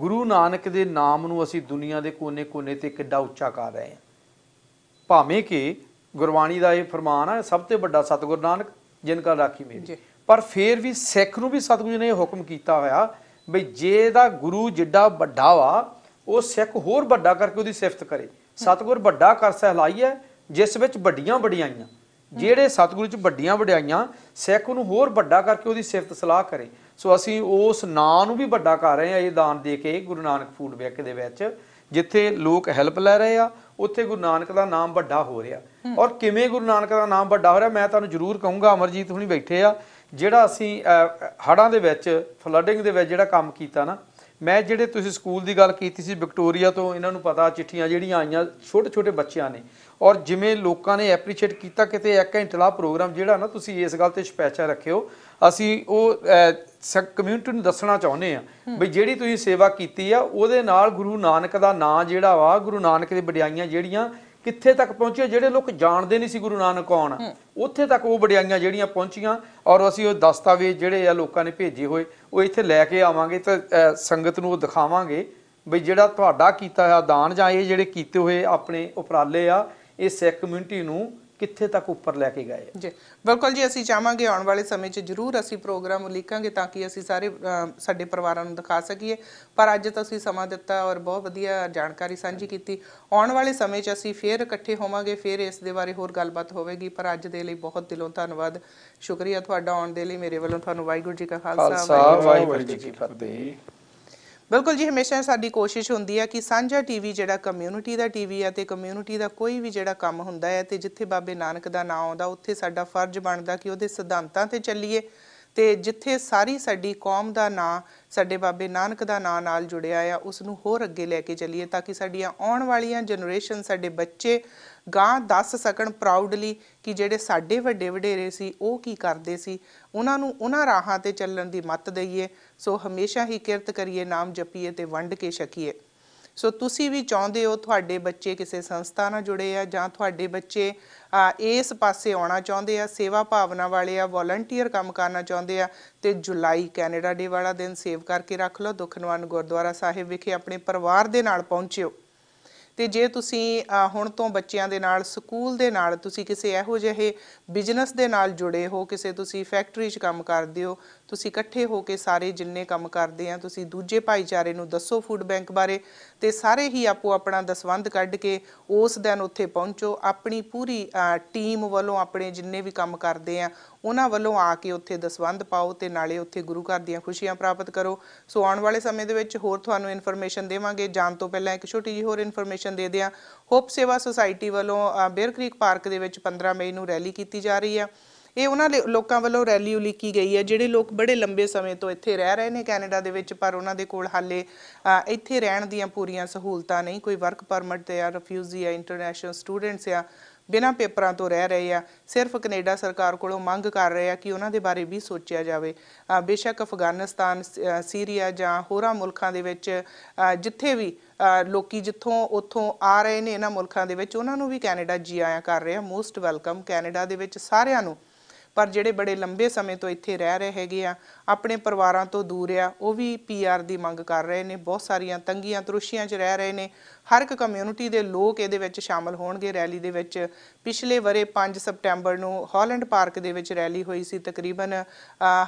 ਗੁਰੂ ਨਾਨਕ ਦੇ ਨਾਮ ਨੂੰ ਅਸੀਂ ਦੁਨੀਆ ਦੇ ਕੋਨੇ-ਕੋਨੇ ਤੇ ਕਿੱਡਾ ਉੱਚਾ ਕਰ ਰਹੇ ਆ ਭਾਵੇਂ ਕਿ ਗੁਰਬਾਣੀ ਦਾ ਇਹ ਫਰਮਾਨ ਆ ਸਭ ਤੋਂ ਵੱਡਾ ਸਤਿਗੁਰ ਨਾਨਕ ਜਿਨ ਕਾ ਰਾਖੀ ਮੇਰੀ ਪਰ ਫੇਰ ਵੀ ਸਿੱਖ ਨੂੰ ਵੀ ਸਤਿਗੁਰ ਨੇ ਇਹ ਹੁਕਮ ਕੀਤਾ ਹੋਇਆ ਵੀ ਜੇ ਦਾ ਗੁਰੂ ਜਿੱਡਾ ਵੱਡਾ ਵਾ ਉਹ ਸਿੱਖ ਹੋਰ ਵੱਡਾ ਕਰਕੇ ਉਹਦੀ ਸਿਫਤ ਕਰੇ ਸਤਿਗੁਰ ਵੱਡਾ ਕਰ ਹੈ ਜਿਸ ਵਿੱਚ ਵੱਡੀਆਂ ਵਡਿਆਈਆਂ ਜਿਹੜੇ ਸਤਿਗੁਰੂ ਚ ਵੱਡੀਆਂ ਵਡਿਆਈਆਂ ਸਿੱਖ ਨੂੰ ਹੋਰ ਵੱਡਾ ਕਰਕੇ ਉਹਦੀ ਸਿਫਤ ਸਲਾਹ ਕਰੇ ਸੋ ਅਸੀਂ ਉਸ ਨਾਂ ਨੂੰ ਵੀ ਵੱਡਾ ਕਰ ਰਹੇ ਹਾਂ ਇਹ ਦਾਨ ਦੇ ਕੇ ਗੁਰੂ ਨਾਨਕ ਫੂਡ ਬੈਕ ਦੇ ਵਿੱਚ ਜਿੱਥੇ ਲੋਕ ਹੈਲਪ ਲੈ ਰਹੇ ਆ ਉੱਥੇ ਗੁਰੂ ਨਾਨਕ ਦਾ ਨਾਮ ਵੱਡਾ ਹੋ ਰਿਹਾ ਔਰ ਕਿਵੇਂ ਗੁਰੂ ਨਾਨਕ ਦਾ ਨਾਮ ਵੱਡਾ ਹੋ ਰਿਹਾ ਮੈਂ ਤੁਹਾਨੂੰ ਜ਼ਰੂਰ ਕਹੂੰਗਾ ਅਮਰਜੀਤ ਹੁਣੀ ਬੈਠੇ ਆ ਜਿਹੜਾ ਅਸੀਂ ਹੜਾਂ ਦੇ ਵਿੱਚ ਫਲੱਡਿੰਗ ਦੇ ਵਿੱਚ ਜਿਹੜਾ ਕੰਮ ਕੀਤਾ ਨਾ ਮੈਂ ਜਿਹੜੇ ਤੁਸੀਂ ਸਕੂਲ ਦੀ ਗੱਲ ਕੀਤੀ ਸੀ ਵਿਕਟੋਰੀਆ ਤੋਂ ਇਹਨਾਂ ਨੂੰ ਪਤਾ ਚਿੱਠੀਆਂ ਜਿਹੜੀਆਂ ਆਈਆਂ ਛੋਟੇ ਛੋਟੇ ਬੱਚਿਆਂ ਨੇ ਔਰ ਜਿਵੇਂ ਲੋਕਾਂ ਨੇ ਐਪਰੀਸ਼ੀਏਟ ਕੀਤਾ ਕਿਤੇ ਇੱਕ ਘੰਟਾ ਦਾ ਪ੍ਰੋਗਰਾਮ ਜਿਹੜਾ ਨਾ ਤੁਸੀਂ ਇਸ ਗੱਲ ਤੇ ਸਪੈਸ਼ਲ ਰੱਖਿਓ ਅਸੀਂ ਉਹ ਕਮਿਊਨਿਟੀ ਨੂੰ ਦੱਸਣਾ ਚਾਹੁੰਦੇ ਆ ਵੀ ਜਿਹੜੀ ਤੁਸੀਂ ਸੇਵਾ ਕੀਤੀ ਆ ਉਹਦੇ ਨਾਲ ਗੁਰੂ ਨਾਨਕ ਦਾ ਨਾਂ ਜਿਹੜਾ ਵਾ ਗੁਰੂ ਨਾਨਕ ਦੇ ਵਡਿਆਈਆਂ ਜਿਹੜੀਆਂ ਕਿੱਥੇ ਤੱਕ ਪਹੁੰਚੀਆਂ ਜਿਹੜੇ ਲੋਕ ਜਾਣਦੇ ਨਹੀਂ ਸੀ ਗੁਰੂ ਨਾਨਕ ਕੌਣ ਉੱਥੇ ਤੱਕ ਉਹ ਵਡਿਆਈਆਂ ਜਿਹੜੀਆਂ ਪਹੁੰਚੀਆਂ ਔਰ ਅਸੀਂ ਉਹ ਦਸਤਾਵੇਜ਼ ਜਿਹੜੇ ਆ ਲੋਕਾਂ ਨੇ ਭੇਜੇ ਹੋਏ ਉਹ ਇੱਥੇ ਲੈ ਕੇ ਆਵਾਂਗੇ ਤਾਂ ਸੰਗਤ ਨੂੰ ਉਹ ਦਿਖਾਵਾਂਗੇ ਵੀ ਜਿਹੜਾ ਤੁਹਾਡਾ ਕੀਤਾ ਹੋਇਆ ਦਾਨ ਜਾਂ ਇਹ ਜਿਹੜੇ ਕੀਤੇ ਹੋਏ ਆਪਣੇ ਉਪਰਾਲੇ ਆ ਇਹ ਸਿੱਖ ਕਮਿਊਨਿਟੀ ਨੂੰ ਕਿੱਥੇ ਤੱਕ ਉੱਪਰ ਲੈ ਕੇ ਗਏ ਜੀ ਬਿਲਕੁਲ ਜੀ ਅਸੀਂ ਚਾਹਾਂਗੇ ਆਉਣ ਵਾਲੇ ਸਮੇਂ 'ਚ ਜ਼ਰੂਰ ਅਸੀਂ ਪ੍ਰੋਗਰਾਮ ਉਲੀਕਾਂਗੇ ਤਾਂ ਕਿ ਅਸੀਂ ਸਾਰੇ ਸਾਡੇ ਪਰਿਵਾਰਾਂ ਨੂੰ ਦਿਖਾ ਸਕੀਏ ਪਰ ਅੱਜ ਤੁਸੀਂ ਸਮਾਂ ਦਿੱਤਾ ਔਰ ਬਹੁਤ ਵਧੀਆ ਜਾਣਕਾਰੀ ਸਾਂਝੀ ਕੀਤੀ ਆਉਣ ਵਾਲੇ ਸਮੇਂ 'ਚ ਅਸੀਂ ਫੇਰ ਇਕੱਠੇ ਹੋਵਾਂਗੇ ਫੇਰ ਇਸ ਦੇ ਬਾਰੇ ਹੋਰ ਗੱਲਬਾਤ ਹੋਵੇਗੀ ਪਰ ਅੱਜ ਦੇ ਲਈ ਬਹੁਤ ਦਿਲੋਂ ਧੰਨਵਾਦ ਸ਼ੁਕਰੀਆ ਤੁਹਾਡਾ ਆਉਣ ਦੇ ਲਈ ਮੇਰੇ ਵੱਲੋਂ ਤੁਹਾਨੂੰ ਵਾਹਿਗੁਰੂ ਜੀ ਕਾ ਖਾਲਸਾ ਵਾਹਿਗੁਰੂ ਜੀ ਕੀ ਫਤਿਹ ਬਿਲਕੁਲ ਜੀ ਹਮੇਸ਼ਾ ਸਾਡੀ ਕੋਸ਼ਿਸ਼ ਹੁੰਦੀ ਹੈ ਕਿ ਸਾਂਝਾ ਟੀਵੀ ਜਿਹੜਾ ਕਮਿਊਨਿਟੀ ਦਾ ਟੀਵੀ ਹੈ ਤੇ ਕਮਿਊਨਿਟੀ ਦਾ ਕੋਈ ਵੀ ਜਿਹੜਾ ਕੰਮ ਹੁੰਦਾ ਹੈ ਤੇ ਜਿੱਥੇ ਬਾਬੇ ਨਾਨਕ ਦਾ ਨਾਮ ਆਉਂਦਾ ਉੱਥੇ ਸਾਡਾ ਫਰਜ਼ ਬਣਦਾ ਕਿ ਉਹਦੇ ਸਿਧਾਂਤਾਂ ਤੇ ਚੱਲੀਏ ਤੇ ਜਿੱਥੇ ਸਾਰੀ ਸਾਡੀ ਕੌਮ ਦਾ ਨਾਂ ਸਾਡੇ ਬਾਬੇ ਨਾਨਕ ਦਾ ਨਾਂ ਨਾਲ ਜੁੜਿਆ ਆ ਉਸ ਨੂੰ ਹੋਰ ਅੱਗੇ ਲੈ ਕੇ ਚੱਲੀਏ ਤਾਂ ਕਿ ਸਾਡੀਆਂ ਆਉਣ ਵਾਲੀਆਂ ਜਨਰੇਸ਼ਨ ਸਾਡੇ ਬੱਚੇ ਗਾਂ ਦੱਸ ਸਕਣ ਪ੍ਰਾਊਡਲੀ ਕਿ ਜਿਹੜੇ ਸਾਡੇ ਵੱਡੇ ਵਡੇਰੇ ਸੀ ਉਹ ਕੀ ਕਰਦੇ ਸੀ ਉਹਨਾਂ ਨੂੰ ਉਹਨਾਂ ਰਾਹਾਂ ਤੇ ਚੱਲਣ ਦੀ ਮੱਤ ਦਈਏ ਸੋ ਹਮੇਸ਼ਾ ਹੀ ਕਿਰਤ ਕਰੀਏ ਨਾਮ ਜਪੀਏ ਤੇ ਵੰਡ ਕੇ ਛਕੀਏ ਸੋ ਤੁਸੀਂ ਵੀ ਚਾਹੁੰਦੇ ਹੋ ਤੁਹਾਡੇ ਬੱਚੇ ਕਿਸੇ ਸੰਸਥਾ ਨਾਲ ਜੁੜੇ ਆ ਜਾਂ ਤੁਹਾਡੇ ਬੱਚੇ ਇਸ ਪਾਸੇ ਆਉਣਾ ਚਾਹੁੰਦੇ ਆ ਸੇਵਾ ਭਾਵਨਾ ਵਾਲੇ ਆ ਵੋਲੰਟੀਅਰ ਕੰਮ ਕਰਨਾ ਚਾਹੁੰਦੇ ਆ ਤੇ ਜੁਲਾਈ ਕੈਨੇਡਾ ਡੇ ਵਾਲਾ ਦਿਨ ਸੇਵ ਕਰਕੇ ਰੱਖ ਲਓ ਦੁਖਨਵਾਨ ਗੁਰਦੁਆਰਾ ਸਾਹਿਬ ਵਿਖੇ ਆਪਣੇ ਪਰਿਵਾਰ ਦੇ ਨਾਲ ਪਹੁੰਚਿਓ ਤੇ ਜੇ ਤੁਸੀਂ ਹੁਣ ਤੋਂ ਬੱਚਿਆਂ ਦੇ ਨਾਲ ਸਕੂਲ ਦੇ ਨਾਲ ਤੁਸੀਂ ਕਿਸੇ ਇਹੋ ਜਿਹੇ ਬਿਜ਼ਨਸ ਦੇ ਨਾਲ ਜੁੜੇ ਹੋ ਕਿਸੇ ਤੁਸੀਂ ਫੈਕਟਰੀ 'ਚ ਕੰਮ ਕਰਦੇ ਹੋ ਤੁਸੀਂ ਇਕੱਠੇ ਹੋ ਕੇ ਸਾਰੇ ਜਿੰਨੇ ਕੰਮ ਕਰਦੇ ਆ ਤੁਸੀਂ ਦੂਜੇ ਭਾਈਚਾਰੇ ਨੂੰ ਦੱਸੋ ਫੂਡ ਬੈਂਕ ਬਾਰੇ ਤੇ ਸਾਰੇ ਹੀ ਆਪੋ ਆਪਣਾ ਦਸਵੰਦ ਕੱਢ ਕੇ ਉਸ ਦਿਨ ਉੱਥੇ ਪਹੁੰਚੋ ਆਪਣੀ ਪੂਰੀ ਟੀਮ ਵੱਲੋਂ ਆਪਣੇ ਜਿੰਨੇ ਵੀ ਕੰਮ ਕਰਦੇ ਆ ਉਹਨਾਂ ਵੱਲੋਂ ਆ ਕੇ ਉੱਥੇ ਦਸਵੰਦ ਪਾਓ ਤੇ ਨਾਲੇ ਉੱਥੇ ਗੁਰੂ ਘਰ ਦੀਆਂ ਖੁਸ਼ੀਆਂ ਪ੍ਰਾਪਤ ਕਰੋ ਸੋ ਆਉਣ ਵਾਲੇ ਸਮੇਂ ਦੇ ਵਿੱਚ ਹੋਰ ਤੁਹਾਨੂੰ ਇਨਫੋਰਮੇਸ਼ਨ ਦੇਵਾਂਗੇ ਜਾਣ ਤੋਂ ਪਹਿਲਾਂ ਇੱਕ ਛੋਟੀ ਜਿਹੀ ਹੋਰ ਇਨਫੋਰਮੇਸ਼ਨ ਦੇ ਦਿਆਂ ਹੋਪ ਸੇਵਾ ਸੁਸਾਇਟੀ ਵੱਲੋਂ ਬੇਅਰ ਕ੍ਰੀਕ ਪਾਰਕ ਦੇ ਵਿੱਚ 15 ਮਈ ਨੂੰ ਰੈਲੀ ਕੀਤੀ ਜਾ ਰਹੀ ਹੈ ਇਹ ਉਹਨਾਂ ਲੋਕਾਂ ਵੱਲੋਂ ਰੈਲੀ ਉਲੀਕੀ ਗਈ ਹੈ ਜਿਹੜੇ ਲੋਕ ਬੜੇ ਲੰਬੇ ਸਮੇਂ ਤੋਂ ਇੱਥੇ ਰਹਿ ਰਹੇ ਨੇ ਕੈਨੇਡਾ ਦੇ ਵਿੱਚ ਪਰ ਉਹਨਾਂ ਦੇ ਕੋਲ ਹਾਲੇ ਇੱਥੇ ਰਹਿਣ ਦੀਆਂ ਪੂਰੀਆਂ ਸਹੂਲਤਾਂ ਨਹੀਂ ਕੋਈ ਵਰਕ ਪਰਮਿਟ ਤੇ ਆ ਰਿਫਿਊਜੀ ਆ ਇੰਟਰਨੈਸ਼ਨਲ ਸਟੂਡੈਂਟਸ ਆ ਬਿਨਾਂ ਪੇਪਰਾਂ ਤੋਂ ਰਹਿ ਰਹੇ ਆ ਸਿਰਫ ਕੈਨੇਡਾ ਸਰਕਾਰ ਕੋਲੋਂ ਮੰਗ ਕਰ ਰਹੇ ਆ ਕਿ ਉਹਨਾਂ ਦੇ ਬਾਰੇ ਵੀ ਸੋਚਿਆ ਜਾਵੇ ਬੇਸ਼ੱਕ ਅਫਗਾਨਿਸਤਾਨ ਸੀਰੀਆ ਜਾਂ ਹੋਰਾਂ ਮੁਲਕਾਂ ਦੇ ਵਿੱਚ ਜਿੱਥੇ ਵੀ ਲੋਕੀ ਜਿੱਥੋਂ ਉੱਥੋਂ ਆ ਰਹੇ ਨੇ ਇਹਨਾਂ ਮੁਲਕਾਂ ਦੇ ਵਿੱਚ ਉਹਨਾਂ ਨੂੰ ਵੀ ਕੈਨੇਡਾ ਜੀ ਆਇਆਂ ਕਰ ਰਹੇ ਆ ਮੋਸਟ ਵੈਲਕਮ ਕੈਨੇਡਾ ਦੇ ਵਿੱਚ ਸਾਰਿਆਂ ਨੂੰ ਪਰ ਜਿਹੜੇ ਬੜੇ ਲੰਬੇ ਸਮੇਂ ਤੋਂ ਇੱਥੇ ਰਹਿ ਰਹੇ ਹੈਗੇ ਆ ਆਪਣੇ ਪਰਿਵਾਰਾਂ ਤੋਂ ਦੂਰ ਆ ਉਹ ਵੀ ਪੀਆਰ ਦੀ ਮੰਗ ਕਰ ਰਹੇ ਨੇ ਬਹੁਤ ਸਾਰੀਆਂ ਤੰਗੀਆਂ ਤਰੁਸ਼ੀਆਂ 'ਚ ਰਹਿ ਰਹੇ ਨੇ ਹਰ ਇੱਕ ਕਮਿਊਨਿਟੀ ਦੇ ਲੋਕ ਇਹਦੇ ਵਿੱਚ ਸ਼ਾਮਲ ਹੋਣਗੇ ਰੈਲੀ ਦੇ ਵਿੱਚ ਪਿਛਲੇ ਵਰੇ 5 ਸਪਟੈਂਬਰ ਨੂੰ ਹਾਲੈਂਡ ਪਾਰਕ ਦੇ ਵਿੱਚ ਰੈਲੀ ਹੋਈ ਸੀ ਤਕਰੀਬਨ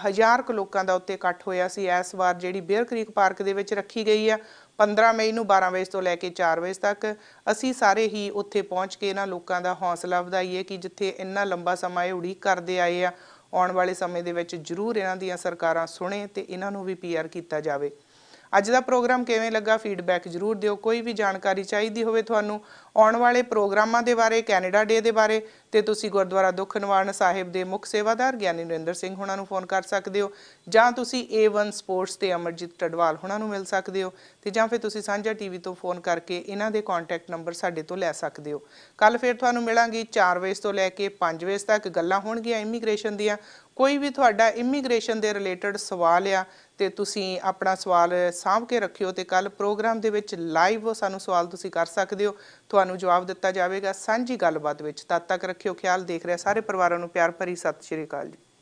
ਹਜ਼ਾਰ ਕੁ ਲੋਕਾਂ ਦਾ ਉੱਤੇ ਇਕੱਠ ਹੋਇਆ ਸੀ ਇਸ ਵਾਰ ਜਿਹੜੀ ਬੇਅਰ ਕ੍ਰੀਕ ਪਾਰਕ ਦੇ ਵਿੱਚ ਰੱਖੀ ਗਈ ਆ 15 ਮਈ ਨੂੰ 12 ਵਜੇ ਤੋਂ ਲੈ ਕੇ 4 ਵਜੇ ਤੱਕ ਅਸੀਂ ਸਾਰੇ ਹੀ ਉੱਥੇ ਪਹੁੰਚ ਕੇ ਇਹਨਾਂ ਲੋਕਾਂ ਦਾ ਹੌਸਲਾ ਵਧਾਈਏ ਕਿ ਜਿੱਥੇ ਇੰਨਾ ਲੰਬਾ ਸਮਾਂ ਇਹ ਉਡੀਕ ਕਰਦੇ ਆਏ ਆ ਆਉਣ ਵਾਲੇ ਸਮੇਂ ਦੇ ਵਿੱਚ ਜ਼ਰੂਰ ਇਹਨਾਂ ਦੀਆਂ ਸਰਕਾਰਾਂ ਸੁਣੇ ਤੇ ਇਹਨਾਂ ਨੂੰ ਵੀ ਪੀਆਰ ਕੀਤਾ ਜਾਵੇ ਅੱਜ ਦਾ ਪ੍ਰੋਗਰਾਮ ਕਿਵੇਂ ਲੱਗਾ ਫੀਡਬੈਕ ਜ਼ਰੂਰ ਦਿਓ ਕੋਈ ਵੀ ਜਾਣਕਾਰੀ ਚਾਹੀਦੀ ਹੋਵੇ ਤੁਹਾਨੂੰ ਆਉਣ ਵਾਲੇ ਪ੍ਰੋਗਰਾਮਾਂ ਦੇ ਬਾਰੇ ਕੈਨੇਡਾ ਡੇ ਦੇ ਬਾਰੇ ਤੇ ਤੁਸੀਂ ਗੁਰਦੁਆਰਾ ਦੁੱਖ ਨਿਵਾਰਨ ਸਾਹਿਬ ਦੇ ਮੁੱਖ ਸੇਵਾਦਾਰ ਗਿਆਨੀ ਨਰਿੰਦਰ ਸਿੰਘ ਹੁਣਾਂ ਨੂੰ ਫੋਨ ਕਰ ਸਕਦੇ ਹੋ ਜਾਂ ਤੁਸੀਂ A1 ਸਪੋਰਟਸ ਤੇ ਅਮਰਜੀਤ ਟਡਵਾਲ ਹੁਣਾਂ ਨੂੰ ਮਿਲ ਸਕਦੇ ਹੋ ਤੇ ਜਾਂ ਫਿਰ ਤੁਸੀਂ ਸਾਂਝਾ ਟੀਵੀ ਤੋਂ ਫੋਨ ਕਰਕੇ ਇਹਨਾਂ ਦੇ ਕੰਟੈਕਟ ਨੰਬਰ ਸਾਡੇ ਤੋਂ ਲੈ ਸਕਦੇ ਹੋ ਕੱਲ ਫੇਰ ਤੁਹਾਨੂੰ ਮਿਲਾਂਗੇ 4 ਵਜੇ ਤੋਂ ਲੈ ਕੇ 5 ਵਜੇ ਤੱਕ ਗੱਲਾਂ ਹੋਣਗੀਆਂ ਇਮੀਗ੍ਰੇਸ਼ਨ ਦੀਆਂ ਕੋਈ ਵੀ ਤੁਹਾਡਾ ਇਮੀਗ੍ਰੇਸ਼ਨ ਦੇ ਰਿਲੇਟਡ ਸਵਾਲ ਆ ਤੇ ਤੁਸੀਂ ਆਪਣਾ ਸਵਾਲ ਸਾਂਭ ਕੇ ਰੱਖਿਓ ਤੇ ਕੱਲ ਪ੍ਰੋਗਰਾਮ ਦੇ ਵਿੱਚ ਲਾਈਵ ਸਾਨੂੰ ਸਵਾਲ ਤੁਸੀਂ ਕਰ ਸਕਦੇ ਹੋ ਤੁਹਾਨੂੰ ਜਵਾਬ ਦਿੱਤਾ ਜਾਵੇਗਾ ਸਾਂਝੀ ਗੱਲਬਾਤ ਵਿੱਚ ਤਦ ਤੱਕ ਰੱਖਿਓ ਖਿਆਲ ਦੇਖ ਰਿਹਾ ਸਾਰੇ ਪਰਿਵਾਰਾਂ ਨੂੰ ਪਿਆਰ ਭਰੀ ਸਤਿ ਸ਼੍ਰੀ ਅਕਾਲ ਜੀ